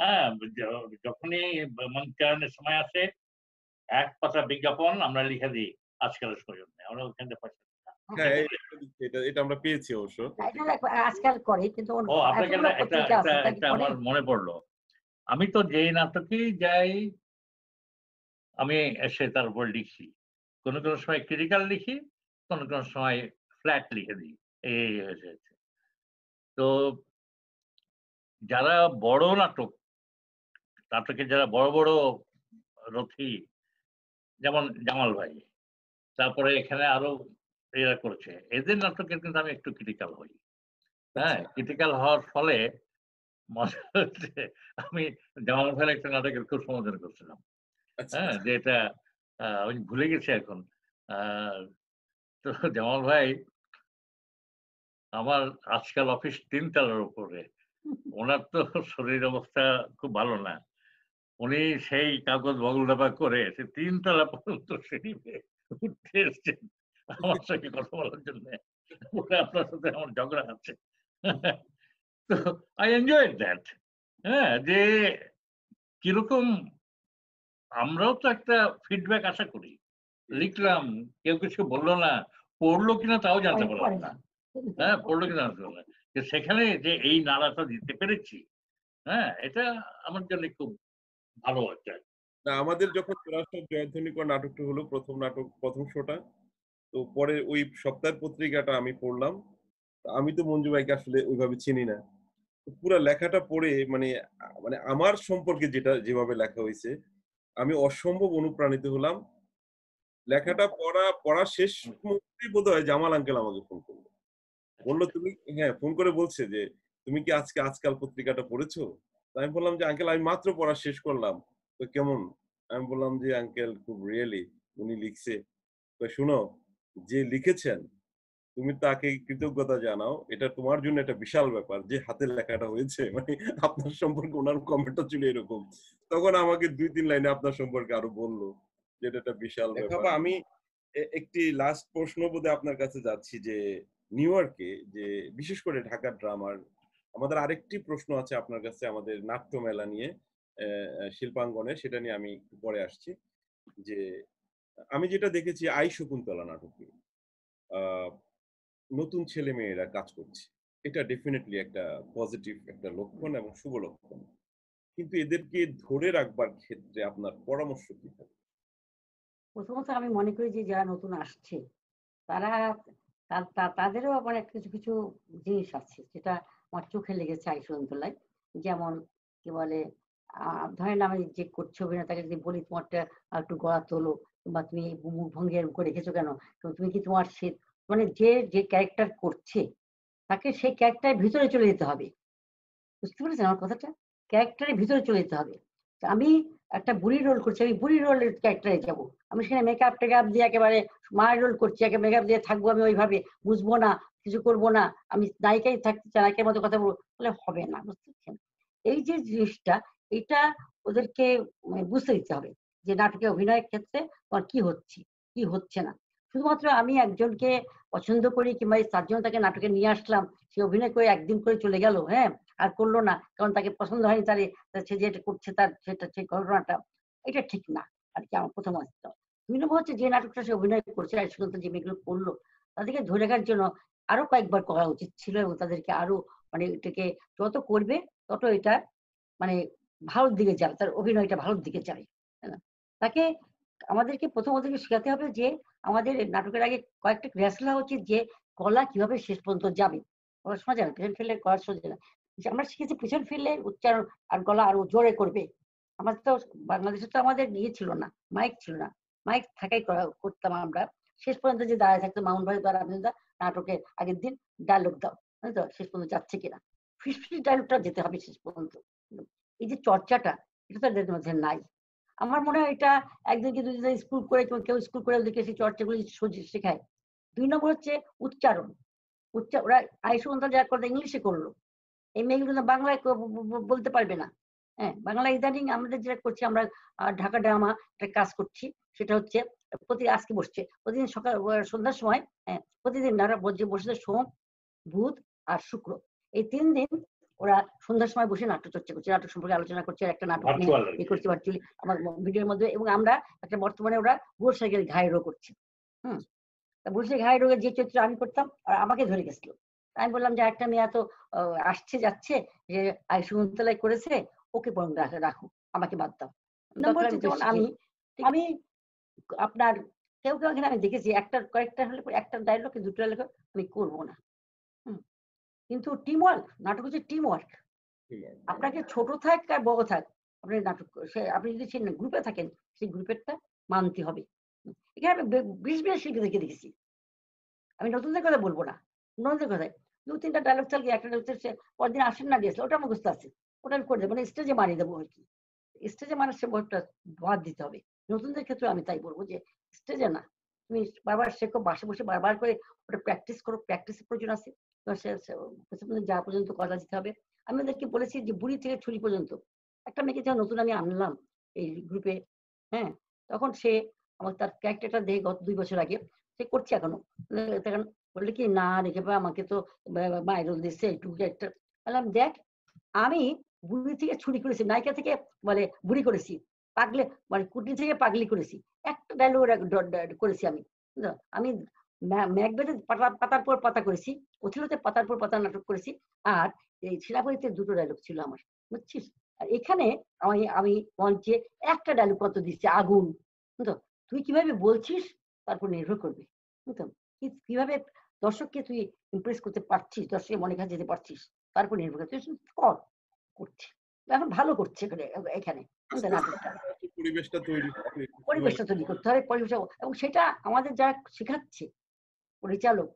হ্যাঁ যখনই মঞ্চায়নের সময় আসে এক পাতা বিজ্ঞাপন আমরা লিখে দিই আজকালের সুযোগ নেই আমরা ওখান থেকে পয়সা হ্যাঁ, হ্যাঁ, পেয়েছি মনে পড়লো আমি তো যেই নাটকেই যাই আমি এসে তার উপর লিখি কোন কোন সময় ক্রিটিক্যাল লিখি কোন কোন সময় ফ্ল্যাট লিখে দিই এই হয়েছে তো যারা বড় নাটক নাটকের যারা বড় বড় রথী যেমন জামাল ভাই তারপরে এখানে আরো এরা ইয়ে করছে এদের নাটকের কিন্তু আমি একটু ক্রিটিক্যাল হই হ্যাঁ ক্রিটিক্যাল আচ্ছা। হওয়ার ফলে আমি জামাল ভাইয়ের একটা নাটকের খুব সমাধান করছিলাম আচ্ছা, হ্যাঁ আচ্ছা। যে এটা আমি ভুলে গেছি এখন তো জামাল ভাই আমার আজকাল অফিস তিন তলার উপরে ওনার তো শরীর অবস্থা খুব ভালো না উনি সেই কাগজ বগল দাবা করে সে তিনতলা পর্যন্ত সিঁড়ি এসছেন আমার সঙ্গে কথা বলার জন্য আপনার সাথে আমার ঝগড়া আছে তো আই এনজয় দ্যাট হ্যাঁ যে কিরকম আমরাও তো একটা ফিডব্যাক আশা করি লিখলাম কেউ কিছু বললো না পড়লো কিনা তাও জানতে পারলাম না হ্যাঁ পড়লো কিনা জানতে পারলাম যে সেখানে যে এই নাড়াটা দিতে পেরেছি হ্যাঁ এটা আমার জন্য খুব ভালো একটা না আমাদের যখন চৌরাষ্ট্র জয়ধ্বনিকর নাটকটা হলো প্রথম নাটক প্রথম শোটা তো পরে ওই সপ্তাহের পত্রিকাটা আমি পড়লাম আমি তো মঞ্জু ভাইকে আসলে ওইভাবে চিনি না পুরা লেখাটা পড়ে মানে মানে আমার সম্পর্কে যেটা যেভাবে লেখা হয়েছে আমি অসম্ভব অনুপ্রাণিত হলাম লেখাটা আচ্ছা। পড়া পড়া শেষ মুহূর্তে বোধ হয় জামাল আঙ্কেল আমাকে ফোন করলো বললো আচ্ছা। তুমি হ্যাঁ ফোন করে বলছে যে তুমি কি আজকে আজকাল পত্রিকাটা পড়েছো আমি বললাম যে আঙ্কেল আমি মাত্র পড়া শেষ করলাম তো কেমন আমি বললাম যে আঙ্কেল খুব রিয়েলি উনি লিখছে তো শোনো যে লিখেছেন তুমি তাকে কৃতজ্ঞতা জানাও এটা তোমার জন্য একটা বিশাল ব্যাপার যে হাতে লেখাটা হয়েছে মানে আপনার সম্পর্কে ওনার কমেন্টটা ছিল এরকম তখন আমাকে দুই তিন লাইনে আপনার সম্পর্কে আরো বললো যে এটা একটা বিশাল ব্যাপার আমি একটি লাস্ট প্রশ্ন বোধহয় আপনার কাছে যাচ্ছি যে নিউ ইয়র্কে যে বিশেষ করে ঢাকার ড্রামার আমাদের আরেকটি প্রশ্ন আছে আপনার কাছে আমাদের নাট্য মেলা নিয়ে শিল্পাঙ্গনে সেটা নিয়ে আমি পরে আসছি যে আমি যেটা দেখেছি আই শকুন্তলা নাটকে নতুন ছেলে মেয়েরা কাজ করছে এটা ডেফিনেটলি একটা পজিটিভ একটা লক্ষণ এবং শুভ লক্ষণ কিন্তু এদেরকে ধরে রাখবার ক্ষেত্রে আপনার পরামর্শ কি থাকে প্রথমত আমি মনে করি যে যারা নতুন আসছে তারা তাদেরও আবার কিছু কিছু জিনিস আছে যেটা আমার চোখে লেগেছে আইসন্তলায় যেমন কি বলে ধরেন আমি যে করছি অভিনেতাকে যদি বলি তোমারটা একটু গলা তোলো বা তুমি মুখ ভঙ্গি এরকম করে রেখেছো কেন তুমি কি তোমার সে মানে যে যে ক্যারেক্টার করছে তাকে সেই ক্যারেক্টারের ভিতরে চলে যেতে হবে বুঝতে পেরেছেন আমার কথাটা ক্যারেক্টারের ভিতরে চলে যেতে হবে আমি একটা বুড়ি রোল করছি আমি বুড়ি রোলের ক্যারেক্টারে যাব আমি সেখানে মেকআপ টেকআপ দিয়ে একেবারে মায়ের রোল করছি একে মেকআপ দিয়ে থাকবো আমি ওইভাবে বুঝবো না কিছু করবো না আমি নায়িকাই থাকতে চাই নায়িকার মতো কথা বলবো তাহলে হবে না বুঝতে পারছেন এই যে জিনিসটা এটা ওদেরকে মানে বুঝতে দিতে হবে যে নাটকে অভিনয়ের ক্ষেত্রে তোমার কি হচ্ছে কি হচ্ছে না শুধুমাত্র আমি একজনকে পছন্দ করি কিংবা এই চারজন তাকে নাটকে নিয়ে আসলাম সে অভিনয় করে একদিন করে চলে গেল হ্যাঁ আর করলো না কারণ তাকে পছন্দ হয়নি তার সে যেটা করছে তার সেটা সেই ঘটনাটা এটা ঠিক না আর কি আমার প্রথম আসতে দুই হচ্ছে যে নাটকটা সে অভিনয় করছে আর সুন্দর যে মেয়েগুলো করলো তাদেরকে ধরে রাখার জন্য আরো কয়েকবার করা উচিত ছিল এবং তাদেরকে আরো মানে এটাকে যত করবে তত এটা মানে ভালোর দিকে যাবে তার অভিনয়টা ভালোর দিকে যাবে তাকে আমাদেরকে প্রথম ওদেরকে শেখাতে হবে যে আমাদের নাটকের আগে কয়েকটা ক্লাস নেওয়া উচিত যে কলা কিভাবে শেষ পর্যন্ত যাবে কলা শোনা যাবে পিছন ফেললে কলা সোজা না আমরা শিখেছি পিছন ফিরলে উচ্চারণ আর গলা আরো জোরে করবে আমার তো বাংলাদেশে তো আমাদের নিয়ে ছিল না মাইক ছিল না মাইক থাকাই করতাম আমরা শেষ পর্যন্ত যে দাঁড়ায় থাকতো মামুন ভাই দ্বারা আপনি নাটকের আগের দিন ডায়লগ দাও শেষ পর্যন্ত যাচ্ছে কিনা ফিস ফিস ডায়লগটা যেতে হবে শেষ পর্যন্ত এই যে চর্চাটা এটা তাদের মধ্যে নাই আমার মনে হয় এটা একদিনকে দুদিন স্কুল করে কেউ স্কুল করে ওদেরকে সেই চর্চাগুলো শেখায় দুই নম্বর হচ্ছে উচ্চারণ উচ্চার ওরা আয়ুষ মন্ত্রণালয় যা কথা ইংলিশে করলো এই মেয়েগুলো কিন্তু বাংলায় বলতে পারবে না হ্যাঁ বাংলা ইদানিং আমাদের যেটা করছি আমরা ঢাকা ড্রামা একটা কাজ করছি সেটা হচ্ছে প্রতি আজকে বসছে প্রতিদিন সকাল সন্ধ্যার সময় হ্যাঁ প্রতিদিন নানা বসে সোম বুধ আর শুক্র এই তিন দিন ওরা সন্ধ্যার সময় বসে নাট্য চর্চা করছে নাটক সম্পর্কে আলোচনা করছে একটা নাটক নিয়ে ইয়ে করছে ভার্চুয়ালি আমার ভিডিওর মধ্যে এবং আমরা একটা বর্তমানে ওরা গোল সাইকেল ঘায়ে করছে হুম বলছে ঘায়ে রোগের যে চরিত্র আমি করতাম আর আমাকে ধরে গেছিল আমি বললাম যে একটা মেয়ে এত আসছে যাচ্ছে যে শকুন্তলায় করেছে ওকে বরং রাখো আমাকে বাদ দাও আমি আমি আপনার কেউ কেউ এখানে আমি দেখেছি একটা কয়েকটা হলে একটা ডায়লগ দুটো ডায়লগ আমি করবো না কিন্তু টিম ওয়ার্ক নাটক হচ্ছে টিম ওয়ার্ক আপনাকে ছোট থাক আর বড় থাক আপনি নাটক সে আপনি যদি সেই গ্রুপে থাকেন সেই গ্রুপেরটা মানতে হবে এখানে আমি বিশ বিশ দেখে দেখেছি আমি নতুনদের কথা বলবো না নতুনদের কথায় দু তিনটা ডায়লগ চালিয়ে একটা ডায়লগ সে পরদিন আসেন না দিয়েছে ওটা বুঝতে আছে ওটা আমি করে দেবো মানে স্টেজে মানিয়ে দেবো আর কি স্টেজে মানার সে বয়সটা বাদ দিতে হবে নতুনদের ক্ষেত্রে আমি তাই বলবো যে স্টেজে না তুমি বারবার শেখো বাসে বসে বারবার করে ওটা প্র্যাকটিস করো প্র্যাকটিসের প্রয়োজন আছে যা পর্যন্ত করা যেতে হবে আমি ওদেরকে বলেছি যে বুড়ি থেকে ছুরি পর্যন্ত একটা মেয়েকে যখন নতুন আমি আনলাম এই গ্রুপে হ্যাঁ তখন সে আমার তার ক্যারেক্টারটা দেখে গত দুই বছর আগে সে করছে এখনো বললে কি না রেখে পা আমাকে তো মাইরল দিচ্ছে এইটুকু ক্যারেক্টার বললাম দেখ আমি বুড়ি থেকে ছুরি করেছি নায়িকা থেকে মানে বুড়ি করেছি পাগলে মানে কুটি থেকে পাগলি করেছি একটা ডায়লগ করেছি আমি আমি ম্যাকবেথে পাতার পর পাতা করেছি অথিলতে পাতার পর পাতা নাটক করেছি আর এই সেনাপতিতে দুটো ডায়লগ ছিল আমার বুঝছিস আর এখানে আমি আমি মঞ্চে একটা ডায়লগ কত দিচ্ছি আগুন বুঝতো তুই কিভাবে বলছিস তারপর নির্ভর করবে বুঝতো কিভাবে দর্শককে তুই ইমপ্রেস করতে পারছিস দর্শকের মনে কাছে যেতে পারছিস তারপর নির্ভর করে তুই কর করছি এখন ভালো করছে এখানে পরিবেশটা তৈরি করতে হবে পরিবেশটা এবং সেটা আমাদের যারা শেখাচ্ছে পরিচালক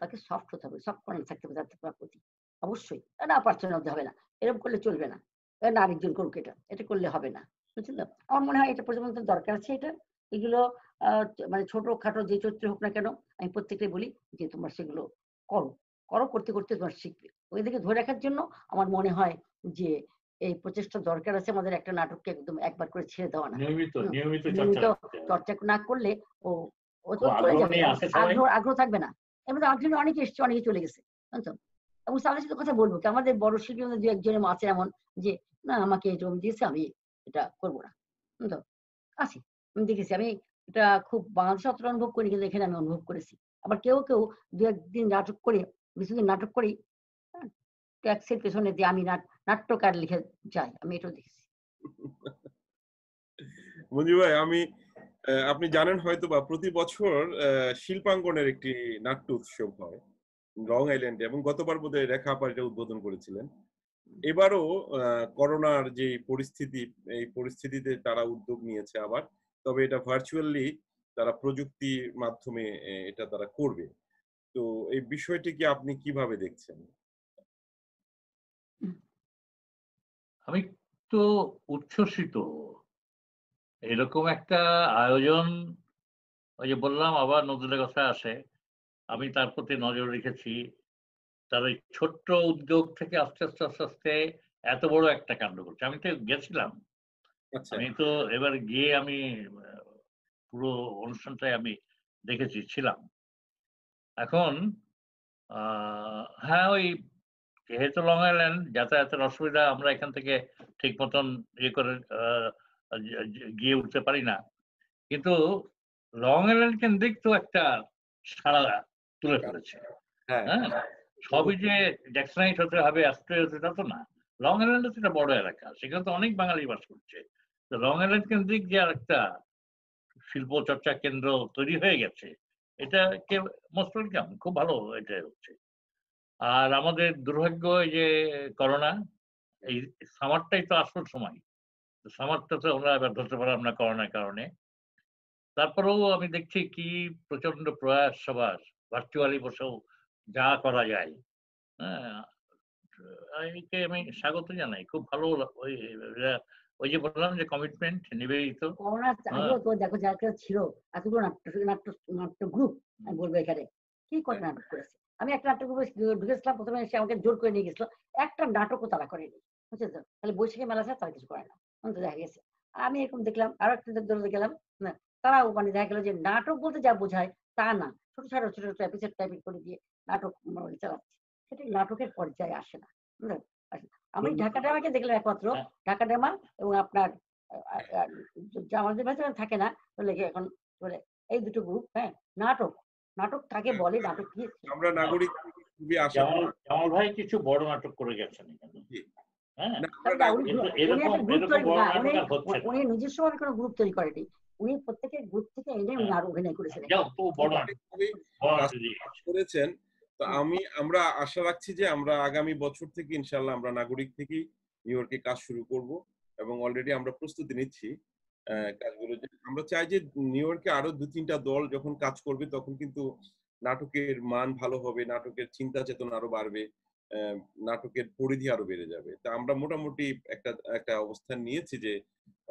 তাকে সফট হতে হবে সফট কর্নার থাকতে হবে তার প্রতি অবশ্যই না পারছেন মধ্যে হবে না এরকম করলে চলবে না না আরেকজন করুক এটা এটা করলে হবে না বুঝছেন তো আমার মনে হয় এটা পর্যন্ত দরকার আছে এটা এগুলো মানে ছোট খাটো যে চরিত্র হোক না কেন আমি প্রত্যেকটাই বলি যে তোমরা সেগুলো করো করো করতে করতে তোমার শিখবে ওইদিকে ধরে রাখার জন্য আমার মনে হয় যে এই প্রচেষ্টা দরকার আছে আমাদের একটা নাটককে একদম একবার করে ছেড়ে দেওয়া না নিয়মিত চর্চা না করলে ও আগ্রহ থাকবে না অনেকে এসছে অনেকে চলে গেছে জানতো এবং সাথে কথা বলবো আমাদের বড় শিল্পী আছে এমন যে না আমাকে এরকম দিয়েছে আমি এটা করবো না তো আছে আমি দেখেছি আমি এটা খুব বাংলাদেশ অনুভব করি কিন্তু এখানে আমি অনুভব করেছি আবার কেউ কেউ দু একদিন নাটক করে কিছুদিন নাটক করি ট্যাক্সের পেছনে দিয়ে আমি নাট্যকার লিখে যাই আমি এটাও দেখেছি মঞ্জু ভাই আমি আপনি জানেন হয়তো বা প্রতি বছর শিল্পাঙ্গনের একটি নাট্য উৎসব হয় রং আইল্যান্ডে এবং গতবার বোধহয় রেখা আপা উদ্বোধন করেছিলেন এবারও করোনার যে পরিস্থিতি এই পরিস্থিতিতে তারা উদ্যোগ নিয়েছে আবার তবে এটা ভার্চুয়ালি তারা প্রযুক্তি মাধ্যমে এটা তারা করবে তো এই বিষয়টি কি আপনি কিভাবে দেখছেন আমি তো উচ্ছ্বসিত এরকম একটা আয়োজন ওই যে বললাম আবার নজরের কথা আসে আমি তার প্রতি নজর রেখেছি তার ওই ছোট্ট উদ্যোগ থেকে আস্তে আস্তে আস্তে আস্তে এত বড় একটা কাণ্ড করছে আমি তো গেছিলাম আচ্ছা। আমি তো এবার গিয়ে আমি পুরো অনুষ্ঠানটাই আমি দেখেছি ছিলাম এখন হ্যাঁ ওই যেহেতু লং আইল্যান্ড যাতায়াতের অসুবিধা আমরা এখান থেকে ঠিক মতন ইয়ে করে গিয়ে উঠতে পারি না কিন্তু লং আইল্যান্ড কেন্দ্রিক তো একটা সারা তুলে আচ্ছা। ধরেছে হ্যাঁ।, হ্যাঁ সবই যে জ্যাকসনাইট হতে হবে অ্যাস্ট্রয় হতে তা তো না লং আইল্যান্ড একটা বড় এলাকা সেখানে তো অনেক বাঙালি বাস করছে তো লং আইল্যান্ড কেন্দ্রিক যে আর একটা শিল্প চর্চা কেন্দ্র তৈরি হয়ে গেছে এটাকে মোস্ট ওয়েলকাম খুব ভালো এটা হচ্ছে আর আমাদের দুর্ভাগ্য যে করোনা এই সামারটাই তো আসল সময় সামর্থ্যটা ওনারা এবার ধরতে পারলাম না করোনার কারণে তারপরেও আমি দেখছি কি প্রচন্ড প্রয়াস সবার ভার্চুয়ালি বসেও যা করা যায় হ্যাঁ আমি স্বাগত জানাই খুব ভালো ওই ওই যে বললাম যে কমিটমেন্ট নিবেদিত হ্যাঁ। ছিল এতগুলো নাট্য নাট্য নাট্য গ্রুপ আমি বলবো এখানে কি করে নাটক করেছে আমি একটা নাট্য গ্রুপে ঢুকেছিলাম প্রথমে সে আমাকে জোর করে নিয়ে গেছিল একটা নাটকও তারা করেনি বুঝছো তো তাহলে বৈশাখী মেলা ছাড়া তারা কিছু করে না অন্তত দেখা গেছে আমি এরকম দেখলাম আরো একটা দৌড়ে গেলাম না তারা ওখানে দেখা গেল যে নাটক বলতে যা বোঝায় তা না ছোট ছোট ছোট ছোট এপিসোড টাইপের করে দিয়ে নাটক মানে চালাচ্ছে সেটা নাটকের পর্যায়ে আসে না আমি ঢাকা ড্রামাকে দেখলাম একমাত্র হ্যাঁ। ঢাকা ড্রামা এবং আপনার আমাদের ভেতরে থাকে না বলে এখন বলে এই দুটো গ্রুপ হ্যাঁ নাটক নাটক কাকে বলে নাটক কি আমরা নাগরিক জামাল ভাই কিছু বড় নাটক করে গেছেন এখানে হ্যাঁ, থেকে হ্যাঁ। আমরা আশা রাখছি যে আমরা আগামী বছর থেকে ইনশাল্লাহ আমরা নাগরিক থেকেই নিউ ইয়র্কে কাজ শুরু করব এবং অলরেডি আমরা প্রস্তুতি নিচ্ছি কাজগুলো আমরা চাই যে নিউ ইয়র্কে আরো দু তিনটা দল যখন কাজ করবে তখন কিন্তু নাটকের মান ভালো হবে নাটকের চিন্তা চেতনা আরো বাড়বে নাটকের পরিধি আরো বেড়ে যাবে তা আমরা মোটামুটি একটা একটা অবস্থান নিয়েছি যে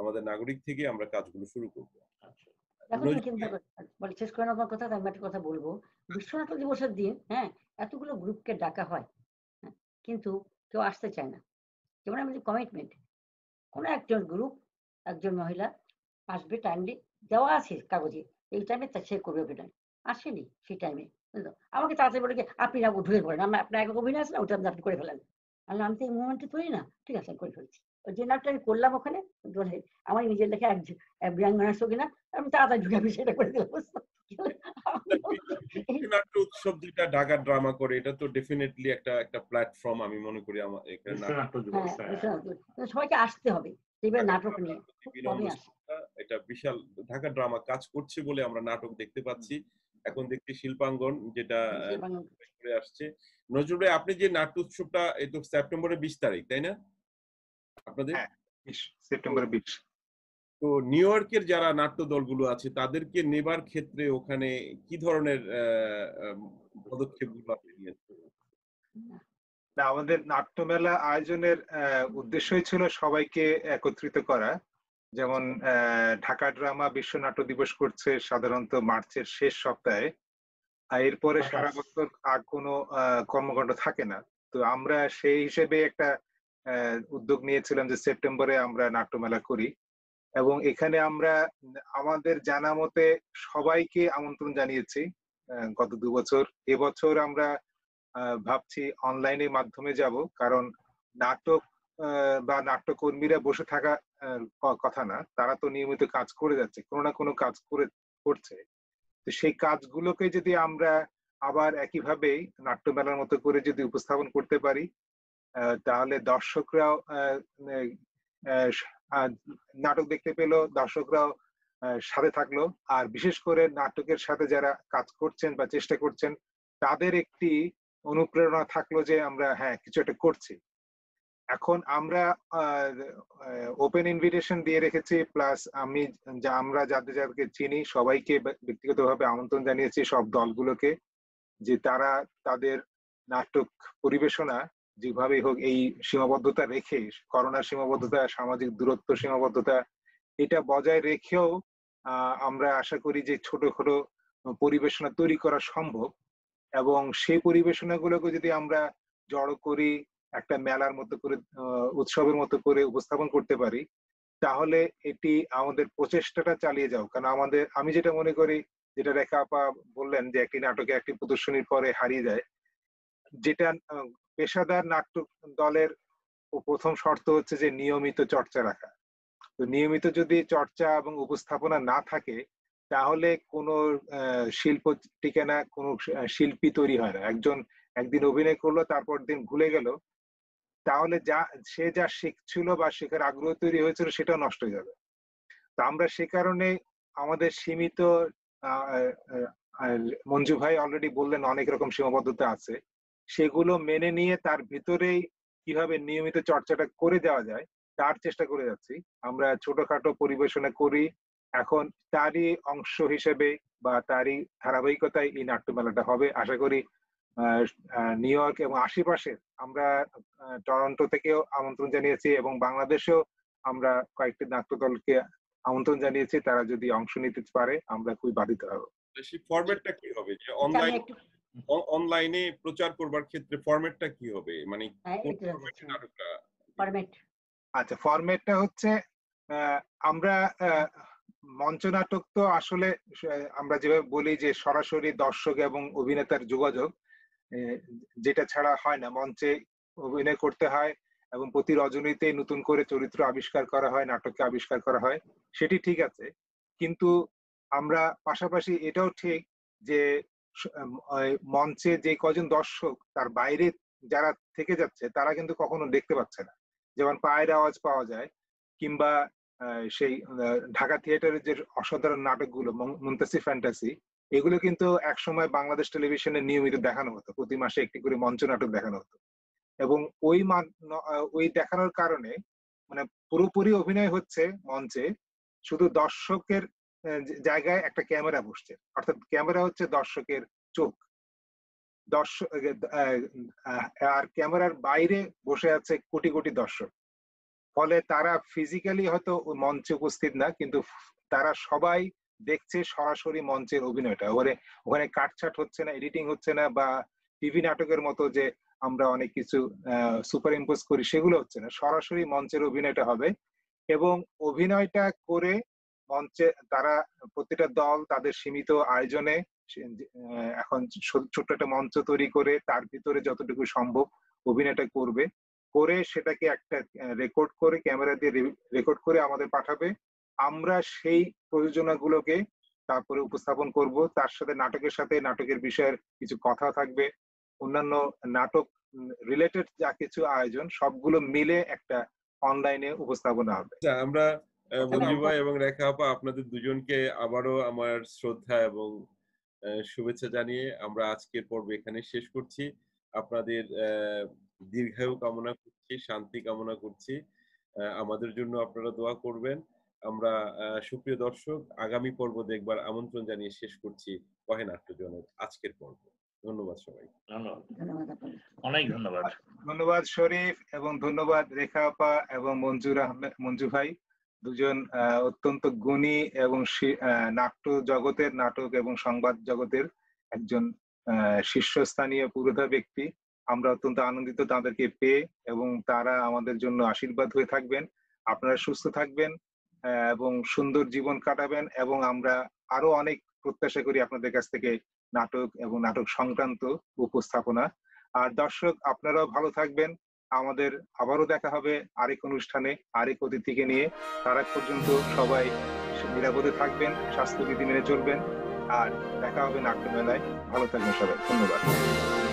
আমাদের নাগরিক থেকে আমরা কাজগুলো শুরু করব আচ্ছা। হ্যাঁ। শেষ করে আমার কথা আমি একটা কথা বলবো বিশ্বনাথ দিবসের দিন হ্যাঁ এতগুলো গ্রুপকে ডাকা হয় হ্যাঁ, কিন্তু কেউ আসতে চায় না যেমন আমি কমিটমেন্ট কোনো একজন গ্রুপ একজন মহিলা আসবে টাইমলি দেওয়া আছে কাগজে এই টাইমে সে করবে অভিনয় আসেনি সেই টাইমে আমাকে তাড়াতাড়ি বলে আপনি না ঢুকে পড়েন আমরা আপনার এক অভিনয় আছে না ওটা আপনি করে ফেলেন আমি আমি তো এই মুভমেন্টে তৈরি না ঠিক আছে আমি করে ফেলছি ওই যে আমি করলাম ওখানে আমার নিজের লেখা এক বৃয়াঙ্গনার সঙ্গে না আমি তাড়াতাড়ি ঢুকে আমি সেটা করে দিলাম উৎসব যেটা ঢাকা ড্রামা করে এটা তো ডেফিনেটলি একটা একটা প্ল্যাটফর্ম আমি মনে করি আমার এখানে হ্যাঁ, হ্যাঁ। সবাইকে আসতে হবে এবার নাটক নিয়ে এটা বিশাল ঢাকা ড্রামা কাজ করছে বলে আমরা নাটক দেখতে পাচ্ছি এখন দেখছি শিল্পাঙ্গন যেটা আসছে নজরুল ভাই আপনি যে নাট্য উৎসবটা এই তো সেপ্টেম্বরের বিশ তারিখ তাই না আপনাদের হ্যাঁ, সেপ্টেম্বরের বিশ তো নিউ ইয়র্কের যারা নাট্য দলগুলো আছে তাদেরকে নেবার ক্ষেত্রে ওখানে কি ধরনের পদক্ষেপ গুলো আপনি নিয়েছেন আমাদের নাট্যমেলা আয়োজনের উদ্দেশ্যই ছিল সবাইকে একত্রিত করা যেমন ঢাকা ড্রামা বিশ্ব নাট্য দিবস করছে সাধারণত মার্চের শেষ সপ্তাহে আর এরপরে আচ্ছা। সারা বছর আর কোনো কর্মকাণ্ড থাকে না তো আমরা সেই হিসেবে একটা উদ্যোগ নিয়েছিলাম যে সেপ্টেম্বরে আমরা নাট্যমেলা করি এবং এখানে আমরা আমাদের জানা মতে সবাইকে আমন্ত্রণ জানিয়েছি গত দু বছর এবছর আমরা ভাবছি অনলাইনের মাধ্যমে যাব কারণ নাটক বা নাট্যকর্মীরা বসে থাকা হ্যাঁ, কথা না তারা তো নিয়মিত কাজ করে যাচ্ছে কোনো না কোনো কাজ করে করছে তো সেই কাজগুলোকে যদি আমরা আবার একইভাবে নাট্যমেলার মতো করে যদি উপস্থাপন করতে পারি তাহলে দর্শকরাও নাটক দেখতে পেলো দর্শকরাও সাথে থাকলো আর বিশেষ করে নাটকের সাথে যারা কাজ করছেন বা চেষ্টা করছেন তাদের একটি অনুপ্রেরণা থাকলো যে আমরা হ্যাঁ কিছু একটা করছি এখন আমরা ওপেন ইনভিটেশন দিয়ে রেখেছি প্লাস আমি যা আমরা যাদের যাদেরকে চিনি সবাইকে ব্যক্তিগতভাবে আমন্ত্রণ জানিয়েছি সব দলগুলোকে যে তারা তাদের নাটক পরিবেশনা যেভাবে হোক এই সীমাবদ্ধতা রেখে করোনার সীমাবদ্ধতা সামাজিক দূরত্ব সীমাবদ্ধতা এটা বজায় রেখেও আমরা আশা করি যে ছোটখাটো পরিবেশনা তৈরি করা সম্ভব এবং সেই পরিবেশনাগুলোকে যদি আমরা জড়ো করি একটা মেলার মতো করে উৎসবের মতো করে উপস্থাপন করতে পারি তাহলে এটি আমাদের প্রচেষ্টাটা চালিয়ে যাও কারণ আমাদের আমি যেটা মনে করি যেটা রেখা আপা বললেন যে একটি নাটকে একটি প্রদর্শনীর পরে হারিয়ে যায় যেটা পেশাদার নাটক দলের প্রথম শর্ত হচ্ছে যে নিয়মিত চর্চা রাখা তো নিয়মিত যদি চর্চা এবং উপস্থাপনা না থাকে তাহলে কোনো শিল্প টিকে না কোনো শিল্পী তৈরি হয় না একজন একদিন অভিনয় করলো তারপর দিন ভুলে গেল তাহলে যা সে যা শিখছিল বা শেখার আগ্রহ তৈরি হয়েছিল সেটাও নষ্ট হয়ে যাবে তো আমরা সে কারণে আমাদের সীমিত মঞ্জু ভাই অলরেডি বললেন অনেক রকম সীমাবদ্ধতা আছে সেগুলো মেনে নিয়ে তার ভিতরেই কিভাবে নিয়মিত চর্চাটা করে দেওয়া যায় তার চেষ্টা করে যাচ্ছি আমরা ছোটখাটো পরিবেশনা করি এখন তারই অংশ হিসেবে বা তারই ধারাবাহিকতায় এই নাট্যমেলাটা হবে আশা করি নিউ ইয়র্ক এবং আশেপাশে আমরা টরন্টো থেকেও আমন্ত্রণ জানিয়েছি এবং বাংলাদেশেও আমরা কয়েকটি নাট্যদলকে আমন্ত্রণ জানিয়েছি তারা যদি অংশ নিতে পারে আমরা খুবই বাধিত হব সেই ফরম্যাটটা কি হবে যে অনলাইন অনলাইনে প্রচার করবার ক্ষেত্রে ফরম্যাটটা কি হবে মানে ফরম্যাট আচ্ছা ফরম্যাটটা হচ্ছে আমরা মঞ্চ নাটক তো আসলে আমরা যেভাবে বলি যে সরাসরি দর্শক এবং অভিনেতার যোগাযোগ যেটা ছাড়া হয় না মঞ্চে অভিনয় করতে হয় এবং প্রতি রজনীতে নতুন করে চরিত্র আবিষ্কার করা হয় নাটককে আবিষ্কার করা হয় সেটি ঠিক আছে কিন্তু আমরা পাশাপাশি এটাও ঠিক যে মঞ্চে যে কজন দর্শক তার বাইরে যারা থেকে যাচ্ছে তারা কিন্তু কখনো দেখতে পাচ্ছে না যেমন পায়ের আওয়াজ পাওয়া যায় কিংবা সেই ঢাকা থিয়েটারের যে অসাধারণ নাটকগুলো মুন্তাসি ফ্যান্টাসি এগুলো কিন্তু একসময় বাংলাদেশ টেলিভিশনে নিয়মিত দেখানো হতো প্রতি মাসে একটি করে মঞ্চ নাটক দেখানো হতো এবং ওই ওই দেখানোর কারণে মানে পুরোপুরি অভিনয় হচ্ছে মঞ্চে শুধু দর্শকের জায়গায় একটা ক্যামেরা বসছে অর্থাৎ ক্যামেরা হচ্ছে দর্শকের চোখ দর্শক আর ক্যামেরার বাইরে বসে আছে কোটি কোটি দর্শক ফলে তারা ফিজিক্যালি হয়তো মঞ্চে উপস্থিত না কিন্তু তারা সবাই দেখছে সরাসরি মঞ্চের অভিনয়টা ওখানে ওখানে কাটছাট হচ্ছে না এডিটিং হচ্ছে না বা টিভি নাটকের মতো যে আমরা অনেক কিছু সুপার ইম্পোজ করি সেগুলো হচ্ছে না সরাসরি মঞ্চের অভিনয়টা হবে এবং অভিনয়টা করে মঞ্চে তারা প্রতিটা দল তাদের সীমিত আয়োজনে এখন ছোট্ট একটা মঞ্চ তৈরি করে তার ভিতরে যতটুকু সম্ভব অভিনয়টা করবে করে সেটাকে একটা রেকর্ড করে ক্যামেরা দিয়ে রেকর্ড করে আমাদের পাঠাবে আমরা সেই প্রযোজনাগুলোকে তারপরে উপস্থাপন করব তার সাথে নাটকের সাথে নাটকের বিষয়ের কিছু কথা থাকবে অন্যান্য নাটক রিলেটেড যা কিছু আয়োজন সবগুলো মিলে একটা অনলাইনে উপস্থাপনা হবে আচ্ছা, আমরা এবং রেখা আপা আপনাদের দুজনকে আবারও আমার শ্রদ্ধা এবং শুভেচ্ছা জানিয়ে আমরা আজকের পর্ব এখানে শেষ করছি আপনাদের দীর্ঘায়ু কামনা করছি শান্তি কামনা করছি আমাদের জন্য আপনারা দোয়া করবেন আমরা সুপ্রিয় দর্শক আগামী পর্ব দেখবার আমন্ত্রণ জানিয়ে শেষ করছি কহেন আত্মজনের আজকের পর্ব ধন্যবাদ সবাই অনেক ধন্যবাদ ধন্যবাদ শরীফ এবং ধন্যবাদ রেখা আপা এবং মঞ্জুর আহমেদ মঞ্জু ভাই দুজন অত্যন্ত গুণী এবং নাট্য জগতের নাটক এবং সংবাদ জগতের একজন শীর্ষস্থানীয় পুরোধা ব্যক্তি আমরা অত্যন্ত আনন্দিত তাদেরকে পেয়ে এবং তারা আমাদের জন্য আশীর্বাদ হয়ে থাকবেন আপনারা সুস্থ থাকবেন এবং সুন্দর জীবন কাটাবেন এবং আমরা আরো অনেক প্রত্যাশা করি আপনাদের কাছ থেকে নাটক এবং নাটক সংক্রান্ত উপস্থাপনা আর দর্শক আপনারাও ভালো থাকবেন আমাদের আবারও দেখা হবে আরেক অনুষ্ঠানে আরেক অতিথিকে নিয়ে তারা পর্যন্ত সবাই নিরাপদে থাকবেন স্বাস্থ্যবিধি মেনে চলবেন আর দেখা হবে নাট্যমেলায় ভালো থাকবেন সবাই ধন্যবাদ